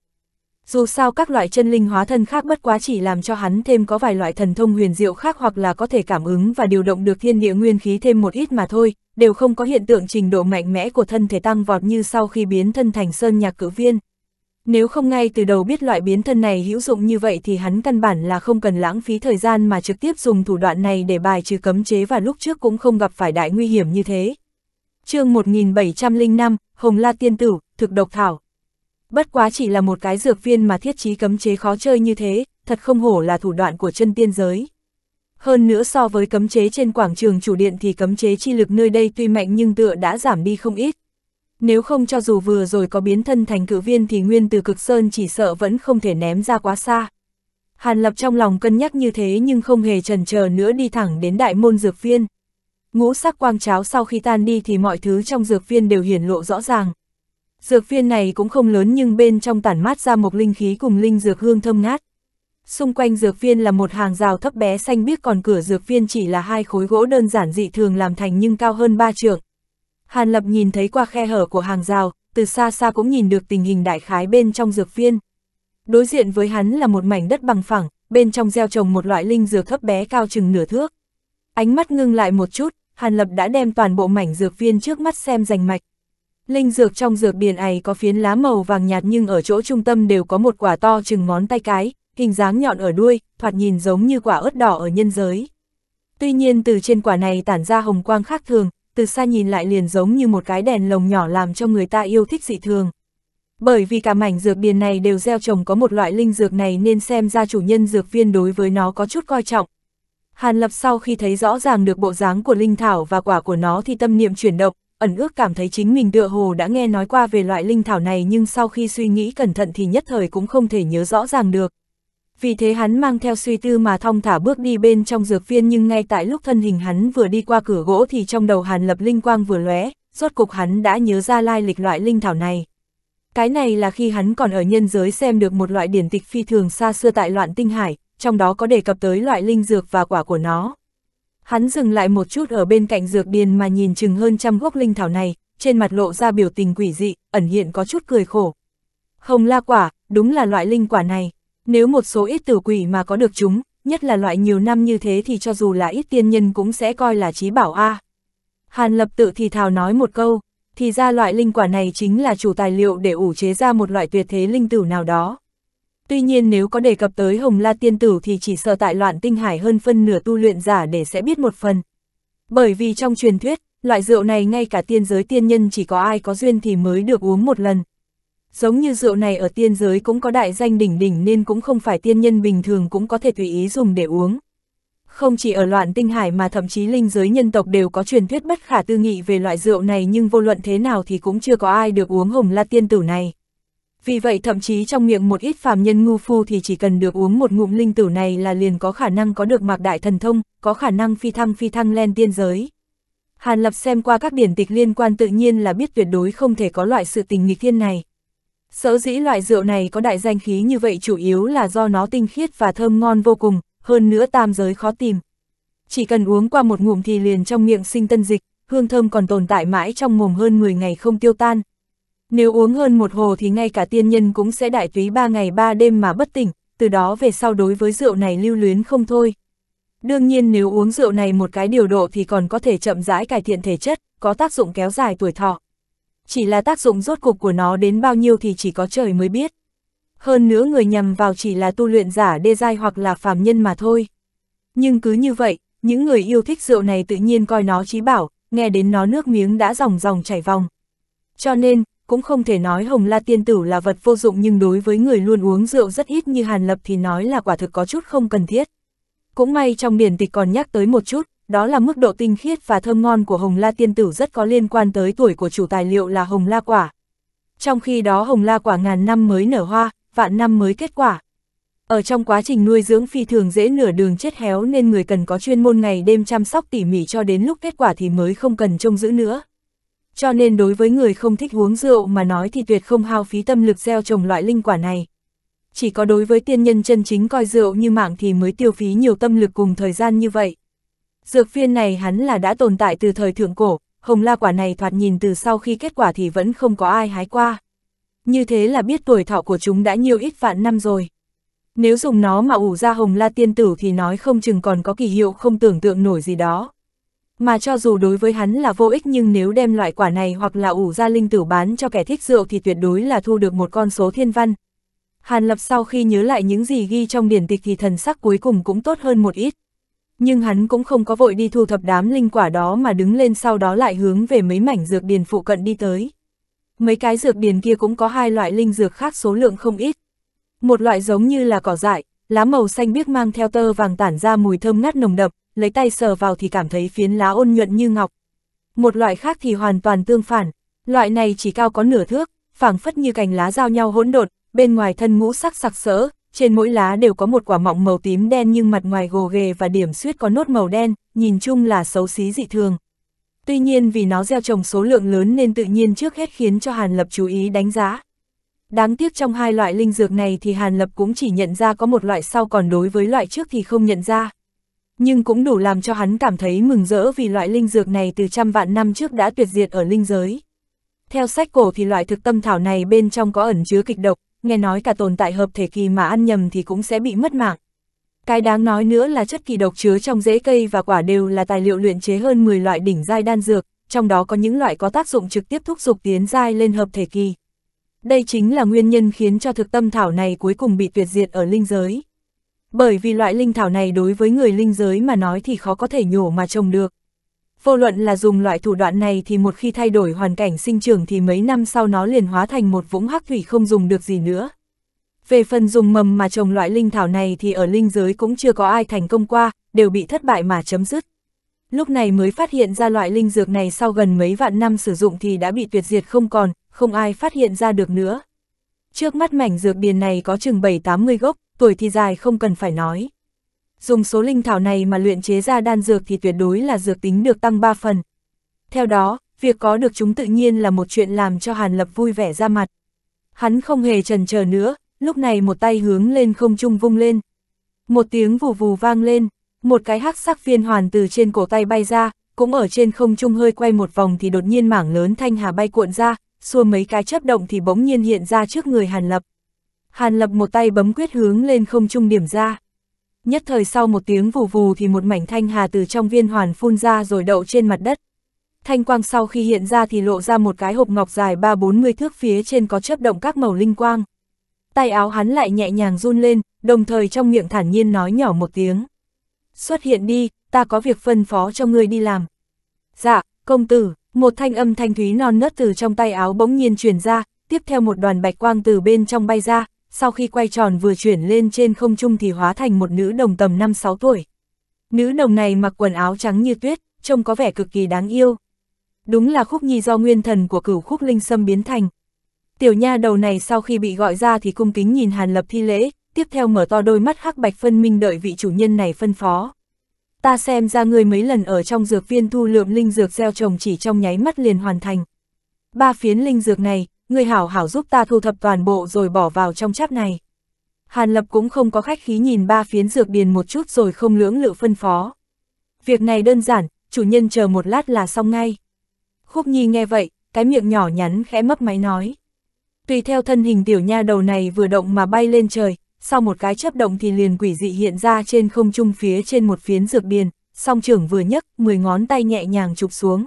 Dù sao các loại chân linh hóa thân khác bất quá chỉ làm cho hắn thêm có vài loại thần thông huyền diệu khác hoặc là có thể cảm ứng và điều động được thiên địa nguyên khí thêm một ít mà thôi, đều không có hiện tượng trình độ mạnh mẽ của thân thể tăng vọt như sau khi biến thân thành sơn nhạc cử viên. Nếu không ngay từ đầu biết loại biến thân này hữu dụng như vậy thì hắn căn bản là không cần lãng phí thời gian mà trực tiếp dùng thủ đoạn này để bài trừ cấm chế và lúc trước cũng không gặp phải đại nguy hiểm như thế. chương 1705, Hồng La Tiên Tử, Thực Độc Thảo Bất quá chỉ là một cái dược viên mà thiết trí cấm chế khó chơi như thế, thật không hổ là thủ đoạn của chân tiên giới. Hơn nữa so với cấm chế trên quảng trường chủ điện thì cấm chế chi lực nơi đây tuy mạnh nhưng tựa đã giảm đi không ít. Nếu không cho dù vừa rồi có biến thân thành cử viên thì nguyên từ cực sơn chỉ sợ vẫn không thể ném ra quá xa. Hàn Lập trong lòng cân nhắc như thế nhưng không hề trần chờ nữa đi thẳng đến đại môn dược viên. Ngũ sắc quang cháo sau khi tan đi thì mọi thứ trong dược viên đều hiển lộ rõ ràng. Dược viên này cũng không lớn nhưng bên trong tản mát ra một linh khí cùng linh dược hương thơm ngát. Xung quanh dược viên là một hàng rào thấp bé xanh biếc còn cửa dược viên chỉ là hai khối gỗ đơn giản dị thường làm thành nhưng cao hơn ba trượng. Hàn Lập nhìn thấy qua khe hở của hàng rào, từ xa xa cũng nhìn được tình hình đại khái bên trong dược viên. Đối diện với hắn là một mảnh đất bằng phẳng, bên trong gieo trồng một loại linh dược thấp bé cao chừng nửa thước. Ánh mắt ngưng lại một chút, Hàn Lập đã đem toàn bộ mảnh dược viên trước mắt xem rành mạch. Linh dược trong dược biển ấy có phiến lá màu vàng nhạt nhưng ở chỗ trung tâm đều có một quả to chừng ngón tay cái, hình dáng nhọn ở đuôi, thoạt nhìn giống như quả ớt đỏ ở nhân giới. Tuy nhiên từ trên quả này tản ra hồng quang khác thường, từ xa nhìn lại liền giống như một cái đèn lồng nhỏ làm cho người ta yêu thích dị thường. Bởi vì cả mảnh dược điền này đều gieo trồng có một loại linh dược này nên xem ra chủ nhân dược viên đối với nó có chút coi trọng. Hàn Lập sau khi thấy rõ ràng được bộ dáng của linh thảo và quả của nó thì tâm niệm chuyển động, ẩn ước cảm thấy chính mình tựa hồ đã nghe nói qua về loại linh thảo này nhưng sau khi suy nghĩ cẩn thận thì nhất thời cũng không thể nhớ rõ ràng được vì thế hắn mang theo suy tư mà thong thả bước đi bên trong dược viên nhưng ngay tại lúc thân hình hắn vừa đi qua cửa gỗ thì trong đầu hàn lập linh quang vừa lóe, rốt cục hắn đã nhớ ra lai lịch loại linh thảo này. Cái này là khi hắn còn ở nhân giới xem được một loại điển tịch phi thường xa xưa tại loạn tinh hải, trong đó có đề cập tới loại linh dược và quả của nó. Hắn dừng lại một chút ở bên cạnh dược điền mà nhìn chừng hơn trăm gốc linh thảo này, trên mặt lộ ra biểu tình quỷ dị, ẩn hiện có chút cười khổ. Không la quả, đúng là loại linh quả này. Nếu một số ít tử quỷ mà có được chúng, nhất là loại nhiều năm như thế thì cho dù là ít tiên nhân cũng sẽ coi là trí bảo A. À. Hàn lập tự thì thào nói một câu, thì ra loại linh quả này chính là chủ tài liệu để ủ chế ra một loại tuyệt thế linh tử nào đó. Tuy nhiên nếu có đề cập tới hồng la tiên tử thì chỉ sợ tại loạn tinh hải hơn phân nửa tu luyện giả để sẽ biết một phần. Bởi vì trong truyền thuyết, loại rượu này ngay cả tiên giới tiên nhân chỉ có ai có duyên thì mới được uống một lần giống như rượu này ở tiên giới cũng có đại danh đỉnh đỉnh nên cũng không phải tiên nhân bình thường cũng có thể tùy ý dùng để uống. Không chỉ ở loạn tinh hải mà thậm chí linh giới nhân tộc đều có truyền thuyết bất khả tư nghị về loại rượu này nhưng vô luận thế nào thì cũng chưa có ai được uống hồng la tiên tử này. Vì vậy thậm chí trong miệng một ít phàm nhân ngu phu thì chỉ cần được uống một ngụm linh tử này là liền có khả năng có được mạc đại thần thông, có khả năng phi thăng phi thăng lên tiên giới. Hàn Lập xem qua các điển tịch liên quan tự nhiên là biết tuyệt đối không thể có loại sự tình nghịch thiên này. Sở dĩ loại rượu này có đại danh khí như vậy chủ yếu là do nó tinh khiết và thơm ngon vô cùng, hơn nữa tam giới khó tìm. Chỉ cần uống qua một ngụm thì liền trong miệng sinh tân dịch, hương thơm còn tồn tại mãi trong mồm hơn 10 ngày không tiêu tan. Nếu uống hơn một hồ thì ngay cả tiên nhân cũng sẽ đại túy 3 ngày 3 đêm mà bất tỉnh, từ đó về sau đối với rượu này lưu luyến không thôi. Đương nhiên nếu uống rượu này một cái điều độ thì còn có thể chậm rãi cải thiện thể chất, có tác dụng kéo dài tuổi thọ chỉ là tác dụng rốt cục của nó đến bao nhiêu thì chỉ có trời mới biết. Hơn nữa người nhầm vào chỉ là tu luyện giả đê giai hoặc là phàm nhân mà thôi. Nhưng cứ như vậy, những người yêu thích rượu này tự nhiên coi nó chí bảo, nghe đến nó nước miếng đã ròng ròng chảy vòng. Cho nên, cũng không thể nói hồng la tiên tử là vật vô dụng nhưng đối với người luôn uống rượu rất ít như Hàn Lập thì nói là quả thực có chút không cần thiết. Cũng may trong biển tịch còn nhắc tới một chút, đó là mức độ tinh khiết và thơm ngon của hồng la tiên tử rất có liên quan tới tuổi của chủ tài liệu là hồng la quả. Trong khi đó hồng la quả ngàn năm mới nở hoa, vạn năm mới kết quả. Ở trong quá trình nuôi dưỡng phi thường dễ nửa đường chết héo nên người cần có chuyên môn ngày đêm chăm sóc tỉ mỉ cho đến lúc kết quả thì mới không cần trông giữ nữa. Cho nên đối với người không thích uống rượu mà nói thì tuyệt không hao phí tâm lực gieo trồng loại linh quả này. Chỉ có đối với tiên nhân chân chính coi rượu như mạng thì mới tiêu phí nhiều tâm lực cùng thời gian như vậy. Dược viên này hắn là đã tồn tại từ thời thượng cổ, hồng la quả này thoạt nhìn từ sau khi kết quả thì vẫn không có ai hái qua. Như thế là biết tuổi thọ của chúng đã nhiều ít vạn năm rồi. Nếu dùng nó mà ủ ra hồng la tiên tử thì nói không chừng còn có kỳ hiệu không tưởng tượng nổi gì đó. Mà cho dù đối với hắn là vô ích nhưng nếu đem loại quả này hoặc là ủ ra linh tử bán cho kẻ thích rượu thì tuyệt đối là thu được một con số thiên văn. Hàn Lập sau khi nhớ lại những gì ghi trong điển tịch thì thần sắc cuối cùng cũng tốt hơn một ít nhưng hắn cũng không có vội đi thu thập đám linh quả đó mà đứng lên sau đó lại hướng về mấy mảnh dược điền phụ cận đi tới. Mấy cái dược điền kia cũng có hai loại linh dược khác số lượng không ít. Một loại giống như là cỏ dại, lá màu xanh biếc mang theo tơ vàng tản ra mùi thơm ngát nồng đậm, lấy tay sờ vào thì cảm thấy phiến lá ôn nhuận như ngọc. Một loại khác thì hoàn toàn tương phản, loại này chỉ cao có nửa thước, phảng phất như cành lá giao nhau hỗn độn, bên ngoài thân ngũ sắc sặc sỡ, trên mỗi lá đều có một quả mọng màu tím đen nhưng mặt ngoài gồ ghề và điểm suyết có nốt màu đen, nhìn chung là xấu xí dị thường. Tuy nhiên vì nó gieo trồng số lượng lớn nên tự nhiên trước hết khiến cho Hàn Lập chú ý đánh giá. Đáng tiếc trong hai loại linh dược này thì Hàn Lập cũng chỉ nhận ra có một loại sau còn đối với loại trước thì không nhận ra. Nhưng cũng đủ làm cho hắn cảm thấy mừng rỡ vì loại linh dược này từ trăm vạn năm trước đã tuyệt diệt ở linh giới. Theo sách cổ thì loại thực tâm thảo này bên trong có ẩn chứa kịch độc, nghe nói cả tồn tại hợp thể kỳ mà ăn nhầm thì cũng sẽ bị mất mạng. Cái đáng nói nữa là chất kỳ độc chứa trong rễ cây và quả đều là tài liệu luyện chế hơn 10 loại đỉnh giai đan dược, trong đó có những loại có tác dụng trực tiếp thúc dục tiến giai lên hợp thể kỳ. Đây chính là nguyên nhân khiến cho thực tâm thảo này cuối cùng bị tuyệt diệt ở linh giới. Bởi vì loại linh thảo này đối với người linh giới mà nói thì khó có thể nhổ mà trồng được, Vô luận là dùng loại thủ đoạn này thì một khi thay đổi hoàn cảnh sinh trưởng thì mấy năm sau nó liền hóa thành một vũng hắc thủy không dùng được gì nữa. Về phần dùng mầm mà trồng loại linh thảo này thì ở linh giới cũng chưa có ai thành công qua, đều bị thất bại mà chấm dứt. Lúc này mới phát hiện ra loại linh dược này sau gần mấy vạn năm sử dụng thì đã bị tuyệt diệt không còn, không ai phát hiện ra được nữa. Trước mắt mảnh dược điền này có chừng 7-80 gốc, tuổi thì dài không cần phải nói dùng số linh thảo này mà luyện chế ra đan dược thì tuyệt đối là dược tính được tăng 3 phần. Theo đó, việc có được chúng tự nhiên là một chuyện làm cho Hàn Lập vui vẻ ra mặt. Hắn không hề trần chờ nữa, lúc này một tay hướng lên không trung vung lên. Một tiếng vù vù vang lên, một cái hắc sắc viên hoàn từ trên cổ tay bay ra, cũng ở trên không trung hơi quay một vòng thì đột nhiên mảng lớn thanh hà bay cuộn ra, xua mấy cái chấp động thì bỗng nhiên hiện ra trước người Hàn Lập. Hàn Lập một tay bấm quyết hướng lên không trung điểm ra nhất thời sau một tiếng vù vù thì một mảnh thanh hà từ trong viên hoàn phun ra rồi đậu trên mặt đất. Thanh quang sau khi hiện ra thì lộ ra một cái hộp ngọc dài 3-40 thước phía trên có chớp động các màu linh quang. Tay áo hắn lại nhẹ nhàng run lên, đồng thời trong miệng thản nhiên nói nhỏ một tiếng. Xuất hiện đi, ta có việc phân phó cho ngươi đi làm. Dạ, công tử, một thanh âm thanh thúy non nớt từ trong tay áo bỗng nhiên truyền ra, tiếp theo một đoàn bạch quang từ bên trong bay ra, sau khi quay tròn vừa chuyển lên trên không trung thì hóa thành một nữ đồng tầm 5-6 tuổi. Nữ đồng này mặc quần áo trắng như tuyết, trông có vẻ cực kỳ đáng yêu. Đúng là khúc nhi do nguyên thần của cửu khúc linh sâm biến thành. Tiểu nha đầu này sau khi bị gọi ra thì cung kính nhìn Hàn Lập thi lễ, tiếp theo mở to đôi mắt hắc bạch phân minh đợi vị chủ nhân này phân phó. Ta xem ra người mấy lần ở trong dược viên thu lượm linh dược gieo trồng chỉ trong nháy mắt liền hoàn thành. Ba phiến linh dược này, ngươi hảo hảo giúp ta thu thập toàn bộ rồi bỏ vào trong cháp này. Hàn Lập cũng không có khách khí nhìn ba phiến dược điền một chút rồi không lưỡng lự phân phó. Việc này đơn giản, chủ nhân chờ một lát là xong ngay. Khúc Nhi nghe vậy, cái miệng nhỏ nhắn khẽ mấp máy nói. Tùy theo thân hình tiểu nha đầu này vừa động mà bay lên trời, sau một cái chấp động thì liền quỷ dị hiện ra trên không trung phía trên một phiến dược điền, song trưởng vừa nhấc, 10 ngón tay nhẹ nhàng chụp xuống.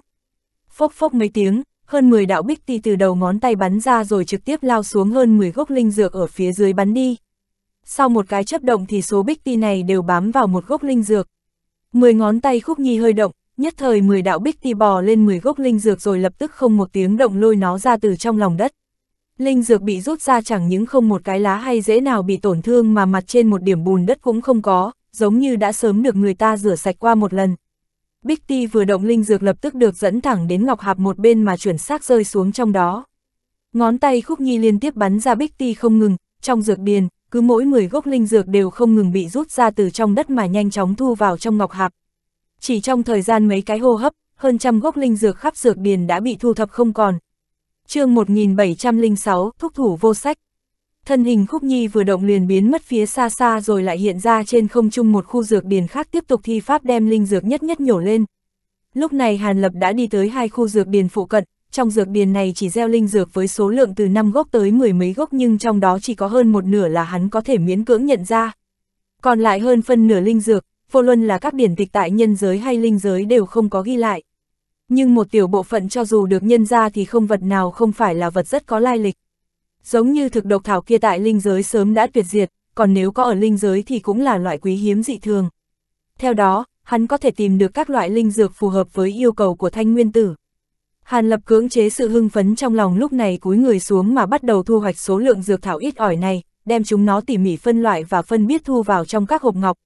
Phốc phốc mấy tiếng, hơn 10 đạo bích ti từ đầu ngón tay bắn ra rồi trực tiếp lao xuống hơn 10 gốc linh dược ở phía dưới bắn đi. Sau một cái chấp động thì số bích ti này đều bám vào một gốc linh dược. 10 ngón tay khúc nhi hơi động, nhất thời 10 đạo bích ti bò lên 10 gốc linh dược rồi lập tức không một tiếng động lôi nó ra từ trong lòng đất. Linh dược bị rút ra chẳng những không một cái lá hay dễ nào bị tổn thương mà mặt trên một điểm bùn đất cũng không có, giống như đã sớm được người ta rửa sạch qua một lần. Bích Ti vừa động linh dược lập tức được dẫn thẳng đến ngọc hạp một bên mà chuyển xác rơi xuống trong đó. Ngón tay khúc nhi liên tiếp bắn ra Bích Ti không ngừng, trong dược điền, cứ mỗi 10 gốc linh dược đều không ngừng bị rút ra từ trong đất mà nhanh chóng thu vào trong ngọc hạp. Chỉ trong thời gian mấy cái hô hấp, hơn trăm gốc linh dược khắp dược điền đã bị thu thập không còn. chương 1706, Thúc Thủ Vô Sách thân hình khúc nhi vừa động liền biến mất phía xa xa rồi lại hiện ra trên không trung một khu dược điền khác tiếp tục thi pháp đem linh dược nhất nhất nhổ lên. Lúc này Hàn Lập đã đi tới hai khu dược điền phụ cận, trong dược điền này chỉ gieo linh dược với số lượng từ 5 gốc tới mười mấy gốc nhưng trong đó chỉ có hơn một nửa là hắn có thể miễn cưỡng nhận ra. Còn lại hơn phân nửa linh dược, vô luân là các điển tịch tại nhân giới hay linh giới đều không có ghi lại. Nhưng một tiểu bộ phận cho dù được nhân ra thì không vật nào không phải là vật rất có lai lịch. Giống như thực độc thảo kia tại linh giới sớm đã tuyệt diệt, còn nếu có ở linh giới thì cũng là loại quý hiếm dị thường. Theo đó, hắn có thể tìm được các loại linh dược phù hợp với yêu cầu của thanh nguyên tử. Hàn lập cưỡng chế sự hưng phấn trong lòng lúc này cúi người xuống mà bắt đầu thu hoạch số lượng dược thảo ít ỏi này, đem chúng nó tỉ mỉ phân loại và phân biết thu vào trong các hộp ngọc.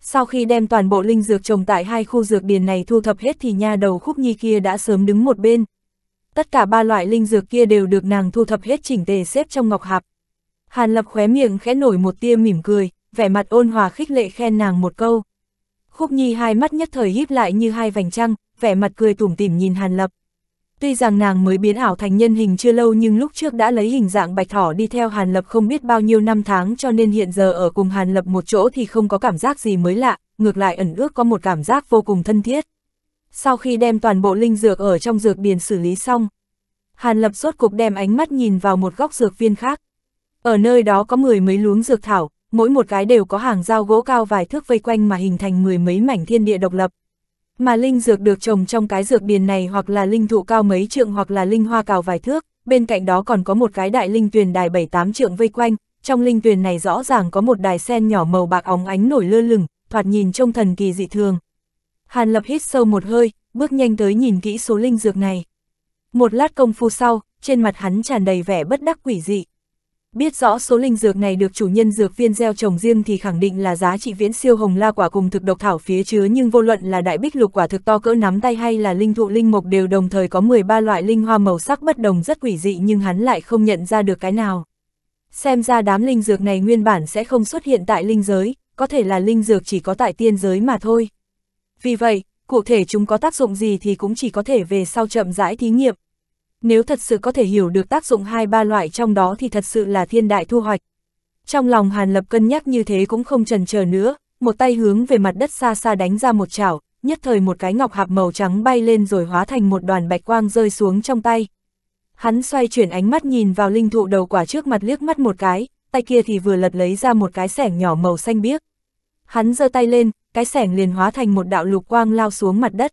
Sau khi đem toàn bộ linh dược trồng tại hai khu dược điền này thu thập hết thì nha đầu khúc nhi kia đã sớm đứng một bên, tất cả ba loại linh dược kia đều được nàng thu thập hết chỉnh tề xếp trong ngọc hạp. Hàn Lập khóe miệng khẽ nổi một tia mỉm cười, vẻ mặt ôn hòa khích lệ khen nàng một câu. Khúc Nhi hai mắt nhất thời híp lại như hai vành trăng, vẻ mặt cười tủm tỉm nhìn Hàn Lập. Tuy rằng nàng mới biến ảo thành nhân hình chưa lâu nhưng lúc trước đã lấy hình dạng bạch thỏ đi theo Hàn Lập không biết bao nhiêu năm tháng cho nên hiện giờ ở cùng Hàn Lập một chỗ thì không có cảm giác gì mới lạ, ngược lại ẩn ước có một cảm giác vô cùng thân thiết sau khi đem toàn bộ linh dược ở trong dược điền xử lý xong. Hàn Lập suốt cục đem ánh mắt nhìn vào một góc dược viên khác. Ở nơi đó có mười mấy luống dược thảo, mỗi một cái đều có hàng dao gỗ cao vài thước vây quanh mà hình thành mười mấy mảnh thiên địa độc lập. Mà linh dược được trồng trong cái dược điền này hoặc là linh thụ cao mấy trượng hoặc là linh hoa cào vài thước, bên cạnh đó còn có một cái đại linh tuyền đài bảy tám trượng vây quanh, trong linh tuyền này rõ ràng có một đài sen nhỏ màu bạc óng ánh nổi lơ lửng, thoạt nhìn trông thần kỳ dị thường. Hàn Lập hít sâu một hơi, bước nhanh tới nhìn kỹ số linh dược này. Một lát công phu sau, trên mặt hắn tràn đầy vẻ bất đắc quỷ dị. Biết rõ số linh dược này được chủ nhân dược viên gieo trồng riêng thì khẳng định là giá trị viễn siêu hồng la quả cùng thực độc thảo phía chứa nhưng vô luận là đại bích lục quả thực to cỡ nắm tay hay là linh thụ linh mộc đều đồng thời có 13 loại linh hoa màu sắc bất đồng rất quỷ dị nhưng hắn lại không nhận ra được cái nào. Xem ra đám linh dược này nguyên bản sẽ không xuất hiện tại linh giới, có thể là linh dược chỉ có tại tiên giới mà thôi. Vì vậy, cụ thể chúng có tác dụng gì thì cũng chỉ có thể về sau chậm rãi thí nghiệm. Nếu thật sự có thể hiểu được tác dụng hai ba loại trong đó thì thật sự là thiên đại thu hoạch. Trong lòng Hàn Lập cân nhắc như thế cũng không trần chờ nữa, một tay hướng về mặt đất xa xa đánh ra một chảo, nhất thời một cái ngọc hạp màu trắng bay lên rồi hóa thành một đoàn bạch quang rơi xuống trong tay. Hắn xoay chuyển ánh mắt nhìn vào linh thụ đầu quả trước mặt liếc mắt một cái, tay kia thì vừa lật lấy ra một cái sẻng nhỏ màu xanh biếc. Hắn giơ tay lên, cái sẻng liền hóa thành một đạo lục quang lao xuống mặt đất.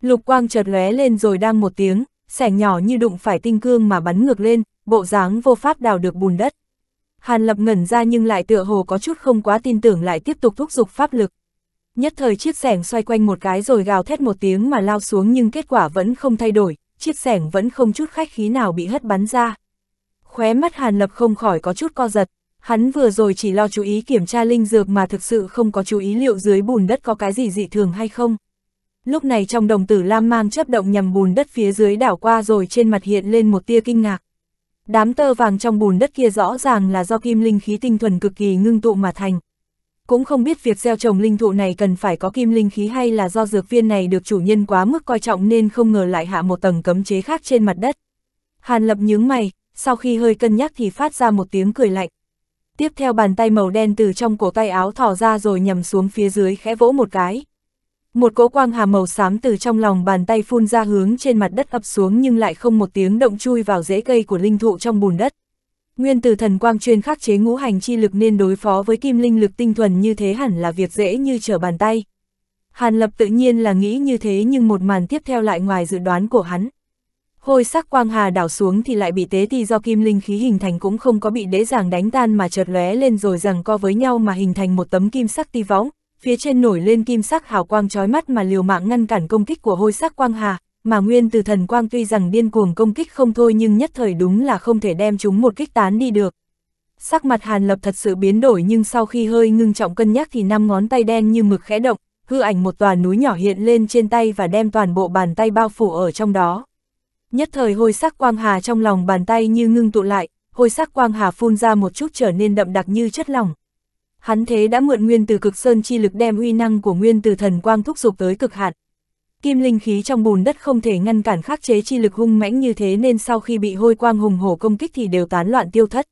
Lục quang chợt lóe lên rồi đang một tiếng, sẻng nhỏ như đụng phải tinh cương mà bắn ngược lên, bộ dáng vô pháp đào được bùn đất. Hàn Lập ngẩn ra nhưng lại tựa hồ có chút không quá tin tưởng lại tiếp tục thúc giục pháp lực. Nhất thời chiếc sẻng xoay quanh một cái rồi gào thét một tiếng mà lao xuống nhưng kết quả vẫn không thay đổi, chiếc sẻng vẫn không chút khách khí nào bị hất bắn ra. Khóe mắt Hàn Lập không khỏi có chút co giật, Hắn vừa rồi chỉ lo chú ý kiểm tra linh dược mà thực sự không có chú ý liệu dưới bùn đất có cái gì dị thường hay không. Lúc này trong đồng tử Lam mang chấp động nhằm bùn đất phía dưới đảo qua rồi trên mặt hiện lên một tia kinh ngạc. Đám tơ vàng trong bùn đất kia rõ ràng là do kim linh khí tinh thuần cực kỳ ngưng tụ mà thành. Cũng không biết việc gieo trồng linh thụ này cần phải có kim linh khí hay là do dược viên này được chủ nhân quá mức coi trọng nên không ngờ lại hạ một tầng cấm chế khác trên mặt đất. Hàn lập nhướng mày, sau khi hơi cân nhắc thì phát ra một tiếng cười lạnh tiếp theo bàn tay màu đen từ trong cổ tay áo thỏ ra rồi nhầm xuống phía dưới khẽ vỗ một cái. Một cỗ quang hà màu xám từ trong lòng bàn tay phun ra hướng trên mặt đất ập xuống nhưng lại không một tiếng động chui vào rễ cây của linh thụ trong bùn đất. Nguyên từ thần quang chuyên khắc chế ngũ hành chi lực nên đối phó với kim linh lực tinh thuần như thế hẳn là việc dễ như trở bàn tay. Hàn Lập tự nhiên là nghĩ như thế nhưng một màn tiếp theo lại ngoài dự đoán của hắn hôi sắc quang hà đảo xuống thì lại bị tế thì do kim linh khí hình thành cũng không có bị dễ dàng đánh tan mà chợt lóe lên rồi rằng co với nhau mà hình thành một tấm kim sắc ti võng, phía trên nổi lên kim sắc hào quang chói mắt mà liều mạng ngăn cản công kích của hôi sắc quang hà, mà nguyên từ thần quang tuy rằng điên cuồng công kích không thôi nhưng nhất thời đúng là không thể đem chúng một kích tán đi được. Sắc mặt Hàn Lập thật sự biến đổi nhưng sau khi hơi ngưng trọng cân nhắc thì năm ngón tay đen như mực khẽ động, hư ảnh một tòa núi nhỏ hiện lên trên tay và đem toàn bộ bàn tay bao phủ ở trong đó. Nhất thời hôi sắc quang hà trong lòng bàn tay như ngưng tụ lại, hôi sắc quang hà phun ra một chút trở nên đậm đặc như chất lỏng. Hắn thế đã mượn nguyên từ cực sơn chi lực đem uy năng của nguyên từ thần quang thúc dục tới cực hạn. Kim linh khí trong bùn đất không thể ngăn cản khắc chế chi lực hung mãnh như thế nên sau khi bị hôi quang hùng hổ công kích thì đều tán loạn tiêu thất.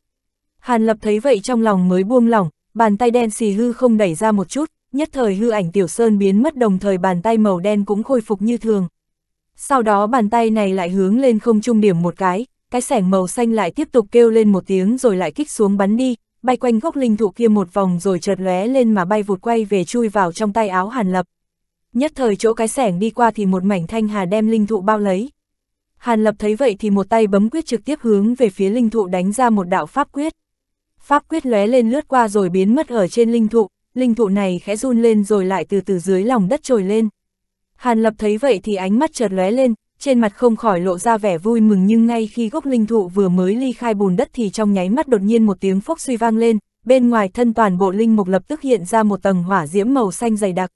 Hàn Lập thấy vậy trong lòng mới buông lỏng, bàn tay đen xì hư không đẩy ra một chút, nhất thời hư ảnh tiểu sơn biến mất đồng thời bàn tay màu đen cũng khôi phục như thường. Sau đó bàn tay này lại hướng lên không trung điểm một cái, cái sẻng màu xanh lại tiếp tục kêu lên một tiếng rồi lại kích xuống bắn đi, bay quanh gốc linh thụ kia một vòng rồi chợt lóe lên mà bay vụt quay về chui vào trong tay áo Hàn Lập. Nhất thời chỗ cái sẻng đi qua thì một mảnh thanh hà đem linh thụ bao lấy. Hàn Lập thấy vậy thì một tay bấm quyết trực tiếp hướng về phía linh thụ đánh ra một đạo pháp quyết. Pháp quyết lóe lên lướt qua rồi biến mất ở trên linh thụ, linh thụ này khẽ run lên rồi lại từ từ dưới lòng đất trồi lên. Hàn Lập thấy vậy thì ánh mắt chợt lóe lên, trên mặt không khỏi lộ ra vẻ vui mừng nhưng ngay khi gốc linh thụ vừa mới ly khai bùn đất thì trong nháy mắt đột nhiên một tiếng phốc suy vang lên, bên ngoài thân toàn bộ linh mục lập tức hiện ra một tầng hỏa diễm màu xanh dày đặc.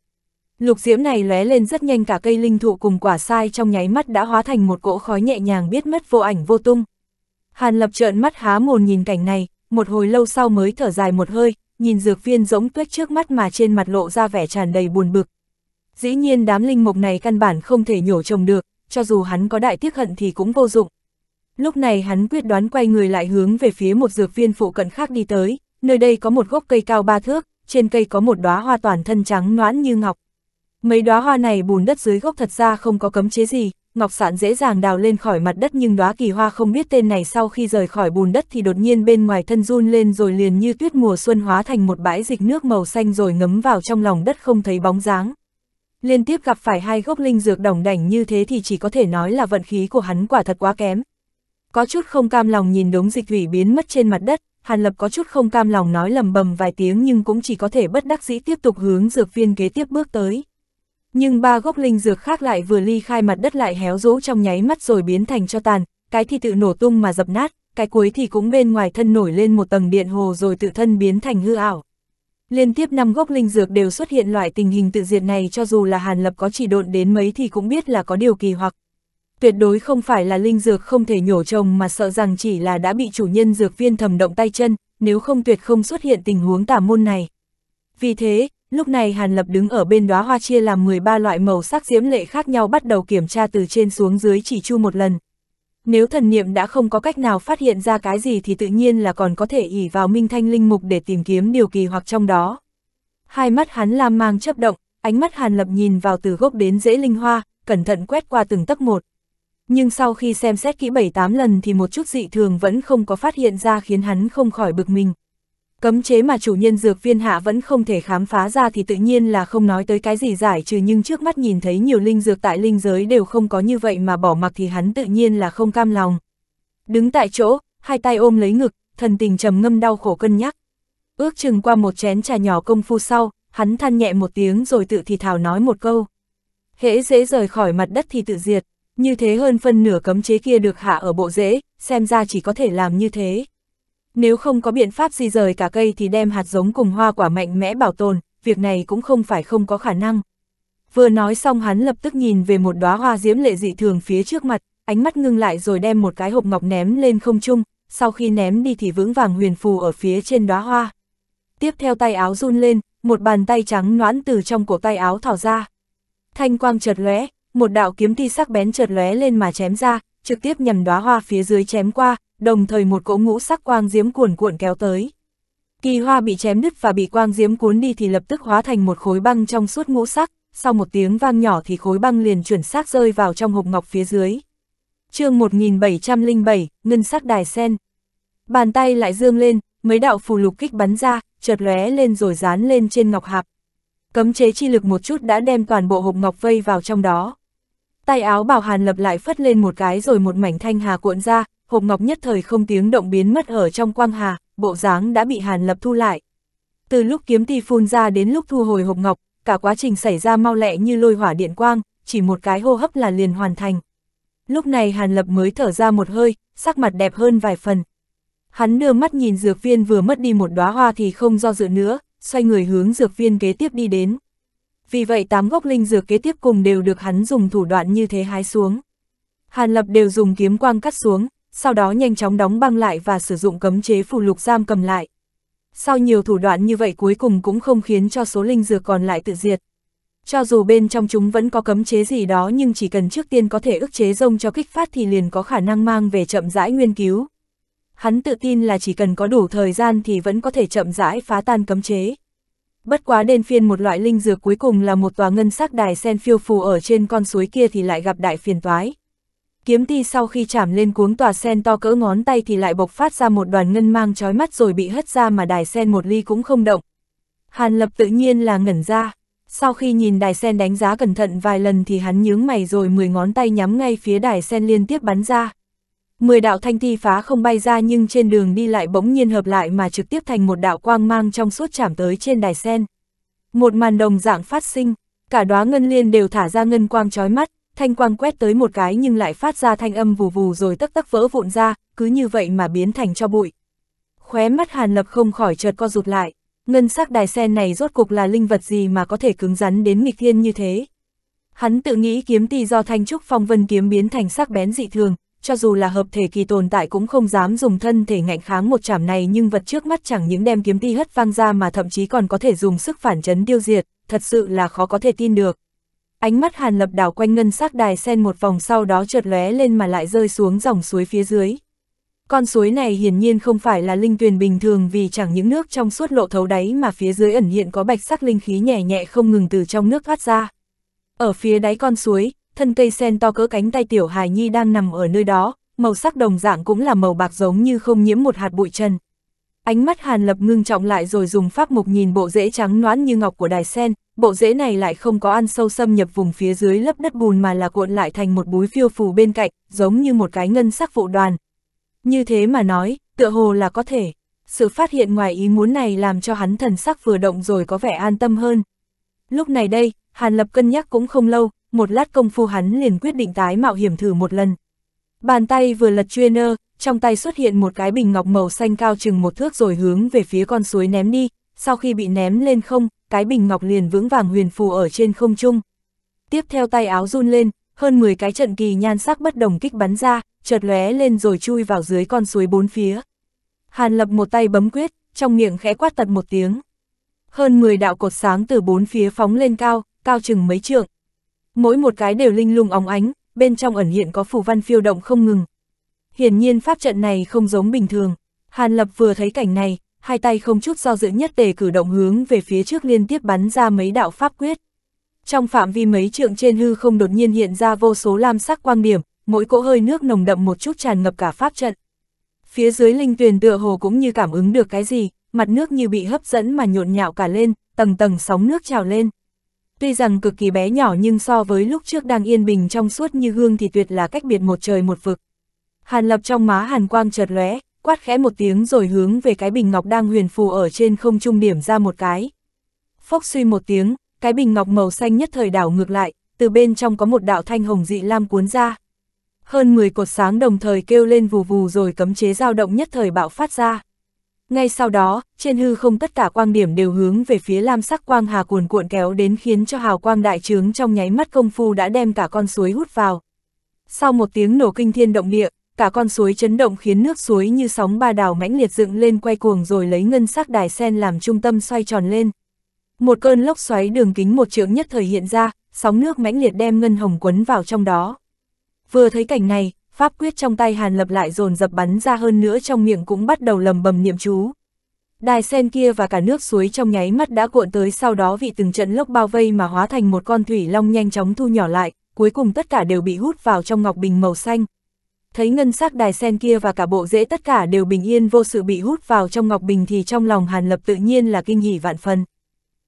Lục diễm này lóe lên rất nhanh cả cây linh thụ cùng quả sai trong nháy mắt đã hóa thành một cỗ khói nhẹ nhàng biết mất vô ảnh vô tung. Hàn Lập trợn mắt há mồn nhìn cảnh này, một hồi lâu sau mới thở dài một hơi, nhìn dược viên giống tuyết trước mắt mà trên mặt lộ ra vẻ tràn đầy buồn bực, Dĩ nhiên đám linh mục này căn bản không thể nhổ trồng được, cho dù hắn có đại tiếc hận thì cũng vô dụng. Lúc này hắn quyết đoán quay người lại hướng về phía một dược viên phụ cận khác đi tới, nơi đây có một gốc cây cao ba thước, trên cây có một đóa hoa toàn thân trắng noãn như ngọc. Mấy đóa hoa này bùn đất dưới gốc thật ra không có cấm chế gì, ngọc sạn dễ dàng đào lên khỏi mặt đất nhưng đóa kỳ hoa không biết tên này sau khi rời khỏi bùn đất thì đột nhiên bên ngoài thân run lên rồi liền như tuyết mùa xuân hóa thành một bãi dịch nước màu xanh rồi ngấm vào trong lòng đất không thấy bóng dáng liên tiếp gặp phải hai gốc linh dược đỏng đảnh như thế thì chỉ có thể nói là vận khí của hắn quả thật quá kém. Có chút không cam lòng nhìn đống dịch thủy biến mất trên mặt đất, Hàn Lập có chút không cam lòng nói lầm bầm vài tiếng nhưng cũng chỉ có thể bất đắc dĩ tiếp tục hướng dược viên kế tiếp bước tới. Nhưng ba gốc linh dược khác lại vừa ly khai mặt đất lại héo rũ trong nháy mắt rồi biến thành cho tàn, cái thì tự nổ tung mà dập nát, cái cuối thì cũng bên ngoài thân nổi lên một tầng điện hồ rồi tự thân biến thành hư ảo. Liên tiếp năm gốc linh dược đều xuất hiện loại tình hình tự diệt này cho dù là Hàn Lập có chỉ độn đến mấy thì cũng biết là có điều kỳ hoặc. Tuyệt đối không phải là linh dược không thể nhổ trồng mà sợ rằng chỉ là đã bị chủ nhân dược viên thầm động tay chân, nếu không tuyệt không xuất hiện tình huống tả môn này. Vì thế, lúc này Hàn Lập đứng ở bên đóa hoa chia làm 13 loại màu sắc diễm lệ khác nhau bắt đầu kiểm tra từ trên xuống dưới chỉ chu một lần, nếu thần niệm đã không có cách nào phát hiện ra cái gì thì tự nhiên là còn có thể ỉ vào minh thanh linh mục để tìm kiếm điều kỳ hoặc trong đó. Hai mắt hắn lam mang chấp động, ánh mắt hàn lập nhìn vào từ gốc đến rễ linh hoa, cẩn thận quét qua từng tấc một. Nhưng sau khi xem xét kỹ bảy tám lần thì một chút dị thường vẫn không có phát hiện ra khiến hắn không khỏi bực mình, cấm chế mà chủ nhân dược viên hạ vẫn không thể khám phá ra thì tự nhiên là không nói tới cái gì giải trừ nhưng trước mắt nhìn thấy nhiều linh dược tại linh giới đều không có như vậy mà bỏ mặc thì hắn tự nhiên là không cam lòng. Đứng tại chỗ, hai tay ôm lấy ngực, thần tình trầm ngâm đau khổ cân nhắc. Ước chừng qua một chén trà nhỏ công phu sau, hắn than nhẹ một tiếng rồi tự thì thào nói một câu. Hễ dễ rời khỏi mặt đất thì tự diệt, như thế hơn phân nửa cấm chế kia được hạ ở bộ dễ xem ra chỉ có thể làm như thế. Nếu không có biện pháp di rời cả cây thì đem hạt giống cùng hoa quả mạnh mẽ bảo tồn, việc này cũng không phải không có khả năng. Vừa nói xong hắn lập tức nhìn về một đóa hoa diễm lệ dị thường phía trước mặt, ánh mắt ngưng lại rồi đem một cái hộp ngọc ném lên không trung, sau khi ném đi thì vững vàng huyền phù ở phía trên đóa hoa. Tiếp theo tay áo run lên, một bàn tay trắng noãn từ trong cổ tay áo thỏ ra. Thanh quang chợt lóe, một đạo kiếm thi sắc bén chợt lóe lên mà chém ra, trực tiếp nhằm đóa hoa phía dưới chém qua, đồng thời một cỗ ngũ sắc quang diếm cuồn cuộn kéo tới. Kỳ hoa bị chém đứt và bị quang diếm cuốn đi thì lập tức hóa thành một khối băng trong suốt ngũ sắc, sau một tiếng vang nhỏ thì khối băng liền chuyển xác rơi vào trong hộp ngọc phía dưới. chương 1707, Ngân sắc đài sen. Bàn tay lại dương lên, mấy đạo phù lục kích bắn ra, chợt lóe lên rồi dán lên trên ngọc hạp. Cấm chế chi lực một chút đã đem toàn bộ hộp ngọc vây vào trong đó. Tay áo bảo hàn lập lại phất lên một cái rồi một mảnh thanh hà cuộn ra, hộp ngọc nhất thời không tiếng động biến mất ở trong quang hà, bộ dáng đã bị Hàn Lập thu lại. Từ lúc kiếm ti phun ra đến lúc thu hồi hộp ngọc, cả quá trình xảy ra mau lẹ như lôi hỏa điện quang, chỉ một cái hô hấp là liền hoàn thành. Lúc này Hàn Lập mới thở ra một hơi, sắc mặt đẹp hơn vài phần. Hắn đưa mắt nhìn dược viên vừa mất đi một đóa hoa thì không do dự nữa, xoay người hướng dược viên kế tiếp đi đến. Vì vậy tám gốc linh dược kế tiếp cùng đều được hắn dùng thủ đoạn như thế hái xuống. Hàn Lập đều dùng kiếm quang cắt xuống, sau đó nhanh chóng đóng băng lại và sử dụng cấm chế phù lục giam cầm lại. Sau nhiều thủ đoạn như vậy cuối cùng cũng không khiến cho số linh dược còn lại tự diệt. Cho dù bên trong chúng vẫn có cấm chế gì đó nhưng chỉ cần trước tiên có thể ức chế rông cho kích phát thì liền có khả năng mang về chậm rãi nguyên cứu. Hắn tự tin là chỉ cần có đủ thời gian thì vẫn có thể chậm rãi phá tan cấm chế. Bất quá đền phiên một loại linh dược cuối cùng là một tòa ngân sắc đài sen phiêu phù ở trên con suối kia thì lại gặp đại phiền toái kiếm ti sau khi chạm lên cuống tòa sen to cỡ ngón tay thì lại bộc phát ra một đoàn ngân mang trói mắt rồi bị hất ra mà đài sen một ly cũng không động. Hàn lập tự nhiên là ngẩn ra, sau khi nhìn đài sen đánh giá cẩn thận vài lần thì hắn nhướng mày rồi 10 ngón tay nhắm ngay phía đài sen liên tiếp bắn ra. Mười đạo thanh ti phá không bay ra nhưng trên đường đi lại bỗng nhiên hợp lại mà trực tiếp thành một đạo quang mang trong suốt chạm tới trên đài sen. Một màn đồng dạng phát sinh, cả đóa ngân liên đều thả ra ngân quang chói mắt, thanh quang quét tới một cái nhưng lại phát ra thanh âm vù vù rồi tắc tắc vỡ vụn ra, cứ như vậy mà biến thành cho bụi. Khóe mắt Hàn Lập không khỏi chợt co rụt lại, ngân sắc đài sen này rốt cục là linh vật gì mà có thể cứng rắn đến nghịch thiên như thế. Hắn tự nghĩ kiếm ti do thanh trúc phong vân kiếm biến thành sắc bén dị thường, cho dù là hợp thể kỳ tồn tại cũng không dám dùng thân thể ngạnh kháng một chảm này nhưng vật trước mắt chẳng những đem kiếm ti hất văng ra mà thậm chí còn có thể dùng sức phản chấn tiêu diệt, thật sự là khó có thể tin được. Ánh mắt Hàn Lập đảo quanh ngân sắc đài sen một vòng sau đó chợt lóe lên mà lại rơi xuống dòng suối phía dưới. Con suối này hiển nhiên không phải là linh tuyền bình thường vì chẳng những nước trong suốt lộ thấu đáy mà phía dưới ẩn hiện có bạch sắc linh khí nhẹ nhẹ không ngừng từ trong nước thoát ra. Ở phía đáy con suối, thân cây sen to cỡ cánh tay tiểu hài nhi đang nằm ở nơi đó, màu sắc đồng dạng cũng là màu bạc giống như không nhiễm một hạt bụi trần. Ánh mắt Hàn Lập ngưng trọng lại rồi dùng pháp mục nhìn bộ rễ trắng noãn như ngọc của đài sen, bộ rễ này lại không có ăn sâu xâm nhập vùng phía dưới lớp đất bùn mà là cuộn lại thành một búi phiêu phù bên cạnh, giống như một cái ngân sắc vụ đoàn. Như thế mà nói, tựa hồ là có thể. Sự phát hiện ngoài ý muốn này làm cho hắn thần sắc vừa động rồi có vẻ an tâm hơn. Lúc này đây, Hàn Lập cân nhắc cũng không lâu, một lát công phu hắn liền quyết định tái mạo hiểm thử một lần. Bàn tay vừa lật chuyên trong tay xuất hiện một cái bình ngọc màu xanh cao chừng một thước rồi hướng về phía con suối ném đi, sau khi bị ném lên không, cái bình ngọc liền vững vàng huyền phù ở trên không trung. Tiếp theo tay áo run lên, hơn 10 cái trận kỳ nhan sắc bất đồng kích bắn ra, chợt lóe lên rồi chui vào dưới con suối bốn phía. Hàn Lập một tay bấm quyết, trong miệng khẽ quát tật một tiếng. Hơn 10 đạo cột sáng từ bốn phía phóng lên cao, cao chừng mấy trượng. Mỗi một cái đều linh lung óng ánh, bên trong ẩn hiện có phù văn phiêu động không ngừng. Hiển nhiên pháp trận này không giống bình thường, Hàn Lập vừa thấy cảnh này, hai tay không chút do dự nhất tề cử động hướng về phía trước liên tiếp bắn ra mấy đạo pháp quyết. Trong phạm vi mấy trượng trên hư không đột nhiên hiện ra vô số lam sắc quang điểm, mỗi cỗ hơi nước nồng đậm một chút tràn ngập cả pháp trận. Phía dưới linh tuyền tựa hồ cũng như cảm ứng được cái gì, mặt nước như bị hấp dẫn mà nhộn nhạo cả lên, tầng tầng sóng nước trào lên tuy rằng cực kỳ bé nhỏ nhưng so với lúc trước đang yên bình trong suốt như gương thì tuyệt là cách biệt một trời một vực. Hàn lập trong má hàn quang chợt lóe, quát khẽ một tiếng rồi hướng về cái bình ngọc đang huyền phù ở trên không trung điểm ra một cái. Phốc suy một tiếng, cái bình ngọc màu xanh nhất thời đảo ngược lại, từ bên trong có một đạo thanh hồng dị lam cuốn ra. Hơn 10 cột sáng đồng thời kêu lên vù vù rồi cấm chế dao động nhất thời bạo phát ra. Ngay sau đó, trên hư không tất cả quang điểm đều hướng về phía lam sắc quang hà cuồn cuộn kéo đến khiến cho hào quang đại trướng trong nháy mắt công phu đã đem cả con suối hút vào. Sau một tiếng nổ kinh thiên động địa, cả con suối chấn động khiến nước suối như sóng ba đảo mãnh liệt dựng lên quay cuồng rồi lấy ngân sắc đài sen làm trung tâm xoay tròn lên. Một cơn lốc xoáy đường kính một trượng nhất thời hiện ra, sóng nước mãnh liệt đem ngân hồng quấn vào trong đó. Vừa thấy cảnh này, pháp quyết trong tay Hàn Lập lại dồn dập bắn ra hơn nữa trong miệng cũng bắt đầu lầm bầm niệm chú. Đài sen kia và cả nước suối trong nháy mắt đã cuộn tới sau đó vị từng trận lốc bao vây mà hóa thành một con thủy long nhanh chóng thu nhỏ lại, cuối cùng tất cả đều bị hút vào trong ngọc bình màu xanh. Thấy ngân sắc đài sen kia và cả bộ rễ tất cả đều bình yên vô sự bị hút vào trong ngọc bình thì trong lòng Hàn Lập tự nhiên là kinh hỉ vạn phần.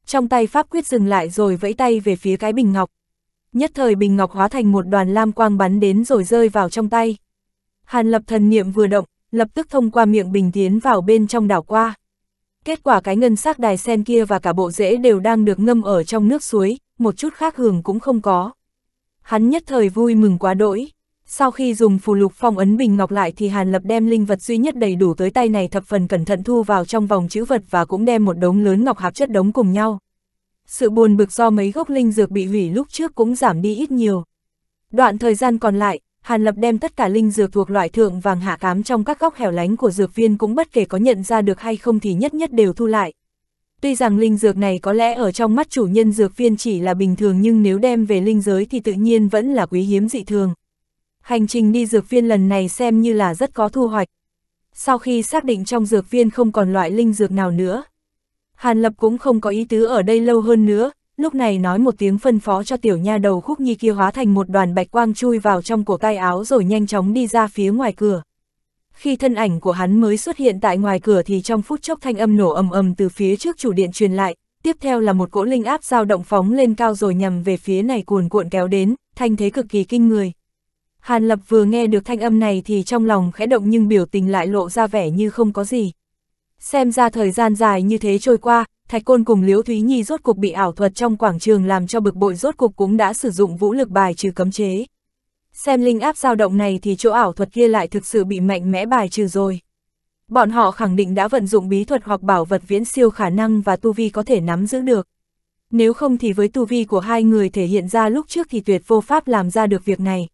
Trong tay pháp quyết dừng lại rồi vẫy tay về phía cái bình ngọc, nhất thời bình ngọc hóa thành một đoàn lam quang bắn đến rồi rơi vào trong tay. Hàn lập thần niệm vừa động, lập tức thông qua miệng bình tiến vào bên trong đảo qua. Kết quả cái ngân sắc đài sen kia và cả bộ rễ đều đang được ngâm ở trong nước suối, một chút khác hưởng cũng không có. Hắn nhất thời vui mừng quá đỗi. Sau khi dùng phù lục phong ấn bình ngọc lại thì Hàn Lập đem linh vật duy nhất đầy đủ tới tay này thập phần cẩn thận thu vào trong vòng chữ vật và cũng đem một đống lớn ngọc hạp chất đống cùng nhau sự buồn bực do mấy gốc linh dược bị hủy lúc trước cũng giảm đi ít nhiều. Đoạn thời gian còn lại, Hàn Lập đem tất cả linh dược thuộc loại thượng vàng hạ cám trong các góc hẻo lánh của dược viên cũng bất kể có nhận ra được hay không thì nhất nhất đều thu lại. Tuy rằng linh dược này có lẽ ở trong mắt chủ nhân dược viên chỉ là bình thường nhưng nếu đem về linh giới thì tự nhiên vẫn là quý hiếm dị thường. Hành trình đi dược viên lần này xem như là rất có thu hoạch. Sau khi xác định trong dược viên không còn loại linh dược nào nữa, Hàn Lập cũng không có ý tứ ở đây lâu hơn nữa, lúc này nói một tiếng phân phó cho tiểu nha đầu khúc nhi kia hóa thành một đoàn bạch quang chui vào trong cổ tay áo rồi nhanh chóng đi ra phía ngoài cửa. Khi thân ảnh của hắn mới xuất hiện tại ngoài cửa thì trong phút chốc thanh âm nổ ầm ầm từ phía trước chủ điện truyền lại, tiếp theo là một cỗ linh áp dao động phóng lên cao rồi nhằm về phía này cuồn cuộn kéo đến, thanh thế cực kỳ kinh người. Hàn Lập vừa nghe được thanh âm này thì trong lòng khẽ động nhưng biểu tình lại lộ ra vẻ như không có gì. Xem ra thời gian dài như thế trôi qua, Thạch Côn cùng Liễu Thúy Nhi rốt cục bị ảo thuật trong quảng trường làm cho bực bội rốt cục cũng đã sử dụng vũ lực bài trừ cấm chế. Xem linh áp dao động này thì chỗ ảo thuật kia lại thực sự bị mạnh mẽ bài trừ rồi. Bọn họ khẳng định đã vận dụng bí thuật hoặc bảo vật viễn siêu khả năng và tu vi có thể nắm giữ được. Nếu không thì với tu vi của hai người thể hiện ra lúc trước thì tuyệt vô pháp làm ra được việc này.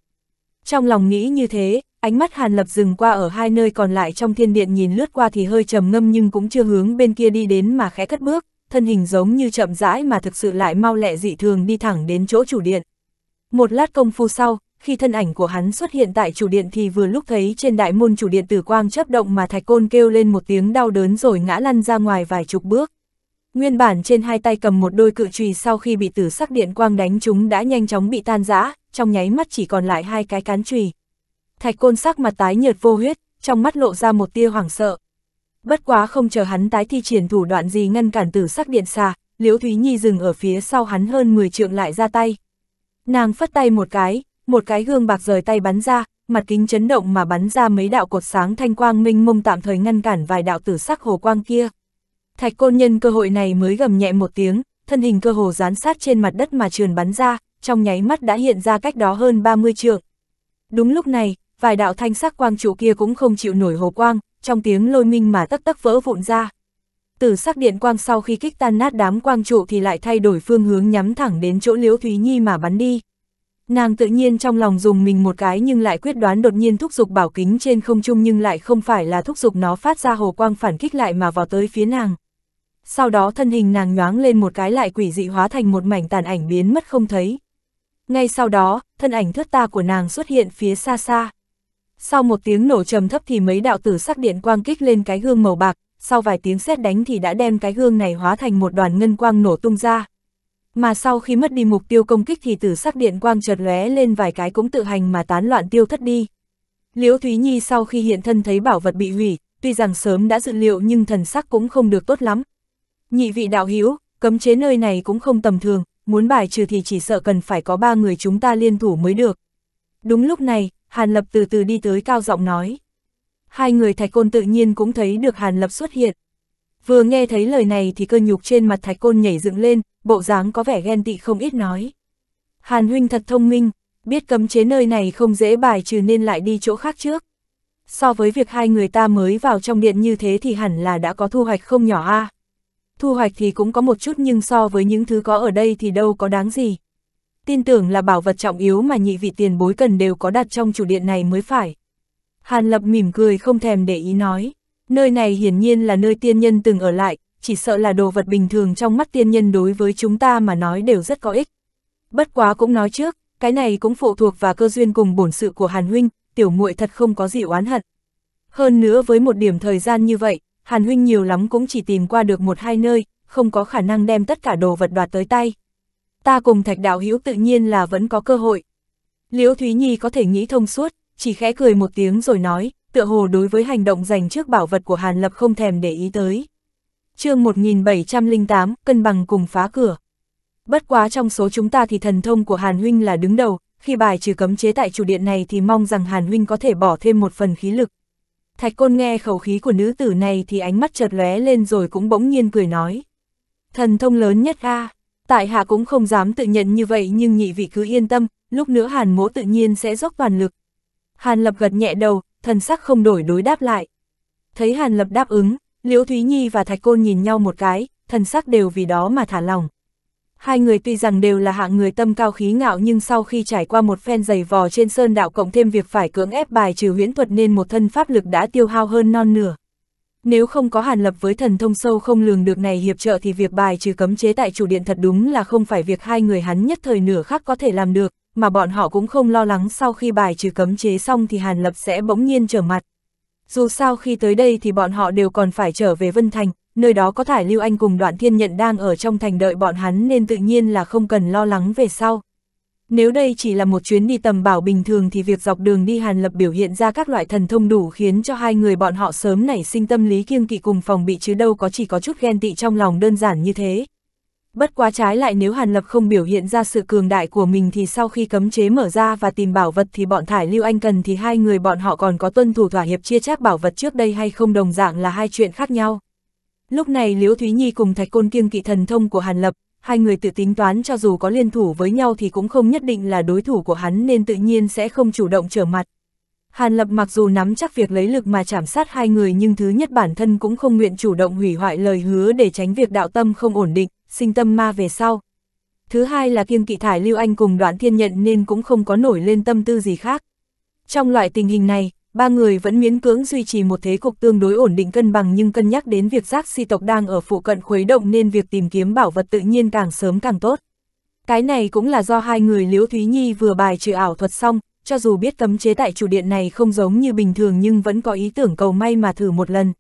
Trong lòng nghĩ như thế, ánh mắt Hàn Lập dừng qua ở hai nơi còn lại trong thiên điện nhìn lướt qua thì hơi trầm ngâm nhưng cũng chưa hướng bên kia đi đến mà khẽ cất bước, thân hình giống như chậm rãi mà thực sự lại mau lẹ dị thường đi thẳng đến chỗ chủ điện. Một lát công phu sau, khi thân ảnh của hắn xuất hiện tại chủ điện thì vừa lúc thấy trên đại môn chủ điện tử quang chấp động mà thạch côn kêu lên một tiếng đau đớn rồi ngã lăn ra ngoài vài chục bước. Nguyên bản trên hai tay cầm một đôi cự trùy sau khi bị tử sắc điện quang đánh chúng đã nhanh chóng bị tan rã, trong nháy mắt chỉ còn lại hai cái cán trùy. Thạch côn sắc mặt tái nhợt vô huyết, trong mắt lộ ra một tia hoảng sợ. Bất quá không chờ hắn tái thi triển thủ đoạn gì ngăn cản tử sắc điện xà, Liễu Thúy Nhi dừng ở phía sau hắn hơn 10 trượng lại ra tay. Nàng phất tay một cái, một cái gương bạc rời tay bắn ra, mặt kính chấn động mà bắn ra mấy đạo cột sáng thanh quang minh mông tạm thời ngăn cản vài đạo tử sắc hồ quang kia. Thạch côn nhân cơ hội này mới gầm nhẹ một tiếng, thân hình cơ hồ dán sát trên mặt đất mà trườn bắn ra, trong nháy mắt đã hiện ra cách đó hơn 30 trượng. Đúng lúc này, vài đạo thanh sắc quang trụ kia cũng không chịu nổi hồ quang, trong tiếng lôi minh mà tất tất vỡ vụn ra. Tử sắc điện quang sau khi kích tan nát đám quang trụ thì lại thay đổi phương hướng nhắm thẳng đến chỗ Liễu Thúy Nhi mà bắn đi. Nàng tự nhiên trong lòng dùng mình một cái nhưng lại quyết đoán đột nhiên thúc giục bảo kính trên không trung nhưng lại không phải là thúc giục nó phát ra hồ quang phản kích lại mà vào tới phía nàng. Sau đó thân hình nàng nhoáng lên một cái lại quỷ dị hóa thành một mảnh tàn ảnh biến mất không thấy. Ngay sau đó, thân ảnh thướt ta của nàng xuất hiện phía xa xa sau một tiếng nổ trầm thấp thì mấy đạo tử sắc điện quang kích lên cái gương màu bạc, sau vài tiếng xét đánh thì đã đem cái gương này hóa thành một đoàn ngân quang nổ tung ra. Mà sau khi mất đi mục tiêu công kích thì tử sắc điện quang chợt lóe lên vài cái cũng tự hành mà tán loạn tiêu thất đi. Liễu Thúy Nhi sau khi hiện thân thấy bảo vật bị hủy, tuy rằng sớm đã dự liệu nhưng thần sắc cũng không được tốt lắm. Nhị vị đạo hữu cấm chế nơi này cũng không tầm thường, muốn bài trừ thì chỉ sợ cần phải có ba người chúng ta liên thủ mới được. Đúng lúc này, Hàn Lập từ từ đi tới cao giọng nói. Hai người thạch côn tự nhiên cũng thấy được Hàn Lập xuất hiện. Vừa nghe thấy lời này thì cơ nhục trên mặt thạch côn nhảy dựng lên, bộ dáng có vẻ ghen tị không ít nói. Hàn huynh thật thông minh, biết cấm chế nơi này không dễ bài trừ nên lại đi chỗ khác trước. So với việc hai người ta mới vào trong điện như thế thì hẳn là đã có thu hoạch không nhỏ a. À. Thu hoạch thì cũng có một chút nhưng so với những thứ có ở đây thì đâu có đáng gì tin tưởng là bảo vật trọng yếu mà nhị vị tiền bối cần đều có đặt trong chủ điện này mới phải. Hàn Lập mỉm cười không thèm để ý nói, nơi này hiển nhiên là nơi tiên nhân từng ở lại, chỉ sợ là đồ vật bình thường trong mắt tiên nhân đối với chúng ta mà nói đều rất có ích. Bất quá cũng nói trước, cái này cũng phụ thuộc vào cơ duyên cùng bổn sự của Hàn Huynh, tiểu muội thật không có gì oán hận. Hơn nữa với một điểm thời gian như vậy, Hàn Huynh nhiều lắm cũng chỉ tìm qua được một hai nơi, không có khả năng đem tất cả đồ vật đoạt tới tay ta cùng thạch đạo hữu tự nhiên là vẫn có cơ hội. Liễu Thúy Nhi có thể nghĩ thông suốt, chỉ khẽ cười một tiếng rồi nói, tựa hồ đối với hành động giành trước bảo vật của Hàn Lập không thèm để ý tới. chương 1708, cân bằng cùng phá cửa. Bất quá trong số chúng ta thì thần thông của Hàn Huynh là đứng đầu, khi bài trừ cấm chế tại chủ điện này thì mong rằng Hàn Huynh có thể bỏ thêm một phần khí lực. Thạch Côn nghe khẩu khí của nữ tử này thì ánh mắt chợt lóe lên rồi cũng bỗng nhiên cười nói. Thần thông lớn nhất a à tại hạ cũng không dám tự nhận như vậy nhưng nhị vị cứ yên tâm, lúc nữa hàn mỗ tự nhiên sẽ dốc toàn lực. Hàn lập gật nhẹ đầu, thần sắc không đổi đối đáp lại. Thấy hàn lập đáp ứng, Liễu Thúy Nhi và Thạch Côn nhìn nhau một cái, thần sắc đều vì đó mà thả lòng. Hai người tuy rằng đều là hạng người tâm cao khí ngạo nhưng sau khi trải qua một phen dày vò trên sơn đạo cộng thêm việc phải cưỡng ép bài trừ huyễn thuật nên một thân pháp lực đã tiêu hao hơn non nửa. Nếu không có hàn lập với thần thông sâu không lường được này hiệp trợ thì việc bài trừ cấm chế tại chủ điện thật đúng là không phải việc hai người hắn nhất thời nửa khác có thể làm được, mà bọn họ cũng không lo lắng sau khi bài trừ cấm chế xong thì hàn lập sẽ bỗng nhiên trở mặt. Dù sao khi tới đây thì bọn họ đều còn phải trở về Vân Thành, nơi đó có thải lưu anh cùng đoạn thiên nhận đang ở trong thành đợi bọn hắn nên tự nhiên là không cần lo lắng về sau. Nếu đây chỉ là một chuyến đi tầm bảo bình thường thì việc dọc đường đi Hàn Lập biểu hiện ra các loại thần thông đủ khiến cho hai người bọn họ sớm nảy sinh tâm lý kiêng kỵ cùng phòng bị chứ đâu có chỉ có chút ghen tị trong lòng đơn giản như thế. Bất quá trái lại nếu Hàn Lập không biểu hiện ra sự cường đại của mình thì sau khi cấm chế mở ra và tìm bảo vật thì bọn Thải Lưu Anh cần thì hai người bọn họ còn có tuân thủ thỏa hiệp chia chác bảo vật trước đây hay không đồng dạng là hai chuyện khác nhau. Lúc này Liễu Thúy Nhi cùng Thạch Côn kiêng kỵ thần thông của Hàn Lập, hai người tự tính toán cho dù có liên thủ với nhau thì cũng không nhất định là đối thủ của hắn nên tự nhiên sẽ không chủ động trở mặt. Hàn Lập mặc dù nắm chắc việc lấy lực mà chảm sát hai người nhưng thứ nhất bản thân cũng không nguyện chủ động hủy hoại lời hứa để tránh việc đạo tâm không ổn định, sinh tâm ma về sau. Thứ hai là kiêng kỵ thải Lưu Anh cùng đoạn thiên nhận nên cũng không có nổi lên tâm tư gì khác. Trong loại tình hình này, ba người vẫn miễn cưỡng duy trì một thế cục tương đối ổn định cân bằng nhưng cân nhắc đến việc giác si tộc đang ở phụ cận khuấy động nên việc tìm kiếm bảo vật tự nhiên càng sớm càng tốt. Cái này cũng là do hai người Liễu Thúy Nhi vừa bài trừ ảo thuật xong, cho dù biết cấm chế tại chủ điện này không giống như bình thường nhưng vẫn có ý tưởng cầu may mà thử một lần.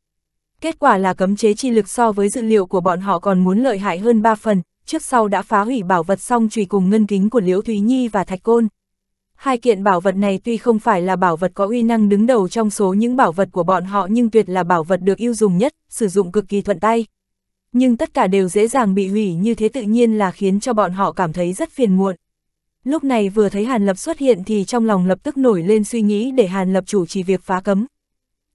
Kết quả là cấm chế chi lực so với dữ liệu của bọn họ còn muốn lợi hại hơn 3 phần, trước sau đã phá hủy bảo vật xong trùy cùng ngân kính của Liễu Thúy Nhi và Thạch Côn hai kiện bảo vật này tuy không phải là bảo vật có uy năng đứng đầu trong số những bảo vật của bọn họ nhưng tuyệt là bảo vật được yêu dùng nhất, sử dụng cực kỳ thuận tay. Nhưng tất cả đều dễ dàng bị hủy như thế tự nhiên là khiến cho bọn họ cảm thấy rất phiền muộn. Lúc này vừa thấy Hàn Lập xuất hiện thì trong lòng lập tức nổi lên suy nghĩ để Hàn Lập chủ trì việc phá cấm.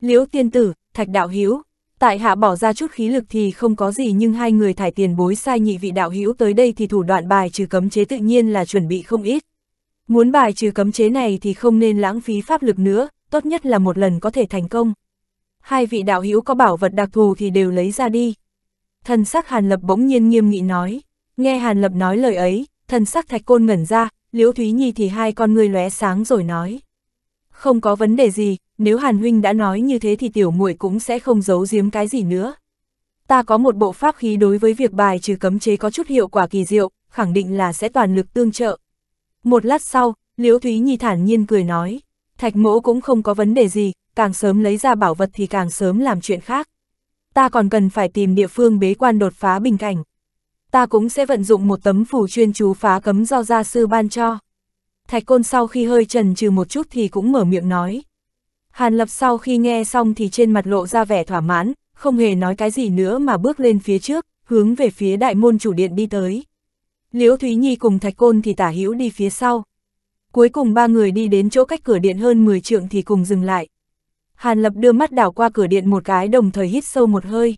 Liễu tiên tử, thạch đạo hữu tại hạ bỏ ra chút khí lực thì không có gì nhưng hai người thải tiền bối sai nhị vị đạo hữu tới đây thì thủ đoạn bài trừ cấm chế tự nhiên là chuẩn bị không ít. Muốn bài trừ cấm chế này thì không nên lãng phí pháp lực nữa, tốt nhất là một lần có thể thành công. Hai vị đạo hữu có bảo vật đặc thù thì đều lấy ra đi. Thần sắc Hàn Lập bỗng nhiên nghiêm nghị nói. Nghe Hàn Lập nói lời ấy, thần sắc Thạch Côn ngẩn ra, Liễu Thúy Nhi thì hai con ngươi lóe sáng rồi nói. Không có vấn đề gì, nếu Hàn Huynh đã nói như thế thì tiểu muội cũng sẽ không giấu giếm cái gì nữa. Ta có một bộ pháp khí đối với việc bài trừ cấm chế có chút hiệu quả kỳ diệu, khẳng định là sẽ toàn lực tương trợ. Một lát sau, Liễu Thúy Nhi thản nhiên cười nói, thạch mỗ cũng không có vấn đề gì, càng sớm lấy ra bảo vật thì càng sớm làm chuyện khác. Ta còn cần phải tìm địa phương bế quan đột phá bình cảnh. Ta cũng sẽ vận dụng một tấm phủ chuyên chú phá cấm do gia sư ban cho. Thạch côn sau khi hơi trần trừ một chút thì cũng mở miệng nói. Hàn lập sau khi nghe xong thì trên mặt lộ ra vẻ thỏa mãn, không hề nói cái gì nữa mà bước lên phía trước, hướng về phía đại môn chủ điện đi tới. Liễu Thúy Nhi cùng Thạch Côn thì tả hữu đi phía sau. Cuối cùng ba người đi đến chỗ cách cửa điện hơn 10 trượng thì cùng dừng lại. Hàn Lập đưa mắt đảo qua cửa điện một cái đồng thời hít sâu một hơi.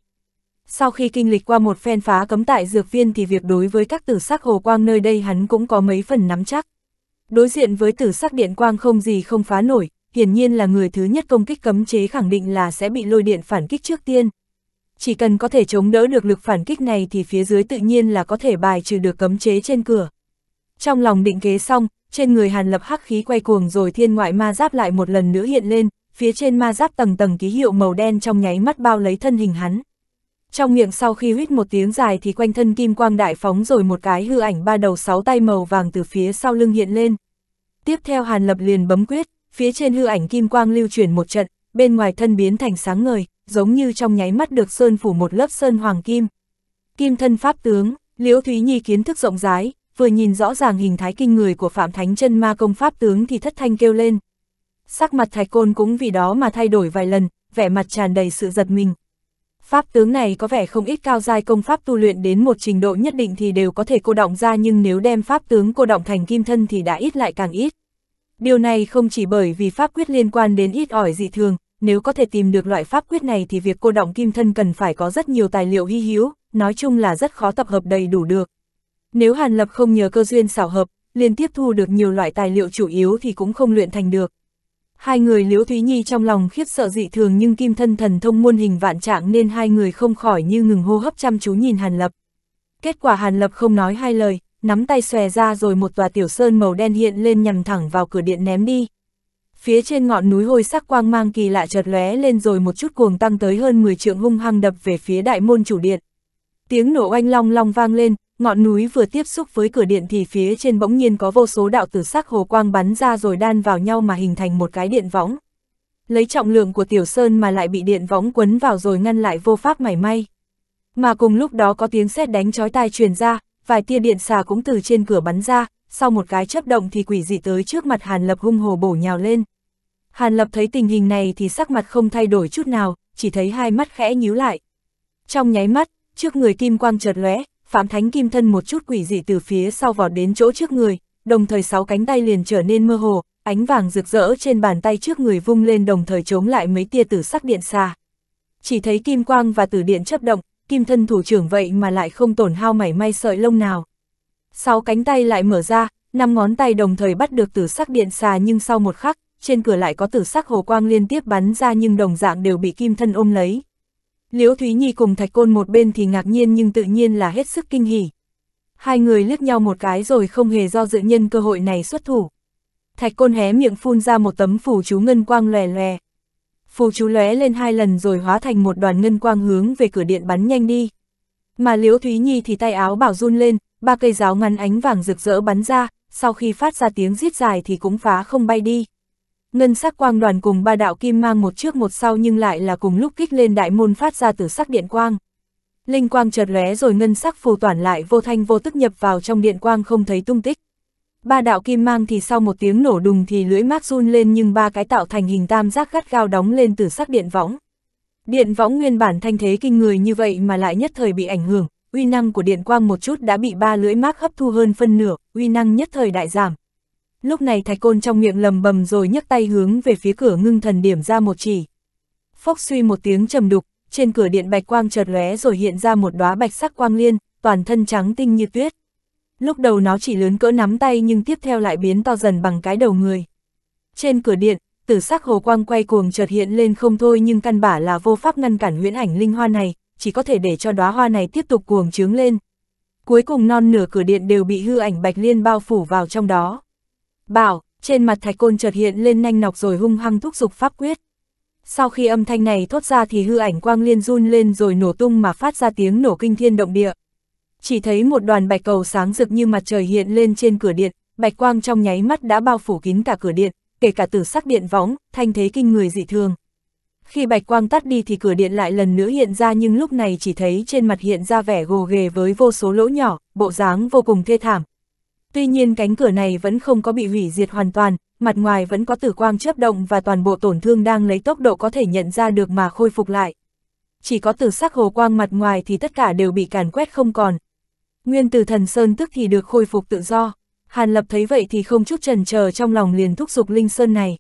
Sau khi kinh lịch qua một phen phá cấm tại dược viên thì việc đối với các tử sắc hồ quang nơi đây hắn cũng có mấy phần nắm chắc. Đối diện với tử sắc điện quang không gì không phá nổi, hiển nhiên là người thứ nhất công kích cấm chế khẳng định là sẽ bị lôi điện phản kích trước tiên, chỉ cần có thể chống đỡ được lực phản kích này thì phía dưới tự nhiên là có thể bài trừ được cấm chế trên cửa. Trong lòng định kế xong, trên người Hàn Lập hắc khí quay cuồng rồi thiên ngoại ma giáp lại một lần nữa hiện lên, phía trên ma giáp tầng tầng ký hiệu màu đen trong nháy mắt bao lấy thân hình hắn. Trong miệng sau khi huýt một tiếng dài thì quanh thân kim quang đại phóng rồi một cái hư ảnh ba đầu sáu tay màu vàng từ phía sau lưng hiện lên. Tiếp theo Hàn Lập liền bấm quyết, phía trên hư ảnh kim quang lưu chuyển một trận, bên ngoài thân biến thành sáng ngời, giống như trong nháy mắt được sơn phủ một lớp sơn hoàng kim. Kim thân pháp tướng, Liễu Thúy Nhi kiến thức rộng rãi, vừa nhìn rõ ràng hình thái kinh người của Phạm Thánh chân ma công pháp tướng thì thất thanh kêu lên. Sắc mặt Thạch Côn cũng vì đó mà thay đổi vài lần, vẻ mặt tràn đầy sự giật mình. Pháp tướng này có vẻ không ít cao giai công pháp tu luyện đến một trình độ nhất định thì đều có thể cô động ra nhưng nếu đem pháp tướng cô động thành kim thân thì đã ít lại càng ít. Điều này không chỉ bởi vì pháp quyết liên quan đến ít ỏi dị thường, nếu có thể tìm được loại pháp quyết này thì việc cô động kim thân cần phải có rất nhiều tài liệu hy hữu, nói chung là rất khó tập hợp đầy đủ được. Nếu Hàn Lập không nhờ cơ duyên xảo hợp, liên tiếp thu được nhiều loại tài liệu chủ yếu thì cũng không luyện thành được. Hai người Liễu Thúy Nhi trong lòng khiếp sợ dị thường nhưng kim thân thần thông muôn hình vạn trạng nên hai người không khỏi như ngừng hô hấp chăm chú nhìn Hàn Lập. Kết quả Hàn Lập không nói hai lời, nắm tay xòe ra rồi một tòa tiểu sơn màu đen hiện lên nhằm thẳng vào cửa điện ném đi phía trên ngọn núi hôi sắc quang mang kỳ lạ chợt lóe lên rồi một chút cuồng tăng tới hơn 10 trượng hung hăng đập về phía đại môn chủ điện. Tiếng nổ oanh long long vang lên, ngọn núi vừa tiếp xúc với cửa điện thì phía trên bỗng nhiên có vô số đạo tử sắc hồ quang bắn ra rồi đan vào nhau mà hình thành một cái điện võng. Lấy trọng lượng của tiểu sơn mà lại bị điện võng quấn vào rồi ngăn lại vô pháp mảy may. Mà cùng lúc đó có tiếng sét đánh chói tai truyền ra, vài tia điện xà cũng từ trên cửa bắn ra, sau một cái chấp động thì quỷ dị tới trước mặt Hàn Lập hung hồ bổ nhào lên. Hàn Lập thấy tình hình này thì sắc mặt không thay đổi chút nào, chỉ thấy hai mắt khẽ nhíu lại. Trong nháy mắt, trước người kim quang chợt lóe, Phạm Thánh Kim thân một chút quỷ dị từ phía sau vọt đến chỗ trước người, đồng thời sáu cánh tay liền trở nên mơ hồ, ánh vàng rực rỡ trên bàn tay trước người vung lên đồng thời chống lại mấy tia tử sắc điện xa. Chỉ thấy kim quang và tử điện chấp động, kim thân thủ trưởng vậy mà lại không tổn hao mảy may sợi lông nào sáu cánh tay lại mở ra, năm ngón tay đồng thời bắt được tử sắc điện xà nhưng sau một khắc, trên cửa lại có tử sắc hồ quang liên tiếp bắn ra nhưng đồng dạng đều bị kim thân ôm lấy. Liễu Thúy Nhi cùng Thạch Côn một bên thì ngạc nhiên nhưng tự nhiên là hết sức kinh hỉ. Hai người liếc nhau một cái rồi không hề do dự nhân cơ hội này xuất thủ. Thạch Côn hé miệng phun ra một tấm phủ chú ngân quang lòe lòe. Phù chú lóe lên hai lần rồi hóa thành một đoàn ngân quang hướng về cửa điện bắn nhanh đi. Mà Liễu Thúy Nhi thì tay áo bảo run lên, ba cây giáo ngắn ánh vàng rực rỡ bắn ra, sau khi phát ra tiếng rít dài thì cũng phá không bay đi. Ngân sắc quang đoàn cùng ba đạo kim mang một trước một sau nhưng lại là cùng lúc kích lên đại môn phát ra từ sắc điện quang. Linh quang chợt lóe rồi ngân sắc phù toàn lại vô thanh vô tức nhập vào trong điện quang không thấy tung tích. Ba đạo kim mang thì sau một tiếng nổ đùng thì lưỡi mát run lên nhưng ba cái tạo thành hình tam giác gắt gao đóng lên từ sắc điện võng. Điện võng nguyên bản thanh thế kinh người như vậy mà lại nhất thời bị ảnh hưởng, uy năng của điện quang một chút đã bị ba lưỡi mác hấp thu hơn phân nửa, uy năng nhất thời đại giảm. Lúc này thạch côn trong miệng lầm bầm rồi nhấc tay hướng về phía cửa ngưng thần điểm ra một chỉ. Phốc suy một tiếng trầm đục, trên cửa điện bạch quang chợt lóe rồi hiện ra một đóa bạch sắc quang liên, toàn thân trắng tinh như tuyết. Lúc đầu nó chỉ lớn cỡ nắm tay nhưng tiếp theo lại biến to dần bằng cái đầu người. Trên cửa điện, tử sắc hồ quang quay cuồng chợt hiện lên không thôi nhưng căn bản là vô pháp ngăn cản huyễn ảnh linh hoa này, chỉ có thể để cho đóa hoa này tiếp tục cuồng trướng lên. Cuối cùng non nửa cửa điện đều bị hư ảnh bạch liên bao phủ vào trong đó. Bảo, trên mặt thạch côn chợt hiện lên nhanh nọc rồi hung hăng thúc giục pháp quyết. Sau khi âm thanh này thốt ra thì hư ảnh quang liên run lên rồi nổ tung mà phát ra tiếng nổ kinh thiên động địa. Chỉ thấy một đoàn bạch cầu sáng rực như mặt trời hiện lên trên cửa điện, bạch quang trong nháy mắt đã bao phủ kín cả cửa điện, kể cả tử sắc điện võng, thanh thế kinh người dị thường. Khi bạch quang tắt đi thì cửa điện lại lần nữa hiện ra nhưng lúc này chỉ thấy trên mặt hiện ra vẻ gồ ghề với vô số lỗ nhỏ, bộ dáng vô cùng thê thảm. Tuy nhiên cánh cửa này vẫn không có bị hủy diệt hoàn toàn, mặt ngoài vẫn có tử quang chớp động và toàn bộ tổn thương đang lấy tốc độ có thể nhận ra được mà khôi phục lại. Chỉ có tử sắc hồ quang mặt ngoài thì tất cả đều bị càn quét không còn. Nguyên từ thần Sơn tức thì được khôi phục tự do. Hàn Lập thấy vậy thì không chút trần chờ trong lòng liền thúc giục Linh Sơn này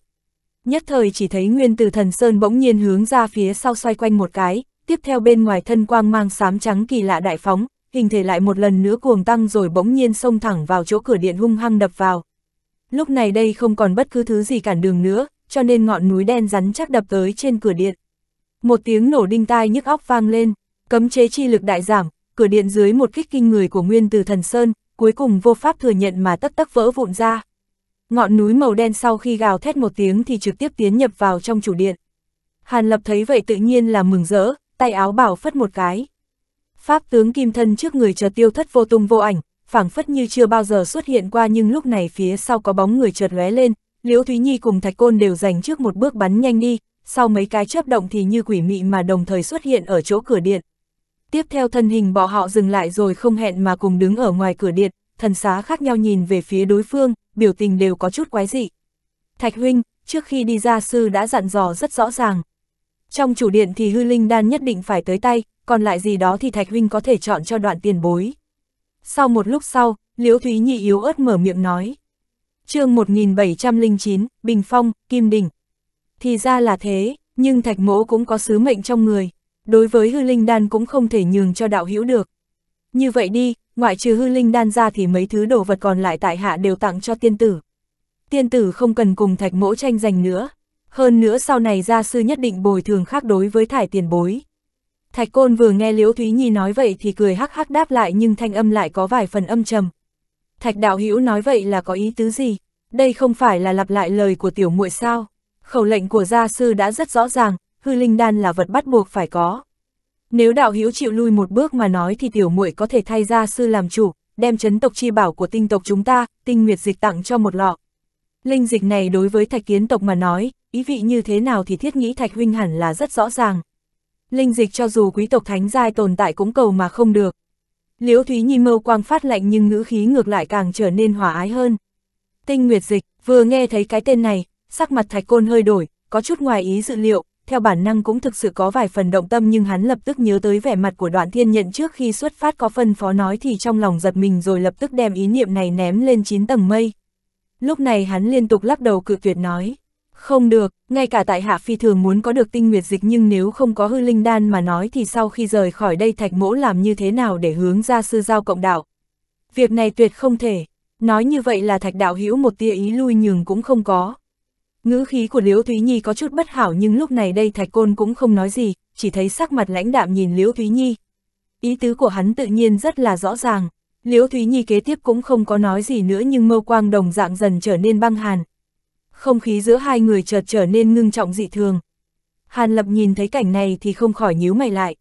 nhất thời chỉ thấy nguyên tử thần sơn bỗng nhiên hướng ra phía sau xoay quanh một cái, tiếp theo bên ngoài thân quang mang xám trắng kỳ lạ đại phóng, hình thể lại một lần nữa cuồng tăng rồi bỗng nhiên xông thẳng vào chỗ cửa điện hung hăng đập vào. Lúc này đây không còn bất cứ thứ gì cản đường nữa, cho nên ngọn núi đen rắn chắc đập tới trên cửa điện. Một tiếng nổ đinh tai nhức óc vang lên, cấm chế chi lực đại giảm, cửa điện dưới một kích kinh người của nguyên từ thần sơn, cuối cùng vô pháp thừa nhận mà tất tắc vỡ vụn ra. Ngọn núi màu đen sau khi gào thét một tiếng thì trực tiếp tiến nhập vào trong chủ điện. Hàn Lập thấy vậy tự nhiên là mừng rỡ, tay áo bảo phất một cái. Pháp tướng kim thân trước người chợt tiêu thất vô tung vô ảnh, phảng phất như chưa bao giờ xuất hiện qua nhưng lúc này phía sau có bóng người chợt lóe lên, Liễu Thúy Nhi cùng Thạch Côn đều giành trước một bước bắn nhanh đi, sau mấy cái chớp động thì như quỷ mị mà đồng thời xuất hiện ở chỗ cửa điện. Tiếp theo thân hình bọn họ dừng lại rồi không hẹn mà cùng đứng ở ngoài cửa điện, thần xá khác nhau nhìn về phía đối phương, biểu tình đều có chút quái dị. Thạch huynh, trước khi đi ra sư đã dặn dò rất rõ ràng. Trong chủ điện thì hư linh đan nhất định phải tới tay, còn lại gì đó thì Thạch huynh có thể chọn cho đoạn tiền bối. Sau một lúc sau, Liễu Thúy Nhị yếu ớt mở miệng nói. chương 1709, Bình Phong, Kim Đình. Thì ra là thế, nhưng Thạch Mỗ cũng có sứ mệnh trong người, đối với hư linh đan cũng không thể nhường cho đạo hữu được. Như vậy đi, ngoại trừ hư linh đan ra thì mấy thứ đồ vật còn lại tại hạ đều tặng cho tiên tử. Tiên tử không cần cùng thạch mỗ tranh giành nữa, hơn nữa sau này gia sư nhất định bồi thường khác đối với thải tiền bối. Thạch côn vừa nghe Liễu Thúy Nhi nói vậy thì cười hắc hắc đáp lại nhưng thanh âm lại có vài phần âm trầm. Thạch đạo hữu nói vậy là có ý tứ gì? Đây không phải là lặp lại lời của tiểu muội sao? Khẩu lệnh của gia sư đã rất rõ ràng, hư linh đan là vật bắt buộc phải có. Nếu đạo hữu chịu lui một bước mà nói thì tiểu muội có thể thay gia sư làm chủ, đem chấn tộc chi bảo của tinh tộc chúng ta, tinh nguyệt dịch tặng cho một lọ. Linh dịch này đối với thạch kiến tộc mà nói, ý vị như thế nào thì thiết nghĩ thạch huynh hẳn là rất rõ ràng. Linh dịch cho dù quý tộc thánh giai tồn tại cũng cầu mà không được. Liễu Thúy Nhi mâu quang phát lạnh nhưng ngữ khí ngược lại càng trở nên hòa ái hơn. Tinh Nguyệt Dịch, vừa nghe thấy cái tên này, sắc mặt thạch côn hơi đổi, có chút ngoài ý dự liệu, theo bản năng cũng thực sự có vài phần động tâm nhưng hắn lập tức nhớ tới vẻ mặt của đoạn thiên nhận trước khi xuất phát có phân phó nói thì trong lòng giật mình rồi lập tức đem ý niệm này ném lên chín tầng mây. Lúc này hắn liên tục lắc đầu cự tuyệt nói, không được, ngay cả tại hạ phi thường muốn có được tinh nguyệt dịch nhưng nếu không có hư linh đan mà nói thì sau khi rời khỏi đây thạch mỗ làm như thế nào để hướng ra sư giao cộng đạo. Việc này tuyệt không thể, nói như vậy là thạch đạo hữu một tia ý lui nhường cũng không có. Ngữ khí của Liễu Thúy Nhi có chút bất hảo nhưng lúc này đây Thạch Côn cũng không nói gì, chỉ thấy sắc mặt lãnh đạm nhìn Liễu Thúy Nhi. Ý tứ của hắn tự nhiên rất là rõ ràng, Liễu Thúy Nhi kế tiếp cũng không có nói gì nữa nhưng mâu quang đồng dạng dần trở nên băng hàn. Không khí giữa hai người chợt trở nên ngưng trọng dị thường. Hàn Lập nhìn thấy cảnh này thì không khỏi nhíu mày lại.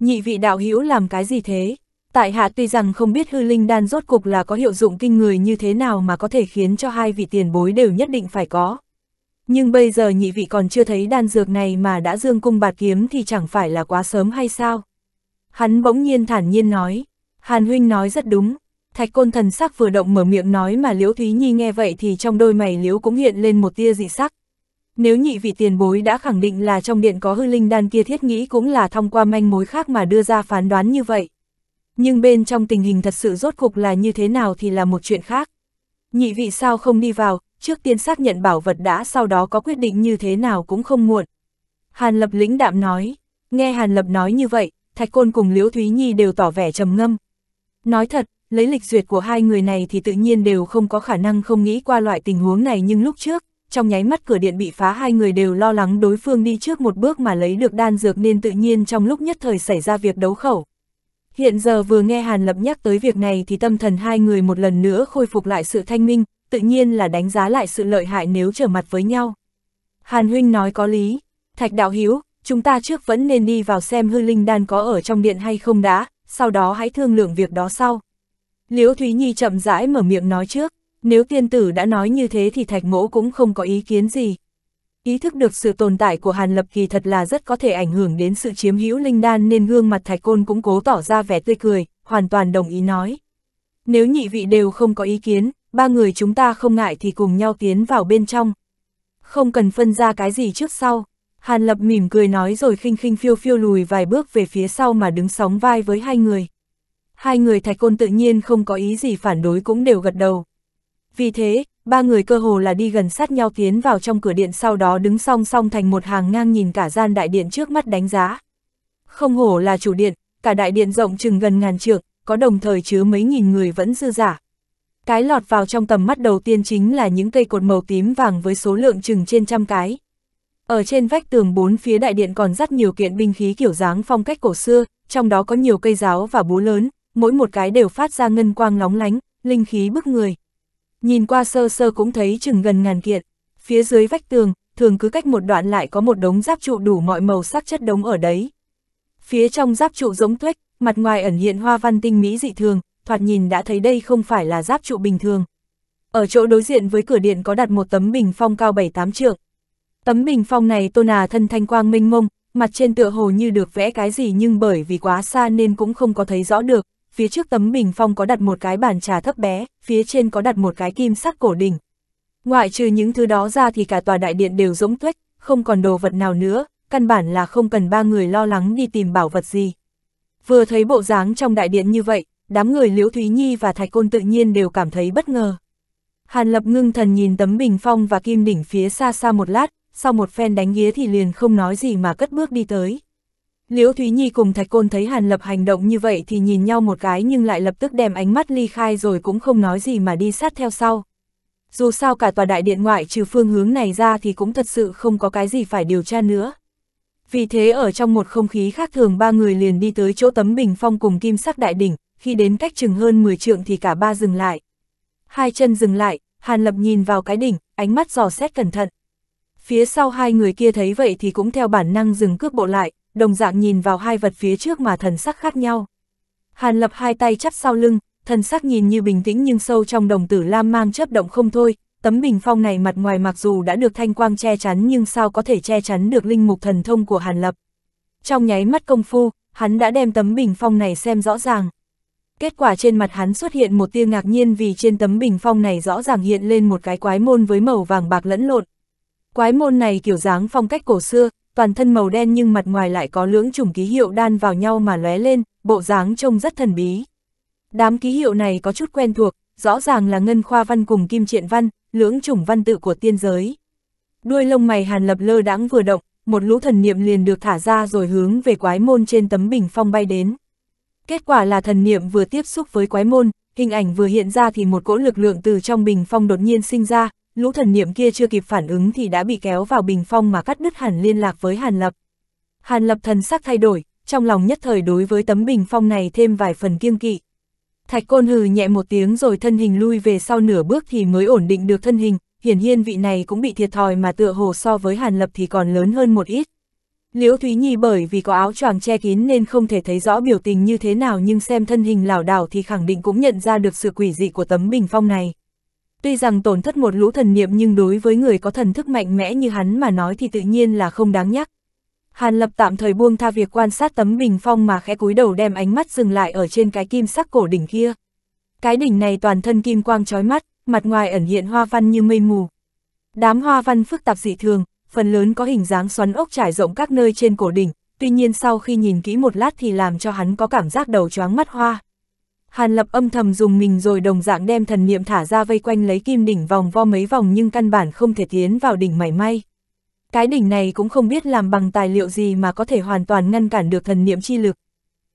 Nhị vị đạo hữu làm cái gì thế? Tại hạ tuy rằng không biết hư linh đan rốt cục là có hiệu dụng kinh người như thế nào mà có thể khiến cho hai vị tiền bối đều nhất định phải có. Nhưng bây giờ nhị vị còn chưa thấy đan dược này mà đã dương cung bạt kiếm thì chẳng phải là quá sớm hay sao? Hắn bỗng nhiên thản nhiên nói, Hàn Huynh nói rất đúng, thạch côn thần sắc vừa động mở miệng nói mà Liễu Thúy Nhi nghe vậy thì trong đôi mày Liễu cũng hiện lên một tia dị sắc. Nếu nhị vị tiền bối đã khẳng định là trong điện có hư linh đan kia thiết nghĩ cũng là thông qua manh mối khác mà đưa ra phán đoán như vậy. Nhưng bên trong tình hình thật sự rốt cục là như thế nào thì là một chuyện khác. Nhị vị sao không đi vào, trước tiên xác nhận bảo vật đã sau đó có quyết định như thế nào cũng không muộn. Hàn Lập lĩnh đạm nói, nghe Hàn Lập nói như vậy, Thạch Côn cùng Liễu Thúy Nhi đều tỏ vẻ trầm ngâm. Nói thật, lấy lịch duyệt của hai người này thì tự nhiên đều không có khả năng không nghĩ qua loại tình huống này nhưng lúc trước, trong nháy mắt cửa điện bị phá hai người đều lo lắng đối phương đi trước một bước mà lấy được đan dược nên tự nhiên trong lúc nhất thời xảy ra việc đấu khẩu. Hiện giờ vừa nghe Hàn Lập nhắc tới việc này thì tâm thần hai người một lần nữa khôi phục lại sự thanh minh, tự nhiên là đánh giá lại sự lợi hại nếu trở mặt với nhau. Hàn Huynh nói có lý, Thạch Đạo Hiếu, chúng ta trước vẫn nên đi vào xem hư linh đan có ở trong điện hay không đã, sau đó hãy thương lượng việc đó sau. Liễu Thúy Nhi chậm rãi mở miệng nói trước, nếu tiên tử đã nói như thế thì Thạch Mỗ cũng không có ý kiến gì. Ý thức được sự tồn tại của Hàn Lập Kỳ thật là rất có thể ảnh hưởng đến sự chiếm hữu linh đan nên gương mặt Thạch Côn cũng cố tỏ ra vẻ tươi cười, hoàn toàn đồng ý nói. Nếu nhị vị đều không có ý kiến, ba người chúng ta không ngại thì cùng nhau tiến vào bên trong. Không cần phân ra cái gì trước sau. Hàn Lập mỉm cười nói rồi khinh khinh phiêu phiêu lùi vài bước về phía sau mà đứng sóng vai với hai người. Hai người thạch côn tự nhiên không có ý gì phản đối cũng đều gật đầu. Vì thế, ba người cơ hồ là đi gần sát nhau tiến vào trong cửa điện sau đó đứng song song thành một hàng ngang nhìn cả gian đại điện trước mắt đánh giá. Không hổ là chủ điện, cả đại điện rộng chừng gần ngàn trượng, có đồng thời chứa mấy nghìn người vẫn dư giả, cái lọt vào trong tầm mắt đầu tiên chính là những cây cột màu tím vàng với số lượng chừng trên trăm cái. Ở trên vách tường bốn phía đại điện còn rất nhiều kiện binh khí kiểu dáng phong cách cổ xưa, trong đó có nhiều cây giáo và búa lớn, mỗi một cái đều phát ra ngân quang lóng lánh, linh khí bức người. Nhìn qua sơ sơ cũng thấy chừng gần ngàn kiện. Phía dưới vách tường, thường cứ cách một đoạn lại có một đống giáp trụ đủ mọi màu sắc chất đống ở đấy. Phía trong giáp trụ giống tuyết, mặt ngoài ẩn hiện hoa văn tinh mỹ dị thường, thoạt nhìn đã thấy đây không phải là giáp trụ bình thường. Ở chỗ đối diện với cửa điện có đặt một tấm bình phong cao 7-8 trượng. Tấm bình phong này tôn à thân thanh quang minh mông, mặt trên tựa hồ như được vẽ cái gì nhưng bởi vì quá xa nên cũng không có thấy rõ được. Phía trước tấm bình phong có đặt một cái bàn trà thấp bé, phía trên có đặt một cái kim sắc cổ đỉnh. Ngoại trừ những thứ đó ra thì cả tòa đại điện đều rỗng tuếch, không còn đồ vật nào nữa, căn bản là không cần ba người lo lắng đi tìm bảo vật gì. Vừa thấy bộ dáng trong đại điện như vậy, đám người Liễu Thúy Nhi và Thạch Côn tự nhiên đều cảm thấy bất ngờ. Hàn Lập ngưng thần nhìn tấm bình phong và kim đỉnh phía xa xa một lát, sau một phen đánh ghía thì liền không nói gì mà cất bước đi tới. Liễu Thúy Nhi cùng Thạch Côn thấy Hàn Lập hành động như vậy thì nhìn nhau một cái nhưng lại lập tức đem ánh mắt ly khai rồi cũng không nói gì mà đi sát theo sau. Dù sao cả tòa đại điện ngoại trừ phương hướng này ra thì cũng thật sự không có cái gì phải điều tra nữa. Vì thế ở trong một không khí khác thường ba người liền đi tới chỗ tấm bình phong cùng kim sắc đại đỉnh, khi đến cách chừng hơn 10 trượng thì cả ba dừng lại. Hai chân dừng lại, Hàn Lập nhìn vào cái đỉnh, ánh mắt dò xét cẩn thận. Phía sau hai người kia thấy vậy thì cũng theo bản năng dừng cước bộ lại, đồng dạng nhìn vào hai vật phía trước mà thần sắc khác nhau. Hàn Lập hai tay chắp sau lưng, thần sắc nhìn như bình tĩnh nhưng sâu trong đồng tử lam mang chấp động không thôi, tấm bình phong này mặt ngoài mặc dù đã được thanh quang che chắn nhưng sao có thể che chắn được linh mục thần thông của Hàn Lập. Trong nháy mắt công phu, hắn đã đem tấm bình phong này xem rõ ràng. Kết quả trên mặt hắn xuất hiện một tia ngạc nhiên vì trên tấm bình phong này rõ ràng hiện lên một cái quái môn với màu vàng bạc lẫn lộn. Quái môn này kiểu dáng phong cách cổ xưa, toàn thân màu đen nhưng mặt ngoài lại có lưỡng chủng ký hiệu đan vào nhau mà lóe lên, bộ dáng trông rất thần bí. Đám ký hiệu này có chút quen thuộc, rõ ràng là ngân khoa văn cùng kim triện văn, lưỡng chủng văn tự của tiên giới. Đuôi lông mày hàn lập lơ đãng vừa động, một lũ thần niệm liền được thả ra rồi hướng về quái môn trên tấm bình phong bay đến. Kết quả là thần niệm vừa tiếp xúc với quái môn, hình ảnh vừa hiện ra thì một cỗ lực lượng từ trong bình phong đột nhiên sinh ra, lũ thần niệm kia chưa kịp phản ứng thì đã bị kéo vào bình phong mà cắt đứt hẳn liên lạc với Hàn Lập. Hàn Lập thần sắc thay đổi, trong lòng nhất thời đối với tấm bình phong này thêm vài phần kiêng kỵ. Thạch Côn hừ nhẹ một tiếng rồi thân hình lui về sau nửa bước thì mới ổn định được thân hình, hiển nhiên vị này cũng bị thiệt thòi mà tựa hồ so với Hàn Lập thì còn lớn hơn một ít. Liễu Thúy Nhi bởi vì có áo choàng che kín nên không thể thấy rõ biểu tình như thế nào nhưng xem thân hình lảo đảo thì khẳng định cũng nhận ra được sự quỷ dị của tấm bình phong này. Tuy rằng tổn thất một lũ thần niệm nhưng đối với người có thần thức mạnh mẽ như hắn mà nói thì tự nhiên là không đáng nhắc. Hàn Lập tạm thời buông tha việc quan sát tấm bình phong mà khẽ cúi đầu đem ánh mắt dừng lại ở trên cái kim sắc cổ đỉnh kia. Cái đỉnh này toàn thân kim quang chói mắt, mặt ngoài ẩn hiện hoa văn như mây mù. Đám hoa văn phức tạp dị thường, phần lớn có hình dáng xoắn ốc trải rộng các nơi trên cổ đỉnh, tuy nhiên sau khi nhìn kỹ một lát thì làm cho hắn có cảm giác đầu choáng mắt hoa. Hàn lập âm thầm dùng mình rồi đồng dạng đem thần niệm thả ra vây quanh lấy kim đỉnh vòng vo mấy vòng nhưng căn bản không thể tiến vào đỉnh mảy may. Cái đỉnh này cũng không biết làm bằng tài liệu gì mà có thể hoàn toàn ngăn cản được thần niệm chi lực.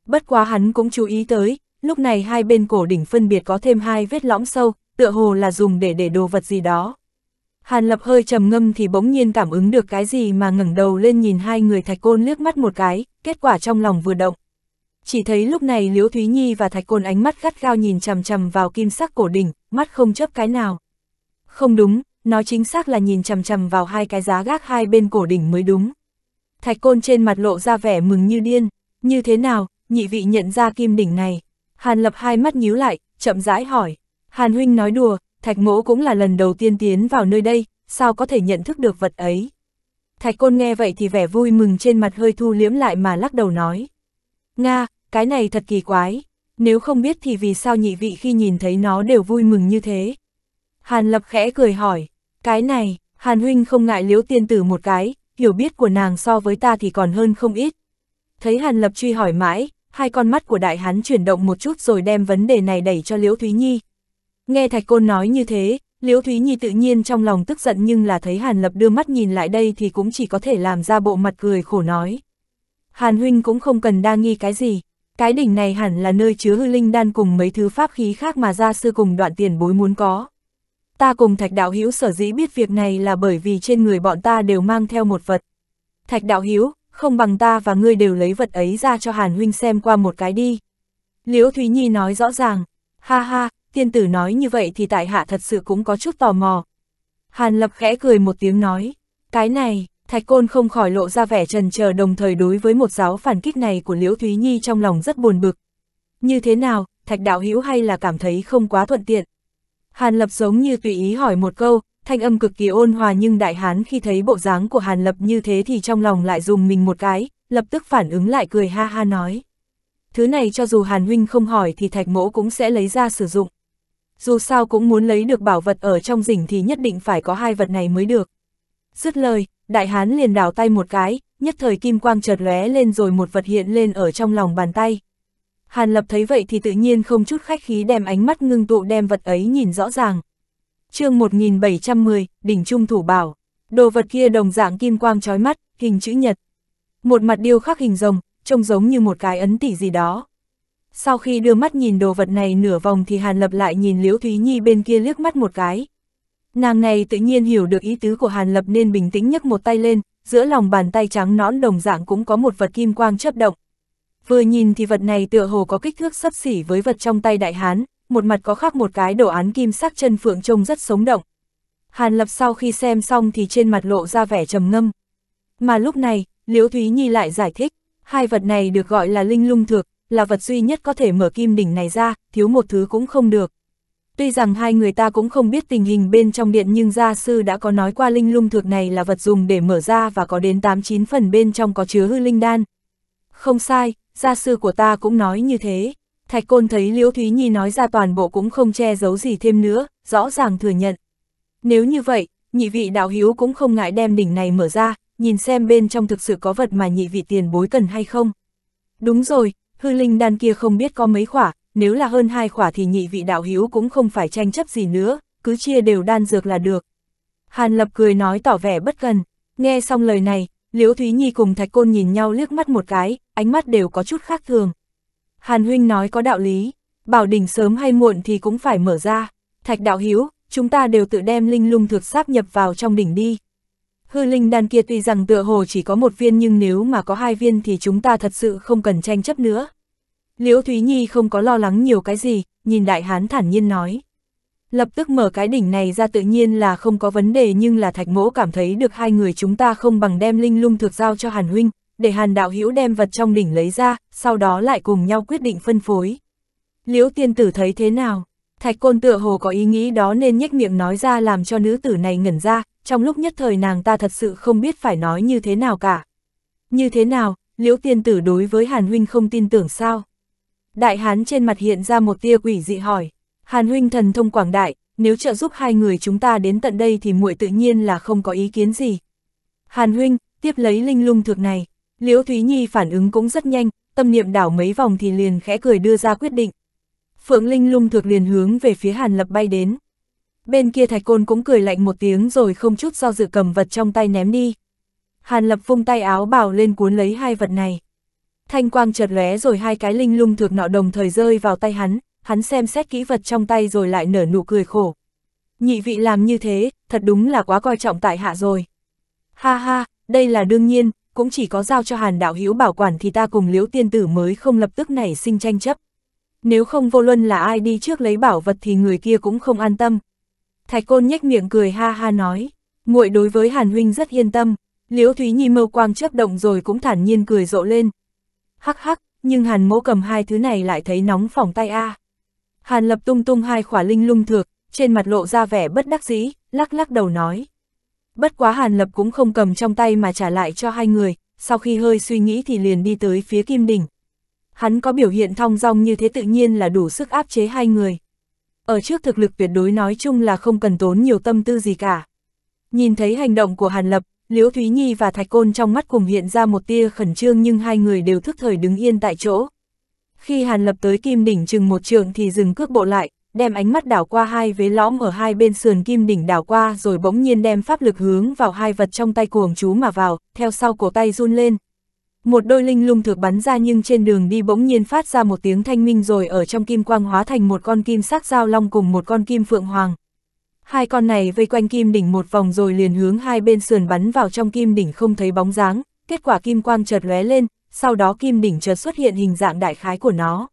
Bất quá hắn cũng chú ý tới, lúc này hai bên cổ đỉnh phân biệt có thêm hai vết lõm sâu, tựa hồ là dùng để để đồ vật gì đó. Hàn Lập hơi trầm ngâm thì bỗng nhiên cảm ứng được cái gì mà ngẩng đầu lên nhìn hai người Thạch Côn liếc mắt một cái, kết quả trong lòng vừa động. Chỉ thấy lúc này Liễu Thúy Nhi và Thạch Côn ánh mắt gắt gao nhìn chằm chằm vào kim sắc cổ đỉnh, mắt không chớp cái nào. Không đúng, nó chính xác là nhìn chằm chằm vào hai cái giá gác hai bên cổ đỉnh mới đúng. Thạch Côn trên mặt lộ ra vẻ mừng như điên, như thế nào, nhị vị nhận ra kim đỉnh này. Hàn Lập hai mắt nhíu lại, chậm rãi hỏi. Hàn Huynh nói đùa, thạch mỗ cũng là lần đầu tiên tiến vào nơi đây, sao có thể nhận thức được vật ấy. Thạch côn nghe vậy thì vẻ vui mừng trên mặt hơi thu liếm lại mà lắc đầu nói. Nga, cái này thật kỳ quái, nếu không biết thì vì sao nhị vị khi nhìn thấy nó đều vui mừng như thế. Hàn lập khẽ cười hỏi, cái này, Hàn huynh không ngại liếu tiên tử một cái, hiểu biết của nàng so với ta thì còn hơn không ít. Thấy Hàn lập truy hỏi mãi, hai con mắt của đại hắn chuyển động một chút rồi đem vấn đề này đẩy cho Liễu Thúy Nhi, Nghe Thạch Côn nói như thế, Liễu Thúy Nhi tự nhiên trong lòng tức giận nhưng là thấy Hàn Lập đưa mắt nhìn lại đây thì cũng chỉ có thể làm ra bộ mặt cười khổ nói. Hàn Huynh cũng không cần đa nghi cái gì, cái đỉnh này hẳn là nơi chứa hư linh đan cùng mấy thứ pháp khí khác mà gia sư cùng đoạn tiền bối muốn có. Ta cùng Thạch Đạo hiếu sở dĩ biết việc này là bởi vì trên người bọn ta đều mang theo một vật. Thạch Đạo hiếu, không bằng ta và ngươi đều lấy vật ấy ra cho Hàn Huynh xem qua một cái đi. Liễu Thúy Nhi nói rõ ràng, ha ha, tiên tử nói như vậy thì tại hạ thật sự cũng có chút tò mò. Hàn Lập khẽ cười một tiếng nói, cái này, Thạch Côn không khỏi lộ ra vẻ trần chờ đồng thời đối với một giáo phản kích này của Liễu Thúy Nhi trong lòng rất buồn bực. Như thế nào, Thạch Đạo Hữu hay là cảm thấy không quá thuận tiện? Hàn Lập giống như tùy ý hỏi một câu, thanh âm cực kỳ ôn hòa nhưng đại hán khi thấy bộ dáng của Hàn Lập như thế thì trong lòng lại dùng mình một cái, lập tức phản ứng lại cười ha ha nói. Thứ này cho dù Hàn Huynh không hỏi thì Thạch Mỗ cũng sẽ lấy ra sử dụng dù sao cũng muốn lấy được bảo vật ở trong rỉnh thì nhất định phải có hai vật này mới được. Dứt lời, đại hán liền đảo tay một cái, nhất thời kim quang chợt lóe lên rồi một vật hiện lên ở trong lòng bàn tay. Hàn Lập thấy vậy thì tự nhiên không chút khách khí đem ánh mắt ngưng tụ đem vật ấy nhìn rõ ràng. chương 1710, đỉnh trung thủ bảo, đồ vật kia đồng dạng kim quang chói mắt, hình chữ nhật. Một mặt điêu khắc hình rồng, trông giống như một cái ấn tỷ gì đó. Sau khi đưa mắt nhìn đồ vật này nửa vòng thì Hàn Lập lại nhìn Liễu Thúy Nhi bên kia liếc mắt một cái. Nàng này tự nhiên hiểu được ý tứ của Hàn Lập nên bình tĩnh nhấc một tay lên, giữa lòng bàn tay trắng nõn đồng dạng cũng có một vật kim quang chớp động. Vừa nhìn thì vật này tựa hồ có kích thước sấp xỉ với vật trong tay đại hán, một mặt có khác một cái đồ án kim sắc chân phượng trông rất sống động. Hàn Lập sau khi xem xong thì trên mặt lộ ra vẻ trầm ngâm. Mà lúc này, Liễu Thúy Nhi lại giải thích, hai vật này được gọi là linh lung thược, là vật duy nhất có thể mở kim đỉnh này ra, thiếu một thứ cũng không được. Tuy rằng hai người ta cũng không biết tình hình bên trong điện nhưng gia sư đã có nói qua linh lung thược này là vật dùng để mở ra và có đến 89 phần bên trong có chứa hư linh đan. Không sai, gia sư của ta cũng nói như thế. Thạch Côn thấy Liễu Thúy Nhi nói ra toàn bộ cũng không che giấu gì thêm nữa, rõ ràng thừa nhận. Nếu như vậy, nhị vị đạo hiếu cũng không ngại đem đỉnh này mở ra, nhìn xem bên trong thực sự có vật mà nhị vị tiền bối cần hay không. Đúng rồi, hư linh đan kia không biết có mấy khỏa, nếu là hơn hai khỏa thì nhị vị đạo hiếu cũng không phải tranh chấp gì nữa, cứ chia đều đan dược là được. Hàn Lập cười nói tỏ vẻ bất cần, nghe xong lời này, Liễu Thúy Nhi cùng Thạch Côn nhìn nhau liếc mắt một cái, ánh mắt đều có chút khác thường. Hàn Huynh nói có đạo lý, bảo đỉnh sớm hay muộn thì cũng phải mở ra, Thạch Đạo Hiếu, chúng ta đều tự đem linh lung thực sáp nhập vào trong đỉnh đi. Hư linh đan kia tuy rằng tựa hồ chỉ có một viên nhưng nếu mà có hai viên thì chúng ta thật sự không cần tranh chấp nữa. Liễu Thúy Nhi không có lo lắng nhiều cái gì, nhìn đại hán thản nhiên nói. Lập tức mở cái đỉnh này ra tự nhiên là không có vấn đề nhưng là thạch mỗ cảm thấy được hai người chúng ta không bằng đem linh lung thực giao cho Hàn Huynh, để Hàn Đạo Hữu đem vật trong đỉnh lấy ra, sau đó lại cùng nhau quyết định phân phối. Liễu tiên tử thấy thế nào? Thạch côn tựa hồ có ý nghĩ đó nên nhếch miệng nói ra làm cho nữ tử này ngẩn ra, trong lúc nhất thời nàng ta thật sự không biết phải nói như thế nào cả. Như thế nào, liễu tiên tử đối với Hàn Huynh không tin tưởng sao? Đại hán trên mặt hiện ra một tia quỷ dị hỏi, Hàn Huynh thần thông quảng đại, nếu trợ giúp hai người chúng ta đến tận đây thì muội tự nhiên là không có ý kiến gì. Hàn Huynh, tiếp lấy linh lung thược này, liễu Thúy Nhi phản ứng cũng rất nhanh, tâm niệm đảo mấy vòng thì liền khẽ cười đưa ra quyết định. Phượng Linh lung thược liền hướng về phía Hàn Lập bay đến. Bên kia thạch côn cũng cười lạnh một tiếng rồi không chút do dự cầm vật trong tay ném đi. Hàn lập vung tay áo bảo lên cuốn lấy hai vật này. Thanh quang chợt lóe rồi hai cái linh lung thược nọ đồng thời rơi vào tay hắn, hắn xem xét kỹ vật trong tay rồi lại nở nụ cười khổ. Nhị vị làm như thế, thật đúng là quá coi trọng tại hạ rồi. Ha ha, đây là đương nhiên, cũng chỉ có giao cho hàn đạo hữu bảo quản thì ta cùng liễu tiên tử mới không lập tức nảy sinh tranh chấp. Nếu không vô luân là ai đi trước lấy bảo vật thì người kia cũng không an tâm, Thạch Côn nhếch miệng cười ha ha nói, muội đối với Hàn huynh rất yên tâm. Liễu Thúy Nhi mâu quang chớp động rồi cũng thản nhiên cười rộ lên. Hắc hắc, nhưng Hàn Mỗ cầm hai thứ này lại thấy nóng phỏng tay a. À. Hàn Lập tung tung hai khỏa linh lung thược, trên mặt lộ ra vẻ bất đắc dĩ, lắc lắc đầu nói. Bất quá Hàn Lập cũng không cầm trong tay mà trả lại cho hai người, sau khi hơi suy nghĩ thì liền đi tới phía Kim Đỉnh. Hắn có biểu hiện thong dong như thế tự nhiên là đủ sức áp chế hai người ở trước thực lực tuyệt đối nói chung là không cần tốn nhiều tâm tư gì cả. Nhìn thấy hành động của Hàn Lập, Liễu Thúy Nhi và Thạch Côn trong mắt cùng hiện ra một tia khẩn trương nhưng hai người đều thức thời đứng yên tại chỗ. Khi Hàn Lập tới kim đỉnh chừng một trường thì dừng cước bộ lại, đem ánh mắt đảo qua hai vế lõm ở hai bên sườn kim đỉnh đảo qua rồi bỗng nhiên đem pháp lực hướng vào hai vật trong tay cuồng chú mà vào, theo sau cổ tay run lên, một đôi linh lung thực bắn ra nhưng trên đường đi bỗng nhiên phát ra một tiếng thanh minh rồi ở trong kim quang hóa thành một con kim sắc giao long cùng một con kim phượng hoàng. Hai con này vây quanh kim đỉnh một vòng rồi liền hướng hai bên sườn bắn vào trong kim đỉnh không thấy bóng dáng, kết quả kim quang chợt lóe lên, sau đó kim đỉnh chợt xuất hiện hình dạng đại khái của nó.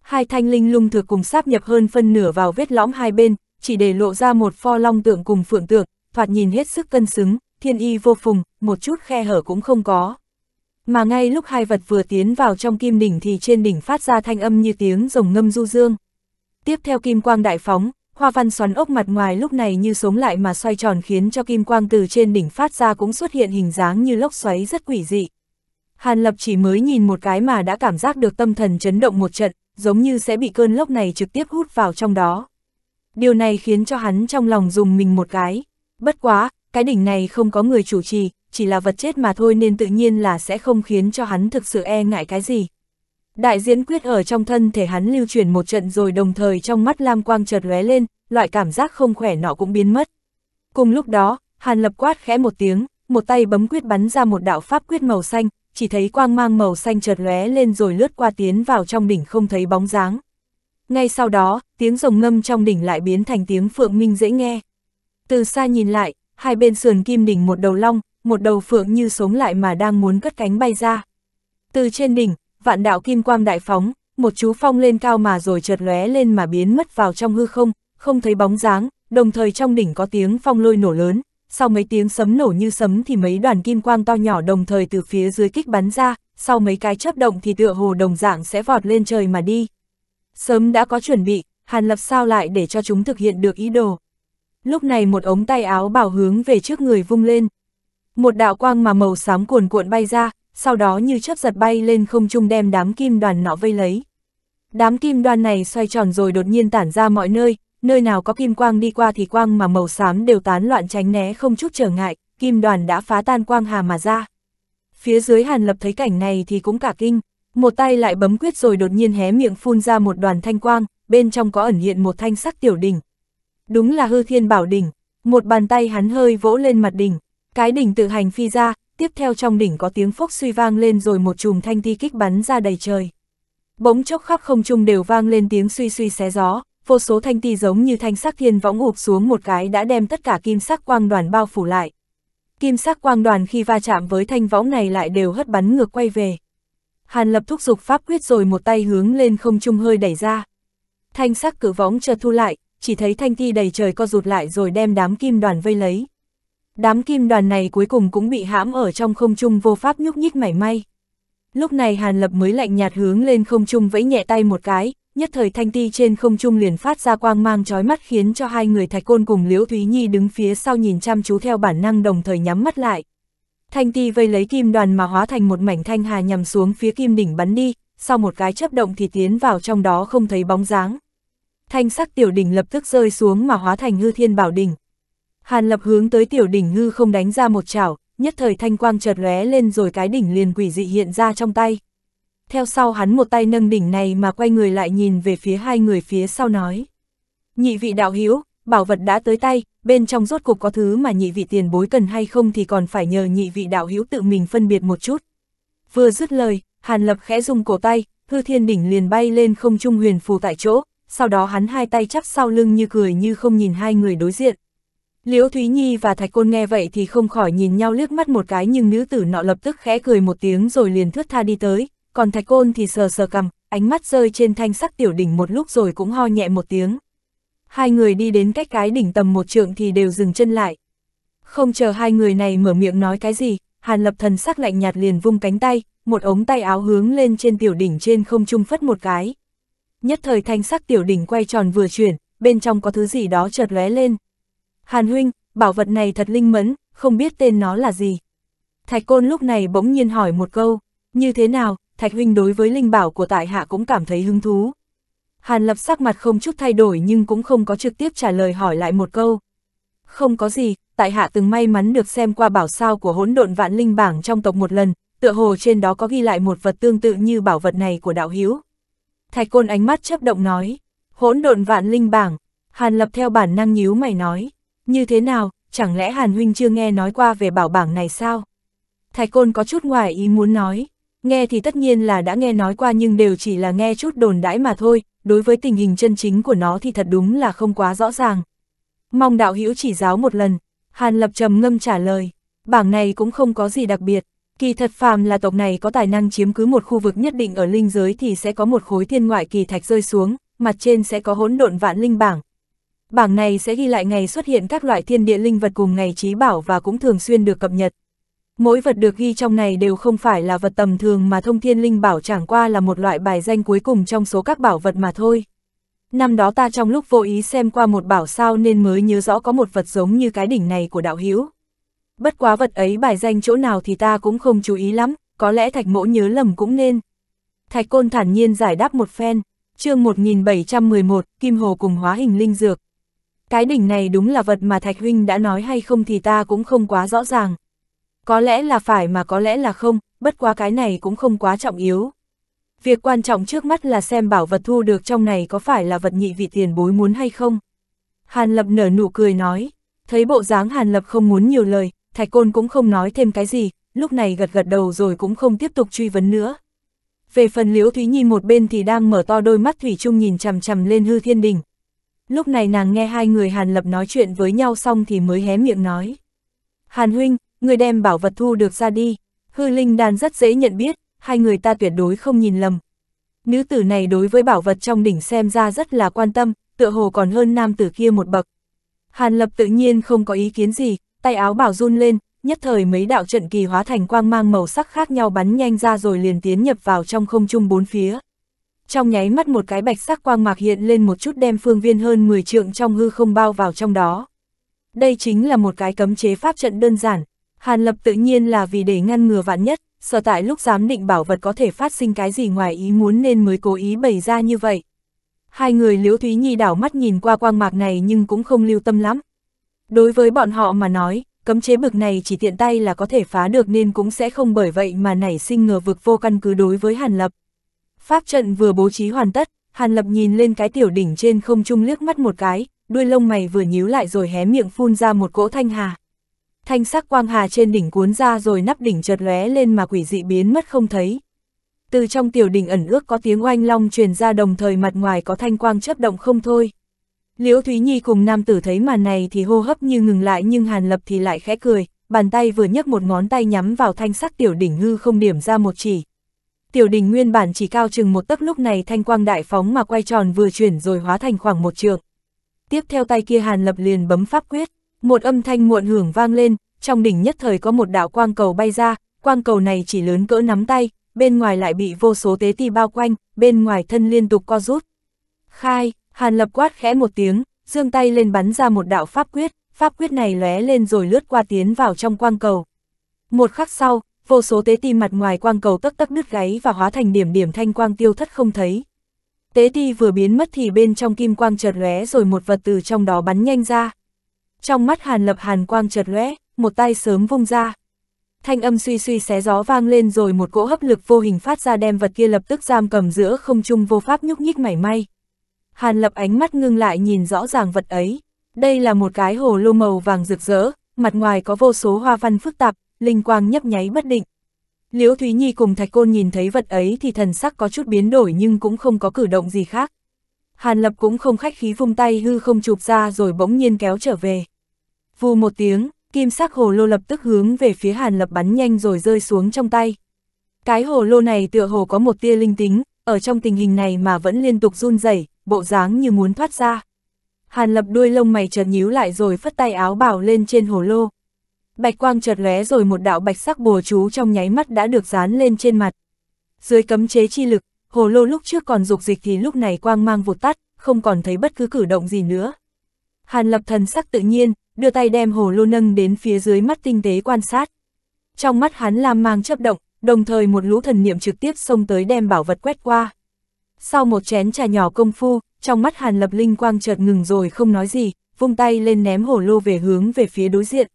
Hai thanh linh lung thực cùng sáp nhập hơn phân nửa vào vết lõm hai bên, chỉ để lộ ra một pho long tượng cùng phượng tượng, thoạt nhìn hết sức cân xứng, thiên y vô phùng, một chút khe hở cũng không có mà ngay lúc hai vật vừa tiến vào trong kim đỉnh thì trên đỉnh phát ra thanh âm như tiếng rồng ngâm du dương. Tiếp theo kim quang đại phóng, hoa văn xoắn ốc mặt ngoài lúc này như sống lại mà xoay tròn khiến cho kim quang từ trên đỉnh phát ra cũng xuất hiện hình dáng như lốc xoáy rất quỷ dị. Hàn Lập chỉ mới nhìn một cái mà đã cảm giác được tâm thần chấn động một trận, giống như sẽ bị cơn lốc này trực tiếp hút vào trong đó. Điều này khiến cho hắn trong lòng dùng mình một cái. Bất quá, cái đỉnh này không có người chủ trì, chỉ là vật chết mà thôi nên tự nhiên là sẽ không khiến cho hắn thực sự e ngại cái gì. Đại diễn quyết ở trong thân thể hắn lưu chuyển một trận rồi đồng thời trong mắt Lam Quang chợt lóe lên, loại cảm giác không khỏe nọ cũng biến mất. Cùng lúc đó, Hàn Lập quát khẽ một tiếng, một tay bấm quyết bắn ra một đạo pháp quyết màu xanh, chỉ thấy quang mang màu xanh chợt lóe lên rồi lướt qua tiến vào trong đỉnh không thấy bóng dáng. Ngay sau đó, tiếng rồng ngâm trong đỉnh lại biến thành tiếng phượng minh dễ nghe. Từ xa nhìn lại, hai bên sườn kim đỉnh một đầu long, một đầu phượng như sống lại mà đang muốn cất cánh bay ra. Từ trên đỉnh, vạn đạo kim quang đại phóng, một chú phong lên cao mà rồi chợt lóe lên mà biến mất vào trong hư không, không thấy bóng dáng, đồng thời trong đỉnh có tiếng phong lôi nổ lớn, sau mấy tiếng sấm nổ như sấm thì mấy đoàn kim quang to nhỏ đồng thời từ phía dưới kích bắn ra, sau mấy cái chớp động thì tựa hồ đồng dạng sẽ vọt lên trời mà đi. Sớm đã có chuẩn bị, Hàn Lập sao lại để cho chúng thực hiện được ý đồ. Lúc này một ống tay áo bảo hướng về trước người vung lên, một đạo quang mà màu xám cuồn cuộn bay ra, sau đó như chớp giật bay lên không trung đem đám kim đoàn nọ vây lấy. Đám kim đoàn này xoay tròn rồi đột nhiên tản ra mọi nơi, nơi nào có kim quang đi qua thì quang mà màu xám đều tán loạn tránh né không chút trở ngại, kim đoàn đã phá tan quang hà mà ra. Phía dưới Hàn Lập thấy cảnh này thì cũng cả kinh, một tay lại bấm quyết rồi đột nhiên hé miệng phun ra một đoàn thanh quang, bên trong có ẩn hiện một thanh sắc tiểu đỉnh. Đúng là hư thiên bảo đỉnh, một bàn tay hắn hơi vỗ lên mặt đỉnh, cái đỉnh tự hành phi ra, tiếp theo trong đỉnh có tiếng phốc suy vang lên rồi một chùm thanh ti kích bắn ra đầy trời. Bỗng chốc khắp không trung đều vang lên tiếng suy suy xé gió, vô số thanh ti giống như thanh sắc thiên võng ụp xuống một cái đã đem tất cả kim sắc quang đoàn bao phủ lại. Kim sắc quang đoàn khi va chạm với thanh võng này lại đều hất bắn ngược quay về. Hàn lập thúc giục pháp quyết rồi một tay hướng lên không trung hơi đẩy ra. Thanh sắc cử võng chợt thu lại, chỉ thấy thanh ti đầy trời co rụt lại rồi đem đám kim đoàn vây lấy. Đám kim đoàn này cuối cùng cũng bị hãm ở trong không trung vô pháp nhúc nhích mảy may. Lúc này Hàn Lập mới lạnh nhạt hướng lên không trung vẫy nhẹ tay một cái, nhất thời thanh ti trên không trung liền phát ra quang mang chói mắt khiến cho hai người Thạch Côn cùng Liễu Thúy Nhi đứng phía sau nhìn chăm chú theo bản năng đồng thời nhắm mắt lại. Thanh ti vây lấy kim đoàn mà hóa thành một mảnh thanh hà nhằm xuống phía kim đỉnh bắn đi, sau một cái chấp động thì tiến vào trong đó không thấy bóng dáng. Thanh sắc tiểu đỉnh lập tức rơi xuống mà hóa thành hư thiên bảo đỉnh. Hàn Lập hướng tới tiểu đỉnh ngư không đánh ra một chảo, nhất thời thanh quang chợt lóe lên rồi cái đỉnh liền quỷ dị hiện ra trong tay. Theo sau hắn một tay nâng đỉnh này mà quay người lại nhìn về phía hai người phía sau nói. Nhị vị đạo hữu bảo vật đã tới tay, bên trong rốt cục có thứ mà nhị vị tiền bối cần hay không thì còn phải nhờ nhị vị đạo hữu tự mình phân biệt một chút. Vừa dứt lời, Hàn Lập khẽ dùng cổ tay, hư thiên đỉnh liền bay lên không trung huyền phù tại chỗ, sau đó hắn hai tay chắp sau lưng như cười như không nhìn hai người đối diện. Liễu Thúy Nhi và Thạch Côn nghe vậy thì không khỏi nhìn nhau liếc mắt một cái nhưng nữ tử nọ lập tức khẽ cười một tiếng rồi liền thướt tha đi tới, còn Thạch Côn thì sờ sờ cầm, ánh mắt rơi trên thanh sắc tiểu đỉnh một lúc rồi cũng ho nhẹ một tiếng. Hai người đi đến cách cái đỉnh tầm một trượng thì đều dừng chân lại. Không chờ hai người này mở miệng nói cái gì, Hàn Lập Thần sắc lạnh nhạt liền vung cánh tay, một ống tay áo hướng lên trên tiểu đỉnh trên không trung phất một cái. Nhất thời thanh sắc tiểu đỉnh quay tròn vừa chuyển, bên trong có thứ gì đó chợt lóe lên, Hàn huynh, bảo vật này thật linh mẫn, không biết tên nó là gì. Thạch Côn lúc này bỗng nhiên hỏi một câu, như thế nào, Thạch huynh đối với linh bảo của tại hạ cũng cảm thấy hứng thú. Hàn Lập sắc mặt không chút thay đổi nhưng cũng không có trực tiếp trả lời hỏi lại một câu. Không có gì, tại hạ từng may mắn được xem qua bảo sao của hỗn độn vạn linh bảng trong tộc một lần, tựa hồ trên đó có ghi lại một vật tương tự như bảo vật này của đạo hiếu. Thạch Côn ánh mắt chấp động nói, hỗn độn vạn linh bảng, Hàn Lập theo bản năng nhíu mày nói, như thế nào, chẳng lẽ Hàn Huynh chưa nghe nói qua về bảo bảng này sao? Thạch Côn có chút ngoài ý muốn nói, nghe thì tất nhiên là đã nghe nói qua nhưng đều chỉ là nghe chút đồn đãi mà thôi, đối với tình hình chân chính của nó thì thật đúng là không quá rõ ràng. Mong đạo hữu chỉ giáo một lần, Hàn Lập trầm ngâm trả lời, bảng này cũng không có gì đặc biệt, kỳ thật phàm là tộc này có tài năng chiếm cứ một khu vực nhất định ở linh giới thì sẽ có một khối thiên ngoại kỳ thạch rơi xuống, mặt trên sẽ có hỗn độn vạn linh bảng, Bảng này sẽ ghi lại ngày xuất hiện các loại thiên địa linh vật cùng ngày trí bảo và cũng thường xuyên được cập nhật. Mỗi vật được ghi trong này đều không phải là vật tầm thường mà thông thiên linh bảo chẳng qua là một loại bài danh cuối cùng trong số các bảo vật mà thôi. Năm đó ta trong lúc vô ý xem qua một bảo sao nên mới nhớ rõ có một vật giống như cái đỉnh này của đạo hữu Bất quá vật ấy bài danh chỗ nào thì ta cũng không chú ý lắm, có lẽ thạch mỗ nhớ lầm cũng nên. Thạch côn thản nhiên giải đáp một phen, chương 1711, Kim Hồ cùng hóa hình linh dược. Cái đỉnh này đúng là vật mà Thạch Huynh đã nói hay không thì ta cũng không quá rõ ràng. Có lẽ là phải mà có lẽ là không, bất quá cái này cũng không quá trọng yếu. Việc quan trọng trước mắt là xem bảo vật thu được trong này có phải là vật nhị vị tiền bối muốn hay không. Hàn Lập nở nụ cười nói, thấy bộ dáng Hàn Lập không muốn nhiều lời, Thạch Côn cũng không nói thêm cái gì, lúc này gật gật đầu rồi cũng không tiếp tục truy vấn nữa. Về phần Liễu Thúy Nhi một bên thì đang mở to đôi mắt Thủy chung nhìn chằm chằm lên hư thiên đỉnh Lúc này nàng nghe hai người Hàn Lập nói chuyện với nhau xong thì mới hé miệng nói. Hàn Huynh, người đem bảo vật thu được ra đi, hư linh đan rất dễ nhận biết, hai người ta tuyệt đối không nhìn lầm. Nữ tử này đối với bảo vật trong đỉnh xem ra rất là quan tâm, tựa hồ còn hơn nam tử kia một bậc. Hàn Lập tự nhiên không có ý kiến gì, tay áo bảo run lên, nhất thời mấy đạo trận kỳ hóa thành quang mang màu sắc khác nhau bắn nhanh ra rồi liền tiến nhập vào trong không trung bốn phía trong nháy mắt một cái bạch sắc quang mạc hiện lên một chút đem phương viên hơn 10 trượng trong hư không bao vào trong đó. Đây chính là một cái cấm chế pháp trận đơn giản, Hàn Lập tự nhiên là vì để ngăn ngừa vạn nhất, sở tại lúc giám định bảo vật có thể phát sinh cái gì ngoài ý muốn nên mới cố ý bày ra như vậy. Hai người Liễu Thúy Nhi đảo mắt nhìn qua quang mạc này nhưng cũng không lưu tâm lắm. Đối với bọn họ mà nói, cấm chế bực này chỉ tiện tay là có thể phá được nên cũng sẽ không bởi vậy mà nảy sinh ngờ vực vô căn cứ đối với Hàn Lập. Pháp trận vừa bố trí hoàn tất, Hàn Lập nhìn lên cái tiểu đỉnh trên không trung liếc mắt một cái, đuôi lông mày vừa nhíu lại rồi hé miệng phun ra một cỗ thanh hà. Thanh sắc quang hà trên đỉnh cuốn ra rồi nắp đỉnh chợt lóe lên mà quỷ dị biến mất không thấy. Từ trong tiểu đỉnh ẩn ước có tiếng oanh long truyền ra đồng thời mặt ngoài có thanh quang chớp động không thôi. Liễu Thúy Nhi cùng nam tử thấy màn này thì hô hấp như ngừng lại nhưng Hàn Lập thì lại khẽ cười, bàn tay vừa nhấc một ngón tay nhắm vào thanh sắc tiểu đỉnh hư không điểm ra một chỉ, tiểu đình nguyên bản chỉ cao chừng một tấc lúc này thanh quang đại phóng mà quay tròn vừa chuyển rồi hóa thành khoảng một trường. Tiếp theo tay kia Hàn Lập liền bấm pháp quyết, một âm thanh muộn hưởng vang lên, trong đỉnh nhất thời có một đạo quang cầu bay ra, quang cầu này chỉ lớn cỡ nắm tay, bên ngoài lại bị vô số tế ti bao quanh, bên ngoài thân liên tục co rút. Khai, Hàn Lập quát khẽ một tiếng, dương tay lên bắn ra một đạo pháp quyết, pháp quyết này lóe lên rồi lướt qua tiến vào trong quang cầu. Một khắc sau, vô số tế ti mặt ngoài quang cầu tấc tấc nứt gáy và hóa thành điểm điểm thanh quang tiêu thất không thấy. Tế ti vừa biến mất thì bên trong kim quang chợt lóe rồi một vật từ trong đó bắn nhanh ra. Trong mắt Hàn Lập Hàn quang chợt lóe, một tay sớm vung ra. Thanh âm suy suy xé gió vang lên rồi một cỗ hấp lực vô hình phát ra đem vật kia lập tức giam cầm giữa không trung vô pháp nhúc nhích mảy may. Hàn Lập ánh mắt ngưng lại nhìn rõ ràng vật ấy. Đây là một cái hồ lô màu vàng rực rỡ, mặt ngoài có vô số hoa văn phức tạp, linh quang nhấp nháy bất định. Liễu Thúy Nhi cùng Thạch Côn nhìn thấy vật ấy thì thần sắc có chút biến đổi nhưng cũng không có cử động gì khác. Hàn Lập cũng không khách khí vung tay hư không chụp ra rồi bỗng nhiên kéo trở về. Vù một tiếng, kim sắc hồ lô lập tức hướng về phía Hàn Lập bắn nhanh rồi rơi xuống trong tay. Cái hồ lô này tựa hồ có một tia linh tính, ở trong tình hình này mà vẫn liên tục run rẩy, bộ dáng như muốn thoát ra. Hàn Lập đuôi lông mày chợt nhíu lại rồi phất tay áo bảo lên trên hồ lô bạch quang chợt lóe rồi một đạo bạch sắc bùa chú trong nháy mắt đã được dán lên trên mặt. Dưới cấm chế chi lực, hồ lô lúc trước còn dục dịch thì lúc này quang mang vụt tắt, không còn thấy bất cứ cử động gì nữa. Hàn lập thần sắc tự nhiên, đưa tay đem hồ lô nâng đến phía dưới mắt tinh tế quan sát. Trong mắt hắn lam mang chấp động, đồng thời một lũ thần niệm trực tiếp xông tới đem bảo vật quét qua. Sau một chén trà nhỏ công phu, trong mắt Hàn Lập Linh quang chợt ngừng rồi không nói gì, vung tay lên ném hồ lô về hướng về phía đối diện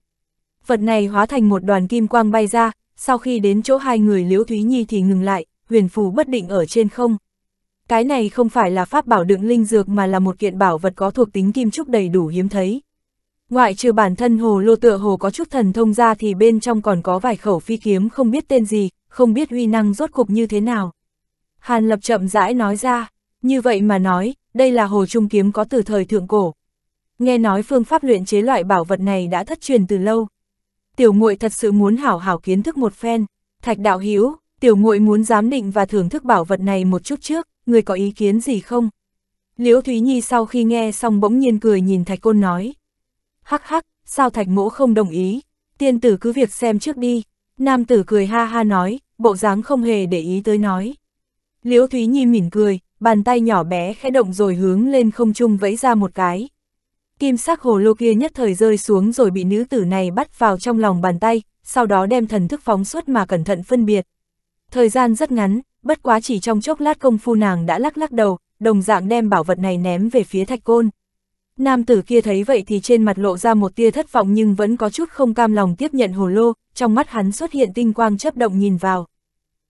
vật này hóa thành một đoàn kim quang bay ra, sau khi đến chỗ hai người Liễu Thúy Nhi thì ngừng lại, huyền phù bất định ở trên không. Cái này không phải là pháp bảo đựng linh dược mà là một kiện bảo vật có thuộc tính kim trúc đầy đủ hiếm thấy. Ngoại trừ bản thân hồ lô tựa hồ có chút thần thông ra thì bên trong còn có vài khẩu phi kiếm không biết tên gì, không biết uy năng rốt cục như thế nào. Hàn Lập chậm rãi nói ra, như vậy mà nói, đây là hồ trung kiếm có từ thời thượng cổ. Nghe nói phương pháp luyện chế loại bảo vật này đã thất truyền từ lâu, tiểu muội thật sự muốn hảo hảo kiến thức một phen. Thạch đạo Hiếu, tiểu muội muốn giám định và thưởng thức bảo vật này một chút trước, người có ý kiến gì không? Liễu Thúy Nhi sau khi nghe xong bỗng nhiên cười nhìn Thạch Côn nói. Hắc hắc, sao Thạch Mỗ không đồng ý? Tiên tử cứ việc xem trước đi. Nam tử cười ha ha nói, bộ dáng không hề để ý tới nói. Liễu Thúy Nhi mỉm cười, bàn tay nhỏ bé khẽ động rồi hướng lên không trung vẫy ra một cái, kim sắc hồ lô kia nhất thời rơi xuống rồi bị nữ tử này bắt vào trong lòng bàn tay, sau đó đem thần thức phóng suốt mà cẩn thận phân biệt. Thời gian rất ngắn, bất quá chỉ trong chốc lát công phu nàng đã lắc lắc đầu, đồng dạng đem bảo vật này ném về phía thạch côn. Nam tử kia thấy vậy thì trên mặt lộ ra một tia thất vọng nhưng vẫn có chút không cam lòng tiếp nhận hồ lô, trong mắt hắn xuất hiện tinh quang chấp động nhìn vào.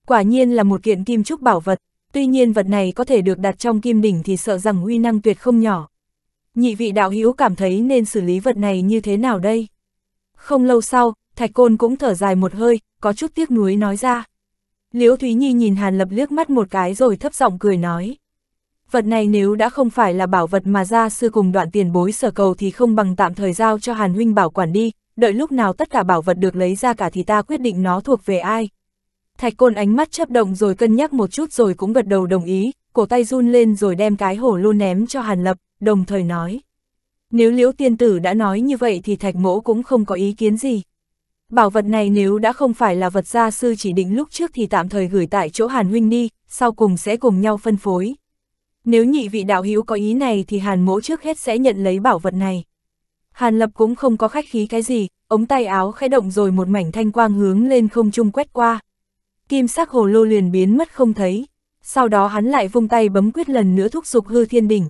Quả nhiên là một kiện kim trúc bảo vật, tuy nhiên vật này có thể được đặt trong kim đỉnh thì sợ rằng uy năng tuyệt không nhỏ nhị vị đạo hữu cảm thấy nên xử lý vật này như thế nào đây? Không lâu sau, Thạch Côn cũng thở dài một hơi, có chút tiếc nuối nói ra. Liễu Thúy Nhi nhìn Hàn Lập liếc mắt một cái rồi thấp giọng cười nói. Vật này nếu đã không phải là bảo vật mà ra sư cùng đoạn tiền bối sở cầu thì không bằng tạm thời giao cho Hàn Huynh bảo quản đi, đợi lúc nào tất cả bảo vật được lấy ra cả thì ta quyết định nó thuộc về ai. Thạch Côn ánh mắt chấp động rồi cân nhắc một chút rồi cũng gật đầu đồng ý, cổ tay run lên rồi đem cái hổ lô ném cho Hàn Lập, đồng thời nói. Nếu liễu tiên tử đã nói như vậy thì thạch mỗ cũng không có ý kiến gì. Bảo vật này nếu đã không phải là vật gia sư chỉ định lúc trước thì tạm thời gửi tại chỗ Hàn Huynh đi, sau cùng sẽ cùng nhau phân phối. Nếu nhị vị đạo hữu có ý này thì Hàn mỗ trước hết sẽ nhận lấy bảo vật này. Hàn lập cũng không có khách khí cái gì, ống tay áo khẽ động rồi một mảnh thanh quang hướng lên không trung quét qua. Kim sắc hồ lô liền biến mất không thấy, sau đó hắn lại vung tay bấm quyết lần nữa thúc giục hư thiên đỉnh,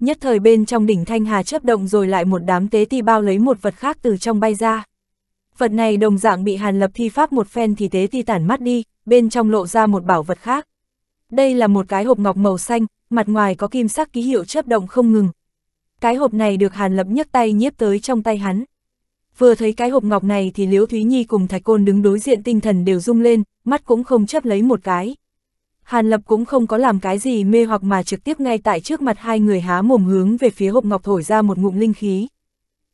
Nhất thời bên trong đỉnh Thanh Hà chấp động rồi lại một đám tế ti bao lấy một vật khác từ trong bay ra. Vật này đồng dạng bị Hàn Lập thi pháp một phen thì tế ti tản mắt đi, bên trong lộ ra một bảo vật khác. Đây là một cái hộp ngọc màu xanh, mặt ngoài có kim sắc ký hiệu chấp động không ngừng. Cái hộp này được Hàn Lập nhấc tay nhiếp tới trong tay hắn. Vừa thấy cái hộp ngọc này thì Liễu Thúy Nhi cùng Thạch Côn đứng đối diện tinh thần đều rung lên, mắt cũng không chấp lấy một cái. Hàn Lập cũng không có làm cái gì mê hoặc mà trực tiếp ngay tại trước mặt hai người há mồm hướng về phía hộp ngọc thổi ra một ngụm linh khí.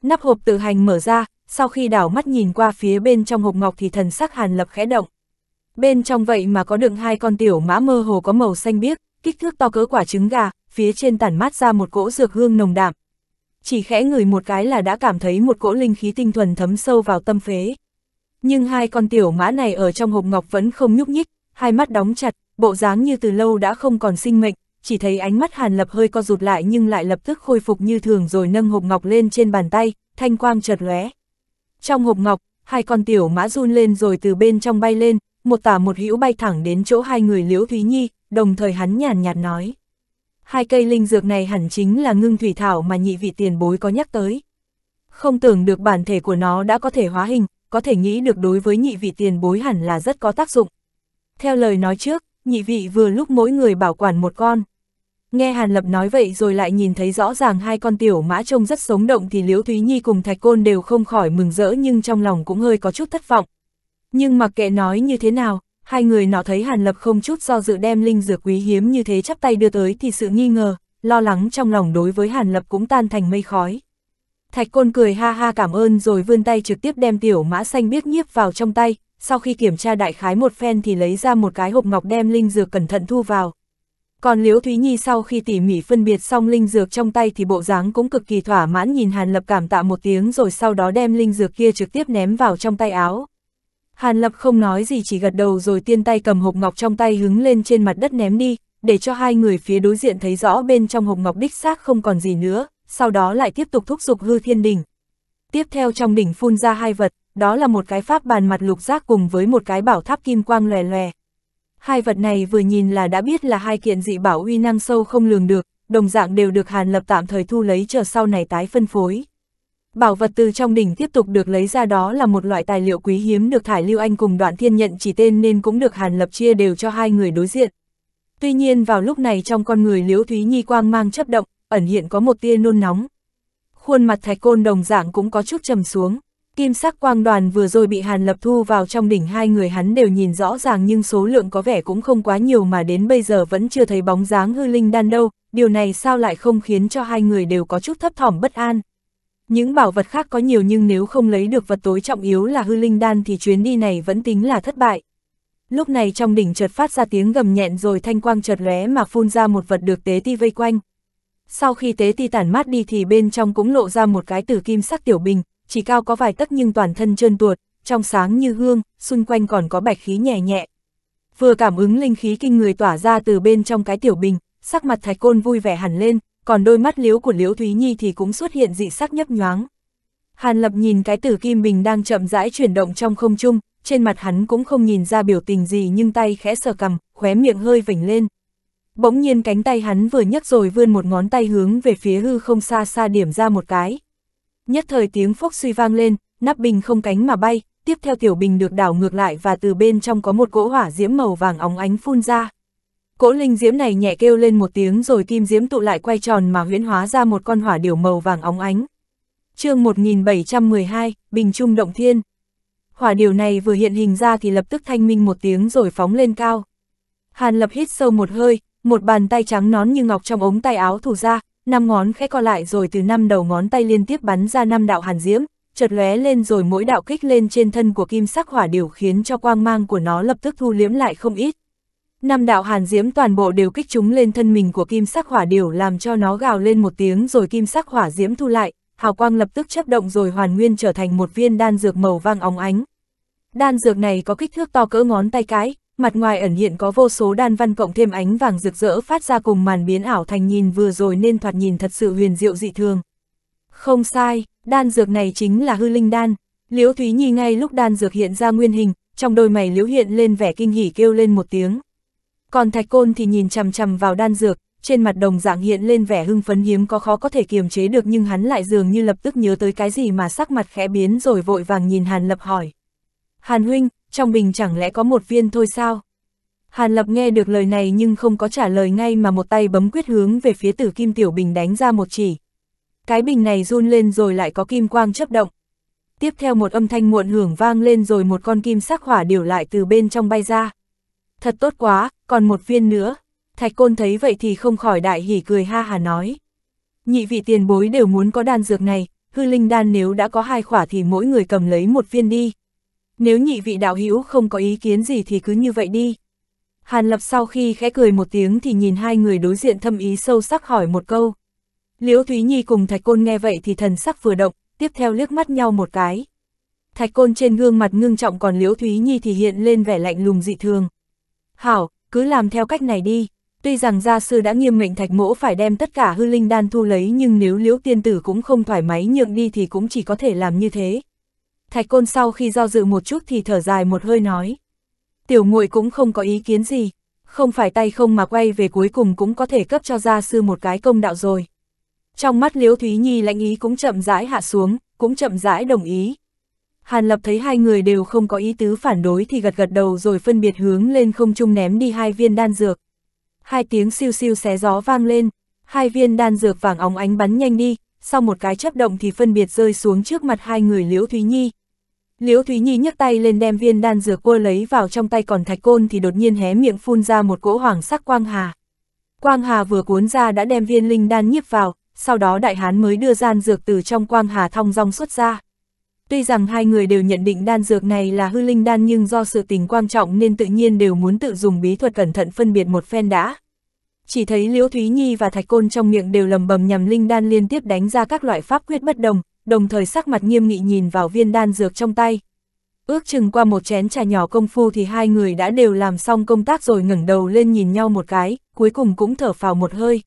Nắp hộp tự hành mở ra, sau khi đảo mắt nhìn qua phía bên trong hộp ngọc thì thần sắc Hàn Lập khẽ động. Bên trong vậy mà có đựng hai con tiểu mã mơ hồ có màu xanh biếc, kích thước to cỡ quả trứng gà, phía trên tản mát ra một cỗ dược hương nồng đạm. Chỉ khẽ ngửi một cái là đã cảm thấy một cỗ linh khí tinh thuần thấm sâu vào tâm phế. Nhưng hai con tiểu mã này ở trong hộp ngọc vẫn không nhúc nhích, hai mắt đóng chặt, bộ dáng như từ lâu đã không còn sinh mệnh, chỉ thấy ánh mắt Hàn Lập hơi co rụt lại nhưng lại lập tức khôi phục như thường rồi nâng hộp ngọc lên trên bàn tay, thanh quang chợt lóe. Trong hộp ngọc, hai con tiểu mã run lên rồi từ bên trong bay lên, một tả một hữu bay thẳng đến chỗ hai người Liễu Thúy Nhi, đồng thời hắn nhàn nhạt nói. Hai cây linh dược này hẳn chính là ngưng thủy thảo mà nhị vị tiền bối có nhắc tới. Không tưởng được bản thể của nó đã có thể hóa hình, có thể nghĩ được đối với nhị vị tiền bối hẳn là rất có tác dụng. Theo lời nói trước, nhị vị vừa lúc mỗi người bảo quản một con. Nghe Hàn Lập nói vậy rồi lại nhìn thấy rõ ràng hai con tiểu mã trông rất sống động thì Liễu Thúy Nhi cùng Thạch Côn đều không khỏi mừng rỡ nhưng trong lòng cũng hơi có chút thất vọng. Nhưng mặc kệ nói như thế nào, hai người nọ thấy Hàn Lập không chút do dự đem linh dược quý hiếm như thế chắp tay đưa tới thì sự nghi ngờ, lo lắng trong lòng đối với Hàn Lập cũng tan thành mây khói. Thạch Côn cười ha ha cảm ơn rồi vươn tay trực tiếp đem tiểu mã xanh biếc nhiếp vào trong tay, sau khi kiểm tra đại khái một phen thì lấy ra một cái hộp ngọc đem linh dược cẩn thận thu vào. Còn Liễu Thúy Nhi sau khi tỉ mỉ phân biệt xong linh dược trong tay thì bộ dáng cũng cực kỳ thỏa mãn nhìn Hàn Lập cảm tạ một tiếng rồi sau đó đem linh dược kia trực tiếp ném vào trong tay áo. Hàn Lập không nói gì chỉ gật đầu rồi tiên tay cầm hộp ngọc trong tay hứng lên trên mặt đất ném đi, để cho hai người phía đối diện thấy rõ bên trong hộp ngọc đích xác không còn gì nữa, sau đó lại tiếp tục thúc giục hư thiên đỉnh. Tiếp theo trong đỉnh phun ra hai vật, đó là một cái pháp bàn mặt lục giác cùng với một cái bảo tháp kim quang lòe lòe. Hai vật này vừa nhìn là đã biết là hai kiện dị bảo uy năng sâu không lường được, đồng dạng đều được Hàn Lập tạm thời thu lấy chờ sau này tái phân phối. Bảo vật từ trong đỉnh tiếp tục được lấy ra đó là một loại tài liệu quý hiếm được Thải Lưu Anh cùng Đoạn Thiên nhận chỉ tên nên cũng được Hàn Lập chia đều cho hai người đối diện. Tuy nhiên vào lúc này trong con người Liễu Thúy Nhi quang mang chấp động, ẩn hiện có một tia nôn nóng. Khuôn mặt thạch côn đồng dạng cũng có chút trầm xuống, Kim sắc quang đoàn vừa rồi bị Hàn Lập thu vào trong đỉnh hai người hắn đều nhìn rõ ràng nhưng số lượng có vẻ cũng không quá nhiều mà đến bây giờ vẫn chưa thấy bóng dáng hư linh đan đâu, điều này sao lại không khiến cho hai người đều có chút thấp thỏm bất an. Những bảo vật khác có nhiều nhưng nếu không lấy được vật tối trọng yếu là hư linh đan thì chuyến đi này vẫn tính là thất bại. Lúc này trong đỉnh chợt phát ra tiếng gầm nhẹn rồi thanh quang chợt lóe mà phun ra một vật được tế ti vây quanh. Sau khi tế ti tản mát đi thì bên trong cũng lộ ra một cái tử kim sắc tiểu bình, chỉ cao có vài tấc nhưng toàn thân trơn tuột, trong sáng như hương, xung quanh còn có bạch khí nhẹ nhẹ. Vừa cảm ứng linh khí kinh người tỏa ra từ bên trong cái tiểu bình, sắc mặt thạch côn vui vẻ hẳn lên, còn đôi mắt liếu của Liễu Thúy Nhi thì cũng xuất hiện dị sắc nhấp nhoáng. Hàn Lập nhìn cái tử kim bình đang chậm rãi chuyển động trong không trung, trên mặt hắn cũng không nhìn ra biểu tình gì nhưng tay khẽ sờ cầm, khóe miệng hơi vểnh lên. Bỗng nhiên cánh tay hắn vừa nhấc rồi vươn một ngón tay hướng về phía hư không xa xa điểm ra một cái. Nhất thời tiếng phốc suy vang lên, nắp bình không cánh mà bay, tiếp theo tiểu bình được đảo ngược lại và từ bên trong có một cỗ hỏa diễm màu vàng óng ánh phun ra. Cỗ linh diễm này nhẹ kêu lên một tiếng rồi kim diễm tụ lại quay tròn mà huyễn hóa ra một con hỏa điểu màu vàng óng ánh. chương 1712, Bình Trung Động Thiên. Hỏa điểu này vừa hiện hình ra thì lập tức thanh minh một tiếng rồi phóng lên cao. Hàn lập hít sâu một hơi, một bàn tay trắng nón như ngọc trong ống tay áo thủ ra, năm ngón khẽ co lại rồi từ năm đầu ngón tay liên tiếp bắn ra năm đạo hàn diễm, chợt lóe lên rồi mỗi đạo kích lên trên thân của kim sắc hỏa điều khiến cho quang mang của nó lập tức thu liếm lại không ít. Năm đạo hàn diễm toàn bộ đều kích chúng lên thân mình của kim sắc hỏa điều làm cho nó gào lên một tiếng rồi kim sắc hỏa diễm thu lại, hào quang lập tức chấp động rồi hoàn nguyên trở thành một viên đan dược màu vàng óng ánh. Đan dược này có kích thước to cỡ ngón tay cái, mặt ngoài ẩn hiện có vô số đan văn cộng thêm ánh vàng rực rỡ phát ra cùng màn biến ảo thành nhìn vừa rồi nên thoạt nhìn thật sự huyền diệu dị thường. Không sai, đan dược này chính là hư linh đan. Liễu Thúy Nhi ngay lúc đan dược hiện ra nguyên hình, trong đôi mày liễu hiện lên vẻ kinh hỉ kêu lên một tiếng. Còn Thạch Côn thì nhìn chằm chằm vào đan dược, trên mặt đồng dạng hiện lên vẻ hưng phấn hiếm có khó có thể kiềm chế được nhưng hắn lại dường như lập tức nhớ tới cái gì mà sắc mặt khẽ biến rồi vội vàng nhìn Hàn Lập hỏi. Hàn huynh, trong bình chẳng lẽ có một viên thôi sao? Hàn Lập nghe được lời này nhưng không có trả lời ngay mà một tay bấm quyết hướng về phía tử kim tiểu bình đánh ra một chỉ. Cái bình này run lên rồi lại có kim quang chấp động. Tiếp theo một âm thanh muộn hưởng vang lên rồi một con kim sắc hỏa điều lại từ bên trong bay ra. Thật tốt quá, còn một viên nữa. Thạch côn thấy vậy thì không khỏi đại hỉ cười ha hà nói. Nhị vị tiền bối đều muốn có đan dược này, hư linh đan nếu đã có hai khỏa thì mỗi người cầm lấy một viên đi nếu nhị vị đạo hữu không có ý kiến gì thì cứ như vậy đi. Hàn Lập sau khi khẽ cười một tiếng thì nhìn hai người đối diện thâm ý sâu sắc hỏi một câu. Liễu Thúy Nhi cùng Thạch Côn nghe vậy thì thần sắc vừa động, tiếp theo liếc mắt nhau một cái. Thạch Côn trên gương mặt ngưng trọng còn Liễu Thúy Nhi thì hiện lên vẻ lạnh lùng dị thường. Hảo, cứ làm theo cách này đi. Tuy rằng gia sư đã nghiêm mệnh thạch mỗ phải đem tất cả hư linh đan thu lấy nhưng nếu liễu tiên tử cũng không thoải mái nhượng đi thì cũng chỉ có thể làm như thế. Thạch Côn sau khi do dự một chút thì thở dài một hơi nói. Tiểu Ngụy cũng không có ý kiến gì, không phải tay không mà quay về cuối cùng cũng có thể cấp cho gia sư một cái công đạo rồi. Trong mắt Liễu Thúy Nhi lãnh ý cũng chậm rãi hạ xuống, cũng chậm rãi đồng ý. Hàn Lập thấy hai người đều không có ý tứ phản đối thì gật gật đầu rồi phân biệt hướng lên không trung ném đi hai viên đan dược. Hai tiếng siêu siêu xé gió vang lên, hai viên đan dược vàng óng ánh bắn nhanh đi, sau một cái chấp động thì phân biệt rơi xuống trước mặt hai người Liễu Thúy Nhi, Liễu Thúy Nhi nhấc tay lên đem viên đan dược cô lấy vào trong tay còn thạch côn thì đột nhiên hé miệng phun ra một cỗ hoàng sắc quang hà. Quang hà vừa cuốn ra đã đem viên linh đan nhiếp vào, sau đó đại hán mới đưa gian dược từ trong quang hà thong dong xuất ra. Tuy rằng hai người đều nhận định đan dược này là hư linh đan nhưng do sự tình quan trọng nên tự nhiên đều muốn tự dùng bí thuật cẩn thận phân biệt một phen đã. Chỉ thấy Liễu Thúy Nhi và Thạch Côn trong miệng đều lầm bầm nhằm linh đan liên tiếp đánh ra các loại pháp quyết bất đồng, đồng thời sắc mặt nghiêm nghị nhìn vào viên đan dược trong tay. Ước chừng qua một chén trà nhỏ công phu thì hai người đã đều làm xong công tác rồi ngẩng đầu lên nhìn nhau một cái, cuối cùng cũng thở phào một hơi.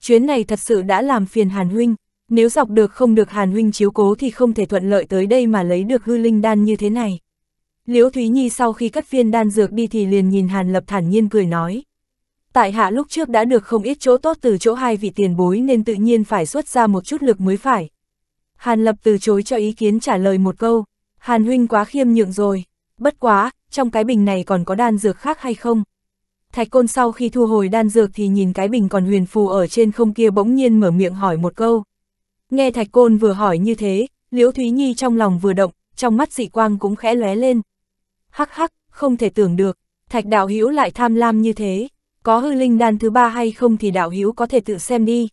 Chuyến này thật sự đã làm phiền Hàn Huynh, nếu dọc được không được Hàn Huynh chiếu cố thì không thể thuận lợi tới đây mà lấy được hư linh đan như thế này. Liễu Thúy Nhi sau khi cắt viên đan dược đi thì liền nhìn Hàn Lập thản nhiên cười nói. Tại hạ lúc trước đã được không ít chỗ tốt từ chỗ hai vị tiền bối nên tự nhiên phải xuất ra một chút lực mới phải, Hàn Lập từ chối cho ý kiến trả lời một câu, Hàn Huynh quá khiêm nhượng rồi, bất quá, trong cái bình này còn có đan dược khác hay không? Thạch Côn sau khi thu hồi đan dược thì nhìn cái bình còn huyền phù ở trên không kia bỗng nhiên mở miệng hỏi một câu. Nghe Thạch Côn vừa hỏi như thế, Liễu Thúy Nhi trong lòng vừa động, trong mắt dị quang cũng khẽ lóe lên. Hắc hắc, không thể tưởng được, Thạch Đạo Hữu lại tham lam như thế, có hư linh đan thứ ba hay không thì Đạo Hữu có thể tự xem đi.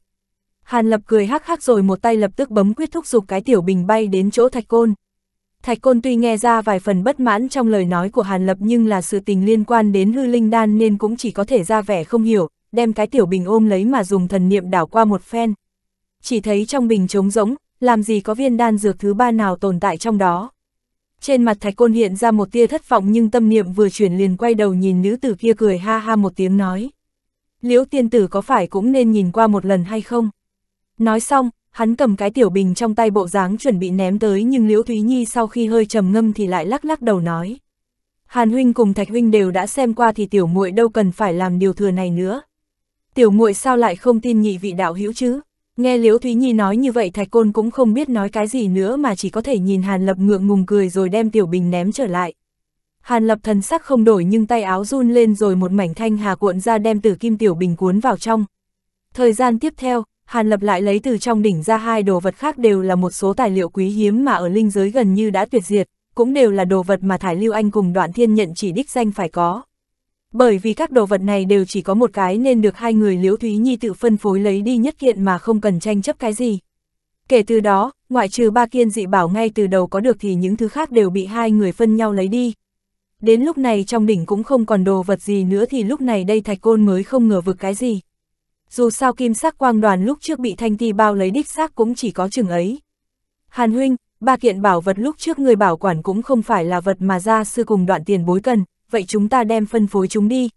Hàn Lập cười hắc hắc rồi một tay lập tức bấm quyết thúc giục cái tiểu bình bay đến chỗ thạch côn. Thạch Côn tuy nghe ra vài phần bất mãn trong lời nói của Hàn Lập nhưng là sự tình liên quan đến hư linh đan nên cũng chỉ có thể ra vẻ không hiểu, đem cái tiểu bình ôm lấy mà dùng thần niệm đảo qua một phen. Chỉ thấy trong bình trống rỗng, làm gì có viên đan dược thứ ba nào tồn tại trong đó. Trên mặt Thạch Côn hiện ra một tia thất vọng nhưng tâm niệm vừa chuyển liền quay đầu nhìn nữ tử kia cười ha ha một tiếng nói. Liễu tiên tử có phải cũng nên nhìn qua một lần hay không? Nói xong, hắn cầm cái tiểu bình trong tay bộ dáng chuẩn bị ném tới nhưng Liễu Thúy Nhi sau khi hơi trầm ngâm thì lại lắc lắc đầu nói. Hàn huynh cùng Thạch huynh đều đã xem qua thì tiểu muội đâu cần phải làm điều thừa này nữa. Tiểu muội sao lại không tin nhị vị đạo hữu chứ? Nghe Liễu Thúy Nhi nói như vậy Thạch Côn cũng không biết nói cái gì nữa mà chỉ có thể nhìn Hàn Lập ngượng ngùng cười rồi đem tiểu bình ném trở lại. Hàn Lập thần sắc không đổi nhưng tay áo run lên rồi một mảnh thanh hà cuộn ra đem tử kim tiểu bình cuốn vào trong. Thời gian tiếp theo, Hàn Lập lại lấy từ trong đỉnh ra hai đồ vật khác đều là một số tài liệu quý hiếm mà ở linh giới gần như đã tuyệt diệt, cũng đều là đồ vật mà Thải Lưu Anh cùng Đoạn Thiên nhận chỉ đích danh phải có. Bởi vì các đồ vật này đều chỉ có một cái nên được hai người Liễu Thúy Nhi tự phân phối lấy đi nhất kiện mà không cần tranh chấp cái gì. Kể từ đó, ngoại trừ ba kiên dị bảo ngay từ đầu có được thì những thứ khác đều bị hai người phân nhau lấy đi. Đến lúc này trong đỉnh cũng không còn đồ vật gì nữa thì lúc này đây thạch côn mới không ngờ vực cái gì dù sao kim sắc quang đoàn lúc trước bị thanh ti bao lấy đích xác cũng chỉ có chừng ấy. Hàn huynh, ba kiện bảo vật lúc trước người bảo quản cũng không phải là vật mà gia sư cùng đoạn tiền bối cần, vậy chúng ta đem phân phối chúng đi.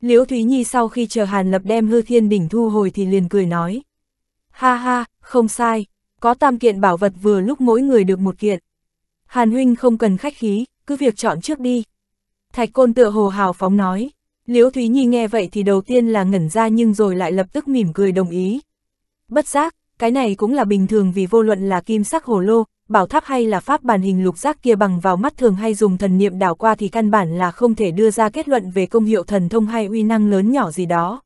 Liễu Thúy Nhi sau khi chờ Hàn Lập đem hư thiên đỉnh thu hồi thì liền cười nói. Ha ha, không sai, có tam kiện bảo vật vừa lúc mỗi người được một kiện. Hàn huynh không cần khách khí, cứ việc chọn trước đi. Thạch côn tựa hồ hào phóng nói. Liễu Thúy Nhi nghe vậy thì đầu tiên là ngẩn ra nhưng rồi lại lập tức mỉm cười đồng ý. Bất giác, cái này cũng là bình thường vì vô luận là kim sắc hồ lô, bảo tháp hay là pháp bàn hình lục giác kia bằng vào mắt thường hay dùng thần niệm đảo qua thì căn bản là không thể đưa ra kết luận về công hiệu thần thông hay uy năng lớn nhỏ gì đó.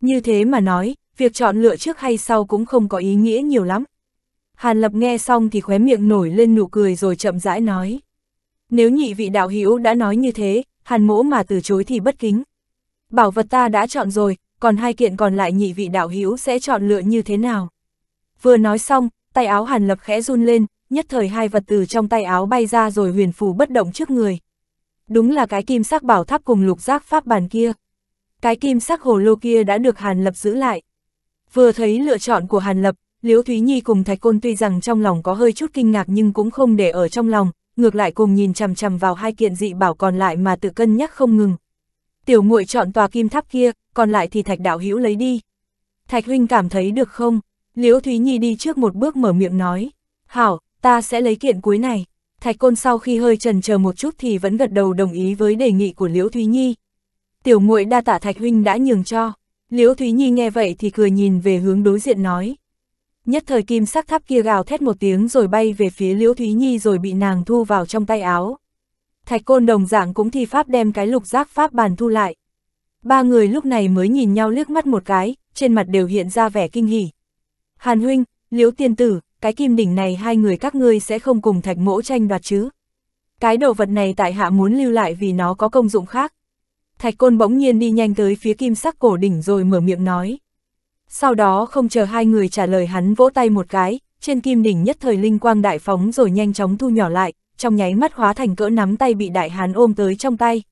Như thế mà nói, việc chọn lựa trước hay sau cũng không có ý nghĩa nhiều lắm. Hàn Lập nghe xong thì khóe miệng nổi lên nụ cười rồi chậm rãi nói. Nếu nhị vị đạo hữu đã nói như thế, hàn mỗ mà từ chối thì bất kính. Bảo vật ta đã chọn rồi, còn hai kiện còn lại nhị vị đạo hữu sẽ chọn lựa như thế nào. Vừa nói xong, tay áo hàn lập khẽ run lên, nhất thời hai vật từ trong tay áo bay ra rồi huyền phù bất động trước người. Đúng là cái kim sắc bảo tháp cùng lục giác pháp bàn kia. Cái kim sắc hồ lô kia đã được hàn lập giữ lại. Vừa thấy lựa chọn của hàn lập, Liễu Thúy Nhi cùng Thạch Côn tuy rằng trong lòng có hơi chút kinh ngạc nhưng cũng không để ở trong lòng, ngược lại cùng nhìn chằm chằm vào hai kiện dị bảo còn lại mà tự cân nhắc không ngừng. Tiểu muội chọn tòa kim tháp kia, còn lại thì Thạch đạo hữu lấy đi. Thạch huynh cảm thấy được không? Liễu Thúy Nhi đi trước một bước mở miệng nói, "Hảo, ta sẽ lấy kiện cuối này." Thạch Côn sau khi hơi trần chờ một chút thì vẫn gật đầu đồng ý với đề nghị của Liễu Thúy Nhi. Tiểu muội đa tạ Thạch huynh đã nhường cho. Liễu Thúy Nhi nghe vậy thì cười nhìn về hướng đối diện nói, nhất thời kim sắc tháp kia gào thét một tiếng rồi bay về phía Liễu Thúy Nhi rồi bị nàng thu vào trong tay áo. Thạch côn đồng dạng cũng thi pháp đem cái lục giác pháp bàn thu lại. Ba người lúc này mới nhìn nhau liếc mắt một cái, trên mặt đều hiện ra vẻ kinh hỉ. Hàn huynh, Liễu tiên tử, cái kim đỉnh này hai người các ngươi sẽ không cùng thạch mỗ tranh đoạt chứ. Cái đồ vật này tại hạ muốn lưu lại vì nó có công dụng khác. Thạch côn bỗng nhiên đi nhanh tới phía kim sắc cổ đỉnh rồi mở miệng nói sau đó không chờ hai người trả lời hắn vỗ tay một cái, trên kim đỉnh nhất thời linh quang đại phóng rồi nhanh chóng thu nhỏ lại, trong nháy mắt hóa thành cỡ nắm tay bị đại hán ôm tới trong tay,